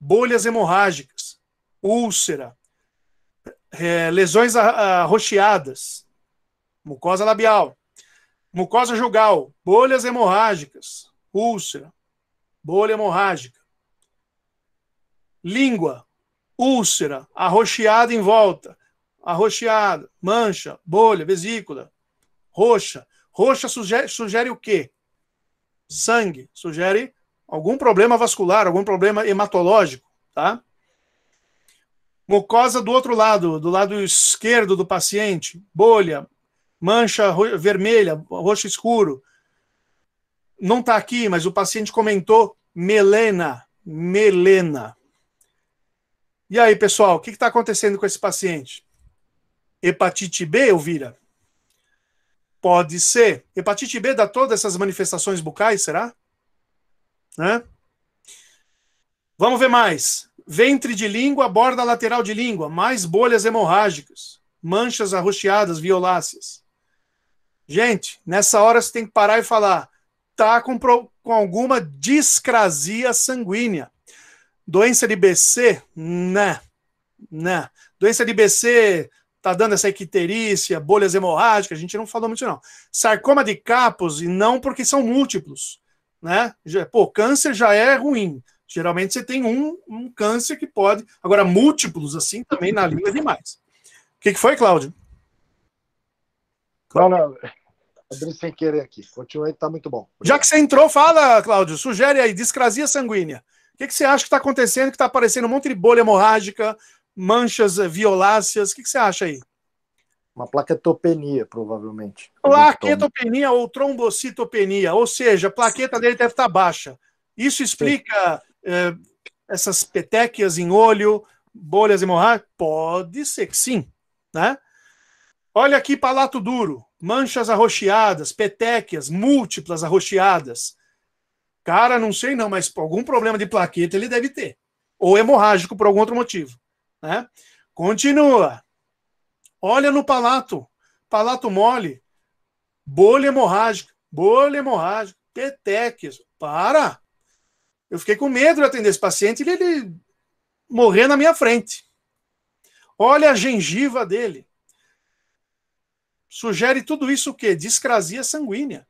bolhas hemorrágicas, úlcera, é, lesões arroxeadas, mucosa labial, mucosa jugal, bolhas hemorrágicas, úlcera, bolha hemorrágica, língua, úlcera, arroxeada em volta, arroxeada, mancha, bolha, vesícula, roxa. Roxa sugere, sugere o quê? Sangue, sugere algum problema vascular, algum problema hematológico, tá? Mucosa do outro lado, do lado esquerdo do paciente, bolha, mancha ro vermelha, roxo escuro. Não está aqui, mas o paciente comentou melena, melena. E aí, pessoal, o que está acontecendo com esse paciente? Hepatite B, Elvira? Pode ser. Hepatite B dá todas essas manifestações bucais, será? Né? Vamos ver mais ventre de língua, borda lateral de língua, mais bolhas hemorrágicas, manchas arroxeadas, violáceas. Gente, nessa hora você tem que parar e falar: tá com, com alguma discrasia sanguínea. Doença de BC? Né. Né. Doença de BC tá dando essa equiterícia, bolhas hemorrágicas, a gente não falou muito não. Sarcoma de Capos e não porque são múltiplos, né? Pô, câncer já é ruim. Geralmente você tem um, um câncer que pode. Agora, múltiplos assim também na língua é demais. O que, que foi, Cláudio? Não, não. Abri sem querer aqui. Continua aí, tá muito bom. Obrigado. Já que você entrou, fala, Cláudio. Sugere aí, discrasia sanguínea. O que, que você acha que está acontecendo? Que está aparecendo um monte de bolha hemorrágica, manchas eh, violáceas. O que, que você acha aí? Uma plaquetopenia, provavelmente. Plaquetopenia ou trombocitopenia, ou seja, a plaqueta dele deve estar tá baixa. Isso explica eh, essas petequias em olho, bolhas hemorrágicas? Pode ser que sim, né? Olha aqui palato duro, manchas arroxeadas, petequias, múltiplas arroxeadas. Cara, não sei não, mas algum problema de plaqueta ele deve ter. Ou hemorrágico por algum outro motivo. Né? Continua. Olha no palato. Palato mole. Bolha hemorrágica. Bolha hemorrágica. Petequias. Para! Eu fiquei com medo de atender esse paciente e ele, morrer na minha frente. Olha a gengiva dele. Sugere tudo isso o quê? Discrasia sanguínea.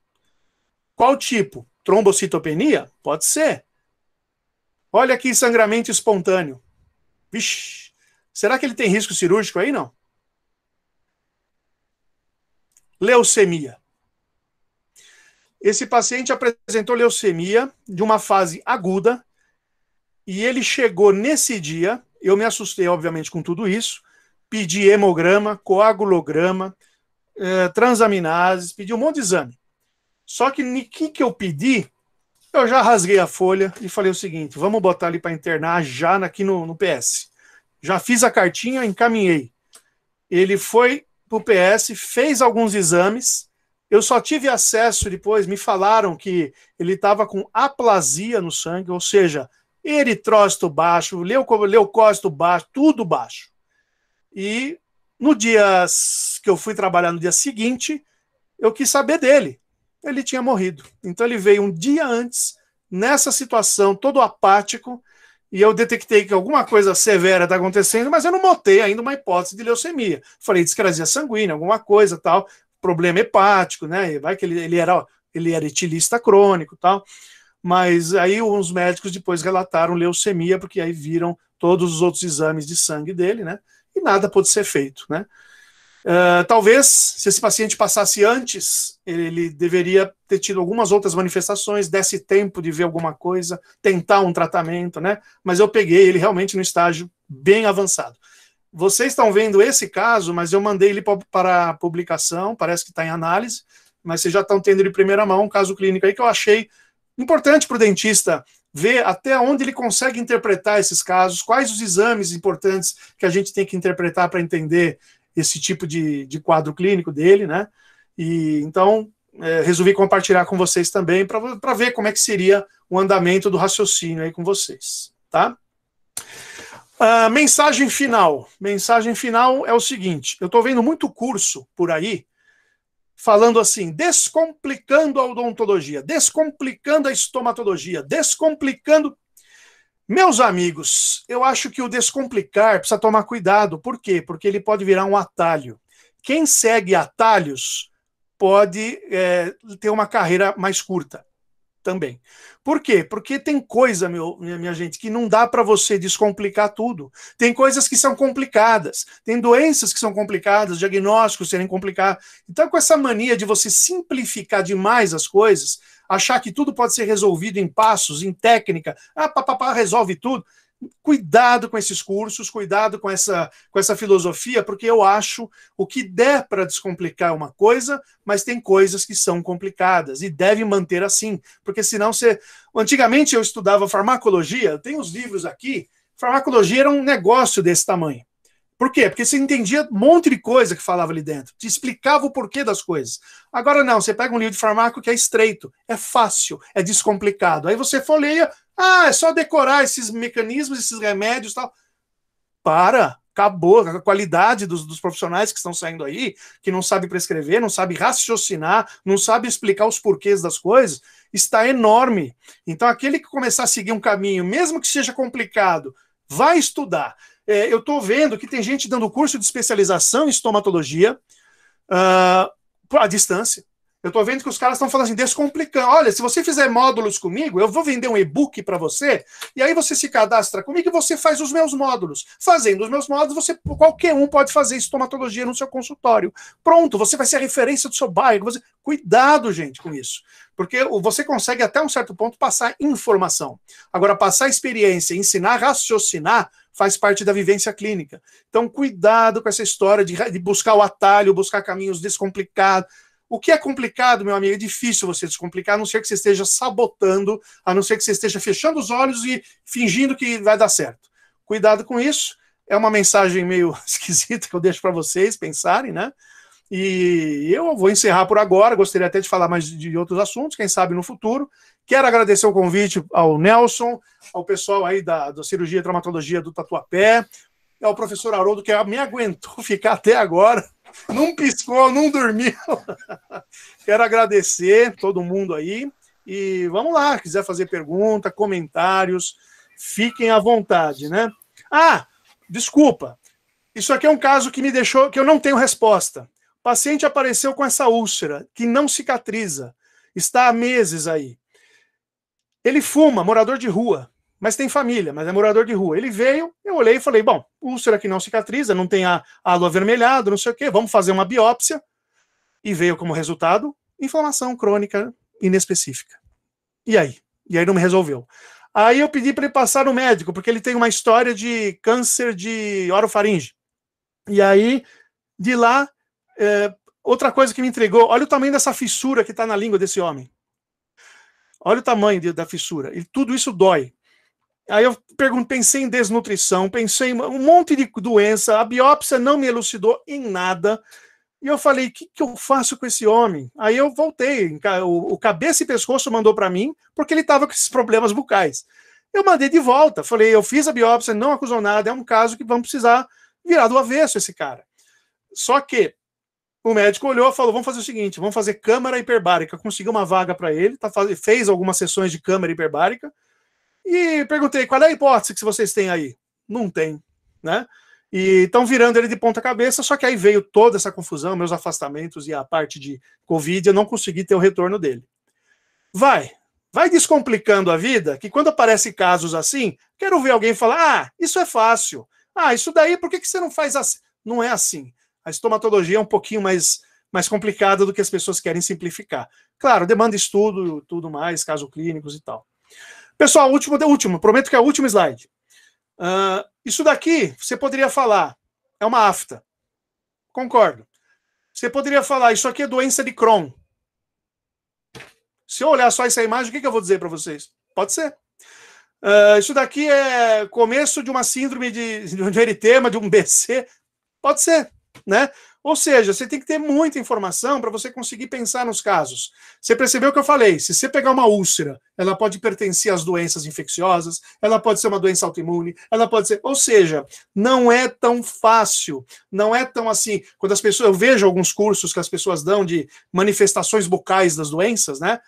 Qual tipo? Trombocitopenia? Pode ser. Olha aqui sangramento espontâneo. Vixe, será que ele tem risco cirúrgico aí? Não. Leucemia. Esse paciente apresentou leucemia de uma fase aguda e ele chegou nesse dia. Eu me assustei, obviamente, com tudo isso. Pedi hemograma, coagulograma, eh, transaminases, pedi um monte de exame. Só que o que, que eu pedi? Eu já rasguei a folha e falei o seguinte: vamos botar ele para internar já aqui no, no PS. Já fiz a cartinha, encaminhei. Ele foi para o PS, fez alguns exames eu só tive acesso depois, me falaram que ele estava com aplasia no sangue, ou seja, eritrócito baixo, leucócito baixo, tudo baixo. E no dia que eu fui trabalhar no dia seguinte, eu quis saber dele. Ele tinha morrido. Então ele veio um dia antes, nessa situação, todo apático, e eu detectei que alguma coisa severa está acontecendo, mas eu não notei ainda uma hipótese de leucemia. Falei discrasia sanguínea, alguma coisa tal, problema hepático, né? Vai que ele, ele era ele era etilista crônico, tal. Mas aí uns médicos depois relataram leucemia porque aí viram todos os outros exames de sangue dele, né? E nada pôde ser feito, né? Uh, talvez, se esse paciente passasse antes, ele, ele, deveria ter tido algumas outras manifestações, desse tempo de ver alguma coisa, tentar um tratamento, né? Mas eu peguei ele realmente no estágio bem avançado. Vocês estão vendo esse caso, mas eu mandei ele para a publicação, parece que está em análise, mas vocês já estão tendo de primeira mão um caso clínico aí que eu achei importante para o dentista ver até onde ele consegue interpretar esses casos, quais os exames importantes que a gente tem que interpretar para entender esse tipo de, de quadro clínico dele, né? E então é, resolvi compartilhar com vocês também para ver como é que seria o andamento do raciocínio aí com vocês, tá? Uh, mensagem final. Mensagem final é o seguinte: eu estou vendo muito curso por aí falando assim, descomplicando a odontologia, descomplicando a estomatologia, descomplicando. Meus amigos, eu acho que o descomplicar precisa tomar cuidado. Por quê? Porque ele pode virar um atalho. Quem segue atalhos pode é, ter uma carreira mais curta também. Por quê? Porque tem coisa, meu, minha, gente, que não dá para você descomplicar tudo. Tem coisas que são complicadas, tem doenças que são complicadas, diagnósticos serem complicados. Então, com essa mania de você simplificar demais as coisas, achar que tudo pode ser resolvido em passos, em técnica, ah, papapá, resolve tudo cuidado com esses cursos, cuidado com essa, com essa filosofia, porque eu acho o que der para descomplicar é uma coisa, mas tem coisas que são complicadas e deve manter assim, porque senão você. Antigamente eu estudava farmacologia, tem os livros aqui. Farmacologia era um negócio desse tamanho. Por quê? Porque você entendia um monte de coisa que falava ali dentro, te explicava o porquê das coisas. Agora não, você pega um livro de farmácia que é estreito, é fácil, é descomplicado. Aí você folheia, ah, é só decorar esses mecanismos, esses remédios tal. Para, acabou. A qualidade dos, dos, profissionais que estão saindo aí, que não sabe prescrever, não sabe raciocinar, não sabe explicar os porquês das coisas, está enorme. Então, aquele que começar a seguir um caminho, mesmo que seja complicado, vai estudar é, eu estou vendo que tem gente dando curso de especialização em estomatologia uh, à distância. Eu estou vendo que os caras estão falando assim, descomplicando. Olha, se você fizer módulos comigo, eu vou vender um e-book para você, e aí você se cadastra comigo e você faz os meus módulos. Fazendo os meus módulos, você qualquer um pode fazer estomatologia no seu consultório. Pronto, você vai ser a referência do seu bairro. Você... Cuidado, gente, com isso. Porque você consegue até um certo ponto passar informação. Agora, passar experiência, ensinar, raciocinar, faz parte da vivência clínica. Então, cuidado com essa história de, de buscar o atalho, buscar caminhos descomplicados o que é complicado, meu amigo, é difícil você descomplicar, a não ser que você esteja sabotando, a não ser que você esteja fechando os olhos e fingindo que vai dar certo. Cuidado com isso. É uma mensagem meio esquisita que eu deixo para vocês pensarem, né? E eu vou encerrar por agora. Gostaria até de falar mais de outros assuntos, quem sabe no futuro. Quero agradecer o convite ao Nelson, ao pessoal aí da, da cirurgia e traumatologia do Tatuapé, é o professor Haroldo, que me aguentou ficar até agora, não piscou, não dormiu. Quero agradecer todo mundo aí. E vamos lá, quiser fazer pergunta, comentários, fiquem à vontade, né? Ah, desculpa. Isso aqui é um caso que me deixou que eu não tenho resposta. O paciente apareceu com essa úlcera que não cicatriza. Está há meses aí. Ele fuma, morador de rua mas tem família, mas é morador de rua. Ele veio, eu olhei e falei: bom, úlcera que não cicatriza, não tem a halo avermelhado, não sei o quê, vamos fazer uma biópsia. E veio como resultado inflamação crônica inespecífica. E aí? E aí não me resolveu. Aí eu pedi para ele passar no médico, porque ele tem uma história de câncer de orofaringe. E aí, de lá, é, outra coisa que me entregou. olha o tamanho dessa fissura que está na língua desse homem. Olha o tamanho de, da fissura. E tudo isso dói. Aí eu pensei em desnutrição, pensei em um monte de doença, a biópsia não me elucidou em nada. E eu falei, o que, que, eu faço com esse homem? Aí eu voltei, o, cabeça e pescoço mandou para mim, porque ele estava com esses problemas bucais. Eu mandei de volta, falei, eu fiz a biópsia, não acusou nada, é um caso que vamos precisar virar do avesso esse cara. Só que o médico olhou e falou: vamos fazer o seguinte, vamos fazer câmara hiperbárica. Conseguiu uma vaga para ele, tá, fez algumas sessões de câmara hiperbárica. E perguntei qual é a hipótese que vocês têm aí. Não tem, né? E estão virando ele de ponta cabeça, só que aí veio toda essa confusão, meus afastamentos e a parte de Covid, eu não consegui ter o retorno dele. Vai, vai descomplicando a vida, que quando aparecem casos assim, quero ver alguém falar, ah, isso é fácil, ah, isso daí, por que, que você não faz assim? Não é assim. A estomatologia é um pouquinho mais, mais complicada do que as pessoas querem simplificar. Claro, demanda estudo, tudo mais, casos clínicos e tal. Pessoal, último, último, prometo que é o último slide. Uh, isso daqui, você poderia falar, é uma afta. Concordo. Você poderia falar, isso aqui é doença de Crohn. Se eu olhar só essa imagem, o que, que eu vou dizer para vocês? Pode ser. Uh, isso daqui é começo de uma síndrome de, de um eritema, de um BC. Pode ser, né? Ou seja, você tem que ter muita informação para você conseguir pensar nos casos. Você percebeu o que eu falei? Se você pegar uma úlcera, ela pode pertencer às doenças infecciosas, ela pode ser uma doença autoimune, ela pode ser. Ou seja, não é tão fácil, não é tão assim. Quando as pessoas. Eu vejo alguns cursos que as pessoas dão de manifestações bucais das doenças, né?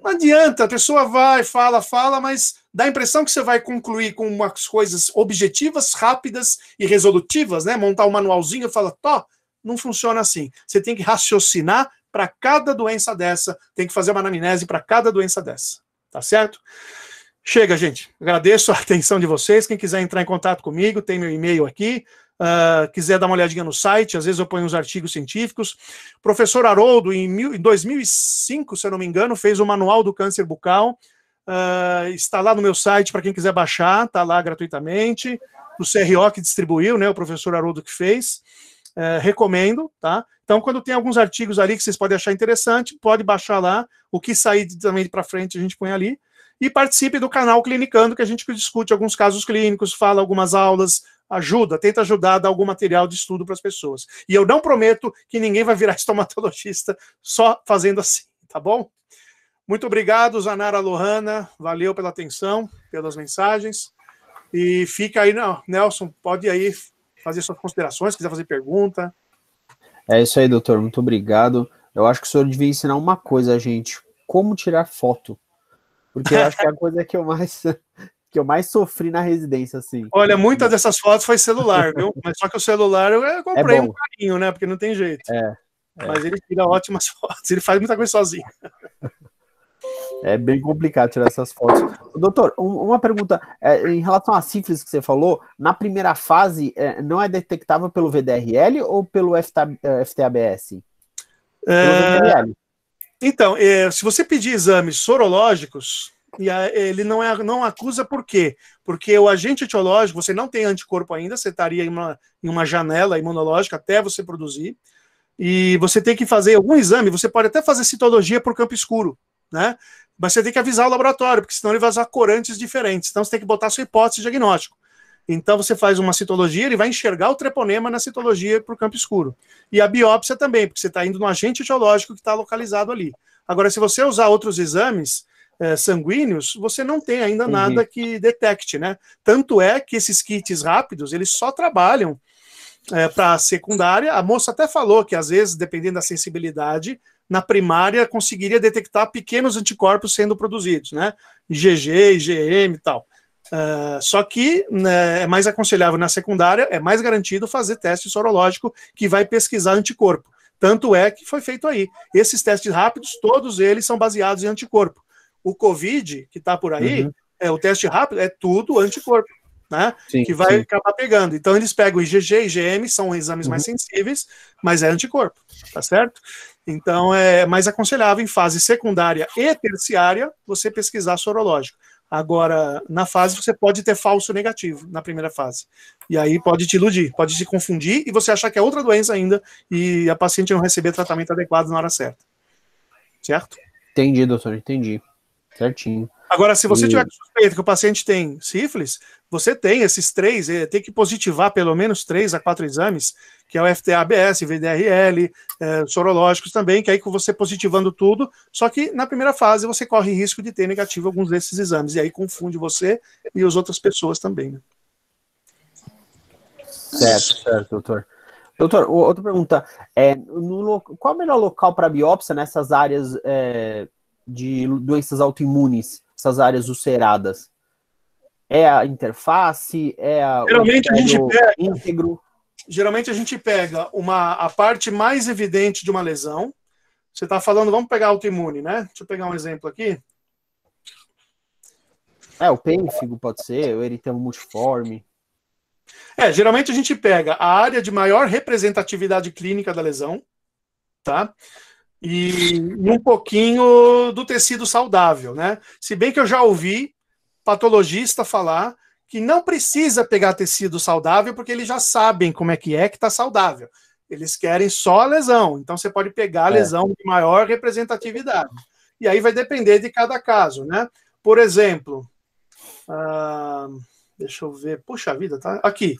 Não adianta, a pessoa vai, fala, fala, mas dá a impressão que você vai concluir com umas coisas objetivas, rápidas e resolutivas, né? Montar um manualzinho e fala, top não funciona assim. Você tem que raciocinar para cada doença dessa, tem que fazer uma anamnese para cada doença dessa. Tá certo? Chega, gente. Agradeço a atenção de vocês. Quem quiser entrar em contato comigo, tem meu e-mail aqui. Uh, quiser dar uma olhadinha no site, às vezes eu ponho uns artigos científicos. Professor Haroldo, em, mil, em 2005, se eu não me engano, fez o Manual do Câncer Bucal. Uh, está lá no meu site para quem quiser baixar, está lá gratuitamente. O CRO que distribuiu, né, o professor Haroldo que fez é, recomendo, tá? Então, quando tem alguns artigos ali que vocês podem achar interessante, pode baixar lá. O que sair também para frente a gente põe ali. E participe do canal Clinicando, que a gente discute alguns casos clínicos, fala algumas aulas, ajuda, tenta ajudar a dar algum material de estudo para as pessoas. E eu não prometo que ninguém vai virar estomatologista só fazendo assim, tá bom? Muito obrigado, Zanara Lohana. Valeu pela atenção, pelas mensagens. E fica aí, Nelson, pode ir aí fazer suas considerações, quiser fazer pergunta. É isso aí, doutor. Muito obrigado. Eu acho que o senhor devia ensinar uma coisa, gente. Como tirar foto. Porque eu acho que é a coisa que eu mais que eu mais sofri na residência, assim. Olha, muitas dessas fotos foi celular, viu? Mas só que o celular eu comprei é um carinho, né? Porque não tem jeito. É, é. Mas é. ele tira ótimas fotos, ele faz muita coisa sozinho. É bem complicado tirar essas fotos. Doutor, um, uma pergunta. É, em relação à sífilis que você falou, na primeira fase é, não é detectável pelo VDRL ou pelo FTABS? É... é então, é, se você pedir exames sorológicos, ele não, é, não acusa por quê? Porque o agente etiológico, você não tem anticorpo ainda, você estaria em uma, em uma janela imunológica até você produzir. E você tem que fazer algum exame, você pode até fazer citologia por campo escuro né? Mas você tem que avisar o laboratório, porque senão ele vai usar corantes diferentes. Então você tem que botar a sua hipótese de diagnóstico. Então você faz uma citologia, ele vai enxergar o treponema na citologia para o campo escuro. E a biópsia também, porque você está indo no agente geológico que está localizado ali. Agora, se você usar outros exames é, sanguíneos, você não tem ainda uhum. nada que detecte, né? Tanto é que esses kits rápidos, eles só trabalham é, para secundária. A moça até falou que às vezes, dependendo da sensibilidade, na primária conseguiria detectar pequenos anticorpos sendo produzidos, né? IgG, IgM e tal. Uh, só que né, é mais aconselhável na secundária, é mais garantido fazer teste sorológico que vai pesquisar anticorpo. Tanto é que foi feito aí. Esses testes rápidos, todos eles são baseados em anticorpo. O COVID, que está por aí, uhum. é o teste rápido é tudo anticorpo né? Sim, que vai sim. acabar pegando. Então eles pegam IgG e IgM, são exames uhum. mais sensíveis, mas é anticorpo, tá certo? Então é mais aconselhável em fase secundária e terciária você pesquisar sorológico. Agora, na fase, você pode ter falso negativo na primeira fase. E aí pode te iludir, pode te confundir e você achar que é outra doença ainda e a paciente não receber tratamento adequado na hora certa. Certo? Entendi, doutor, entendi. Certinho. Agora, se você e... tiver suspeita que o paciente tem sífilis, você tem esses três, eh, tem que positivar pelo menos três a quatro exames, que é o FTA-ABS, VDRL, é, eh, sorológicos também, que aí você positivando tudo, só que na primeira fase você corre risco de ter negativo alguns desses exames, e aí confunde você e as outras pessoas também. Né? Certo, certo, doutor. Doutor, outra pergunta. É, no, qual é o melhor local para biópsia nessas áreas é, de doenças autoimunes, essas áreas ulceradas? É a interface? É a, geralmente a gente pega, íntegro? Geralmente a gente pega uma, a parte mais evidente de uma lesão. Você está falando, vamos pegar autoimune, né? Deixa eu pegar um exemplo aqui. É, o pênfigo pode ser, o eritema multiforme. É, geralmente a gente pega a área de maior representatividade clínica da lesão, tá? e, um pouquinho do tecido saudável, né? Se bem que eu já ouvi patologista falar que não precisa pegar tecido saudável porque eles já sabem como é que é que está saudável. Eles querem só a lesão, então você pode pegar a é. lesão de maior representatividade. E aí vai depender de cada caso, né? Por exemplo, uh, deixa eu ver, puxa vida, tá aqui.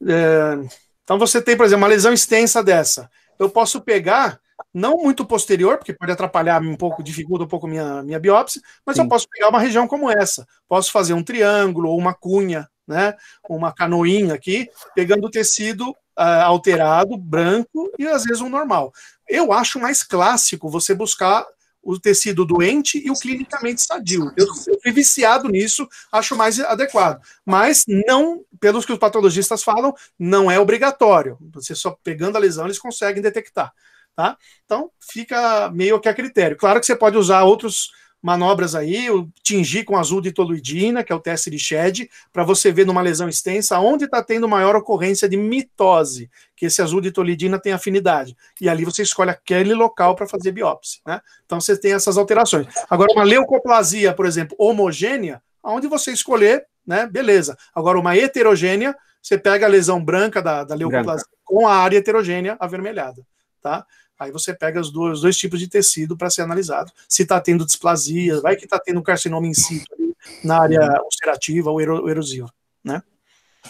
Uh, então você tem, por exemplo, uma lesão extensa dessa. Eu posso pegar não muito posterior, porque pode atrapalhar um pouco, dificulta um pouco minha, minha biópsia, mas Sim. eu posso pegar uma região como essa. Posso fazer um triângulo ou uma cunha, né? Uma canoinha aqui, pegando o tecido uh, alterado, branco e às vezes um normal. Eu acho mais clássico você buscar o tecido doente e o clinicamente sadio. Eu, eu fui viciado nisso, acho mais adequado. Mas não, pelos que os patologistas falam, não é obrigatório. Você só pegando a lesão, eles conseguem detectar. Tá? Então fica meio que a critério. Claro que você pode usar outros manobras aí, tingir com azul de toluidina, que é o teste de Shed, para você ver numa lesão extensa onde está tendo maior ocorrência de mitose, que esse azul de toluidina tem afinidade. E ali você escolhe aquele local para fazer biópsia, né? Então você tem essas alterações. Agora, uma leucoplasia, por exemplo, homogênea, aonde você escolher, né? Beleza. Agora, uma heterogênea, você pega a lesão branca da, da leucoplasia branca. com a área heterogênea avermelhada, tá? Aí você pega os dois, os dois tipos de tecido para ser analisado. Se está tendo displasia, vai que está tendo carcinoma in situ na área uhum. ulcerativa ou erosiva, né?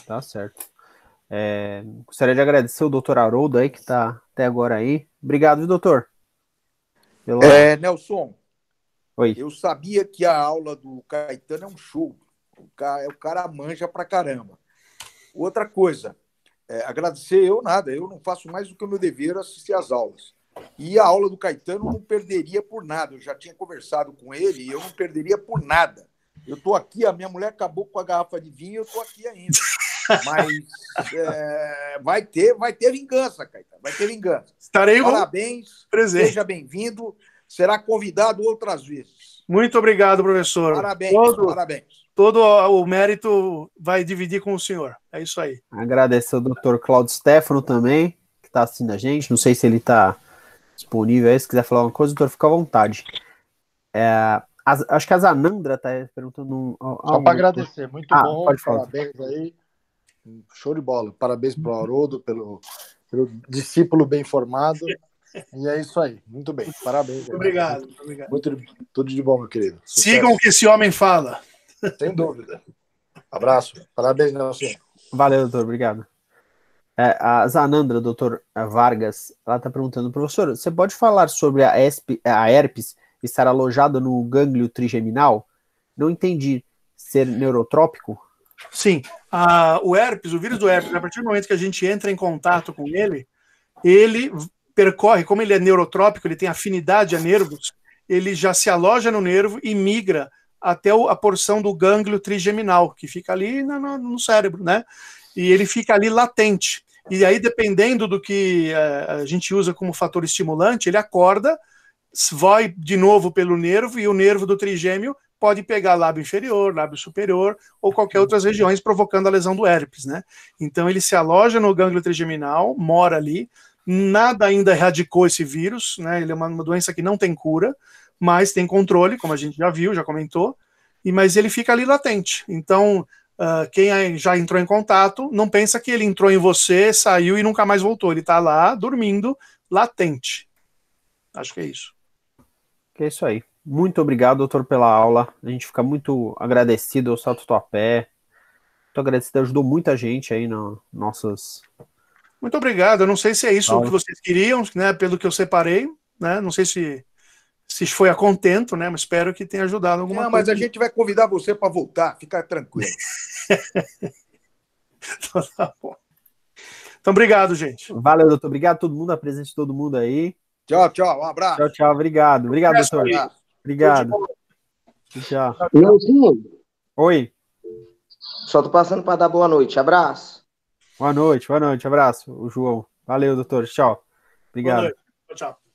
Tá certo. É, gostaria de agradecer o doutor Haroldo aí, que está até agora aí. Obrigado, doutor. Pela... É, Nelson, Oi. eu sabia que a aula do Caetano é um show. O cara, é, o cara manja pra caramba. Outra coisa, é, agradecer eu nada, eu não faço mais do que o meu dever assistir às aulas. E a aula do Caetano não perderia por nada. Eu já tinha conversado com ele e eu não perderia por nada. Eu estou aqui, a minha mulher acabou com a garrafa de vinho e eu estou aqui ainda. Mas é, vai, ter, vai ter vingança, Caetano. Vai ter vingança. Estarei Parabéns. Presente. Seja bem-vindo. Será convidado outras vezes. Muito obrigado, professor. Parabéns. Todo, parabéns. Todo o mérito vai dividir com o senhor. É isso aí. Agradeço ao doutor Claudio Stefano também, que está assistindo a gente. Não sei se ele está disponível aí. Se quiser falar alguma coisa, doutor, fica à vontade. É, as, acho que a Zanandra está perguntando. Ao, ao Só para agradecer, muito ah, bom, parabéns falar. aí. Show de bola. Parabéns para o Haroldo, pelo, pelo discípulo bem formado. E é isso aí. Muito bem. Parabéns. Muito obrigado. Muito, obrigado. Muito, tudo de bom, meu querido. Sucesso. Sigam o que esse homem fala. Sem dúvida. Abraço. Parabéns, Nelson. Valeu, doutor. Obrigado. É, a Zanandra, doutor Vargas, ela está perguntando, professor, você pode falar sobre a, esp, a herpes estar alojada no gânglio trigeminal? Não entendi. Ser neurotrópico? Sim. A, o herpes, o vírus do herpes, a partir do momento que a gente entra em contato com ele, ele percorre, como ele é neurotrópico, ele tem afinidade a nervos, ele já se aloja no nervo e migra até a porção do gânglio trigeminal, que fica ali no, no, no cérebro, né? E ele fica ali latente. E aí, dependendo do que é, a gente usa como fator estimulante, ele acorda, vai de novo pelo nervo, e o nervo do trigêmeo pode pegar lábio inferior, lábio superior ou qualquer outras uhum. regiões, provocando a lesão do herpes, né? Então ele se aloja no gânglio trigeminal, mora ali, nada ainda erradicou esse vírus, né? Ele é uma, uma doença que não tem cura, mas tem controle, como a gente já viu, já comentou, e mas ele fica ali latente. Então Uh, quem já entrou em contato, não pensa que ele entrou em você, saiu e nunca mais voltou. Ele está lá dormindo, latente. Acho que é isso. É isso aí. Muito obrigado, doutor, pela aula. A gente fica muito agradecido ao Salto Topé. Muito agradecido, ajudou muita gente aí nos nossas. Muito obrigado. Eu não sei se é isso Aula. Então- que vocês queriam, né? Pelo que eu separei, né? Não sei se se foi a contento, né? Mas espero que tenha ajudado alguma Não, coisa. Mas a gente vai convidar você para voltar, fica tranquilo. então, tá bom. Então, obrigado, gente. Valeu, doutor. Obrigado a todo mundo, a presença de todo mundo aí. Tchau, tchau. Um abraço. Tchau, tchau. Obrigado. Obrigado, doutor. Obrigado. Tchau. Oi. Só tô passando para dar boa noite. Abraço. Boa noite, boa noite. Abraço, o João. Valeu, doutor. Tchau. Obrigado. Tchau, tchau.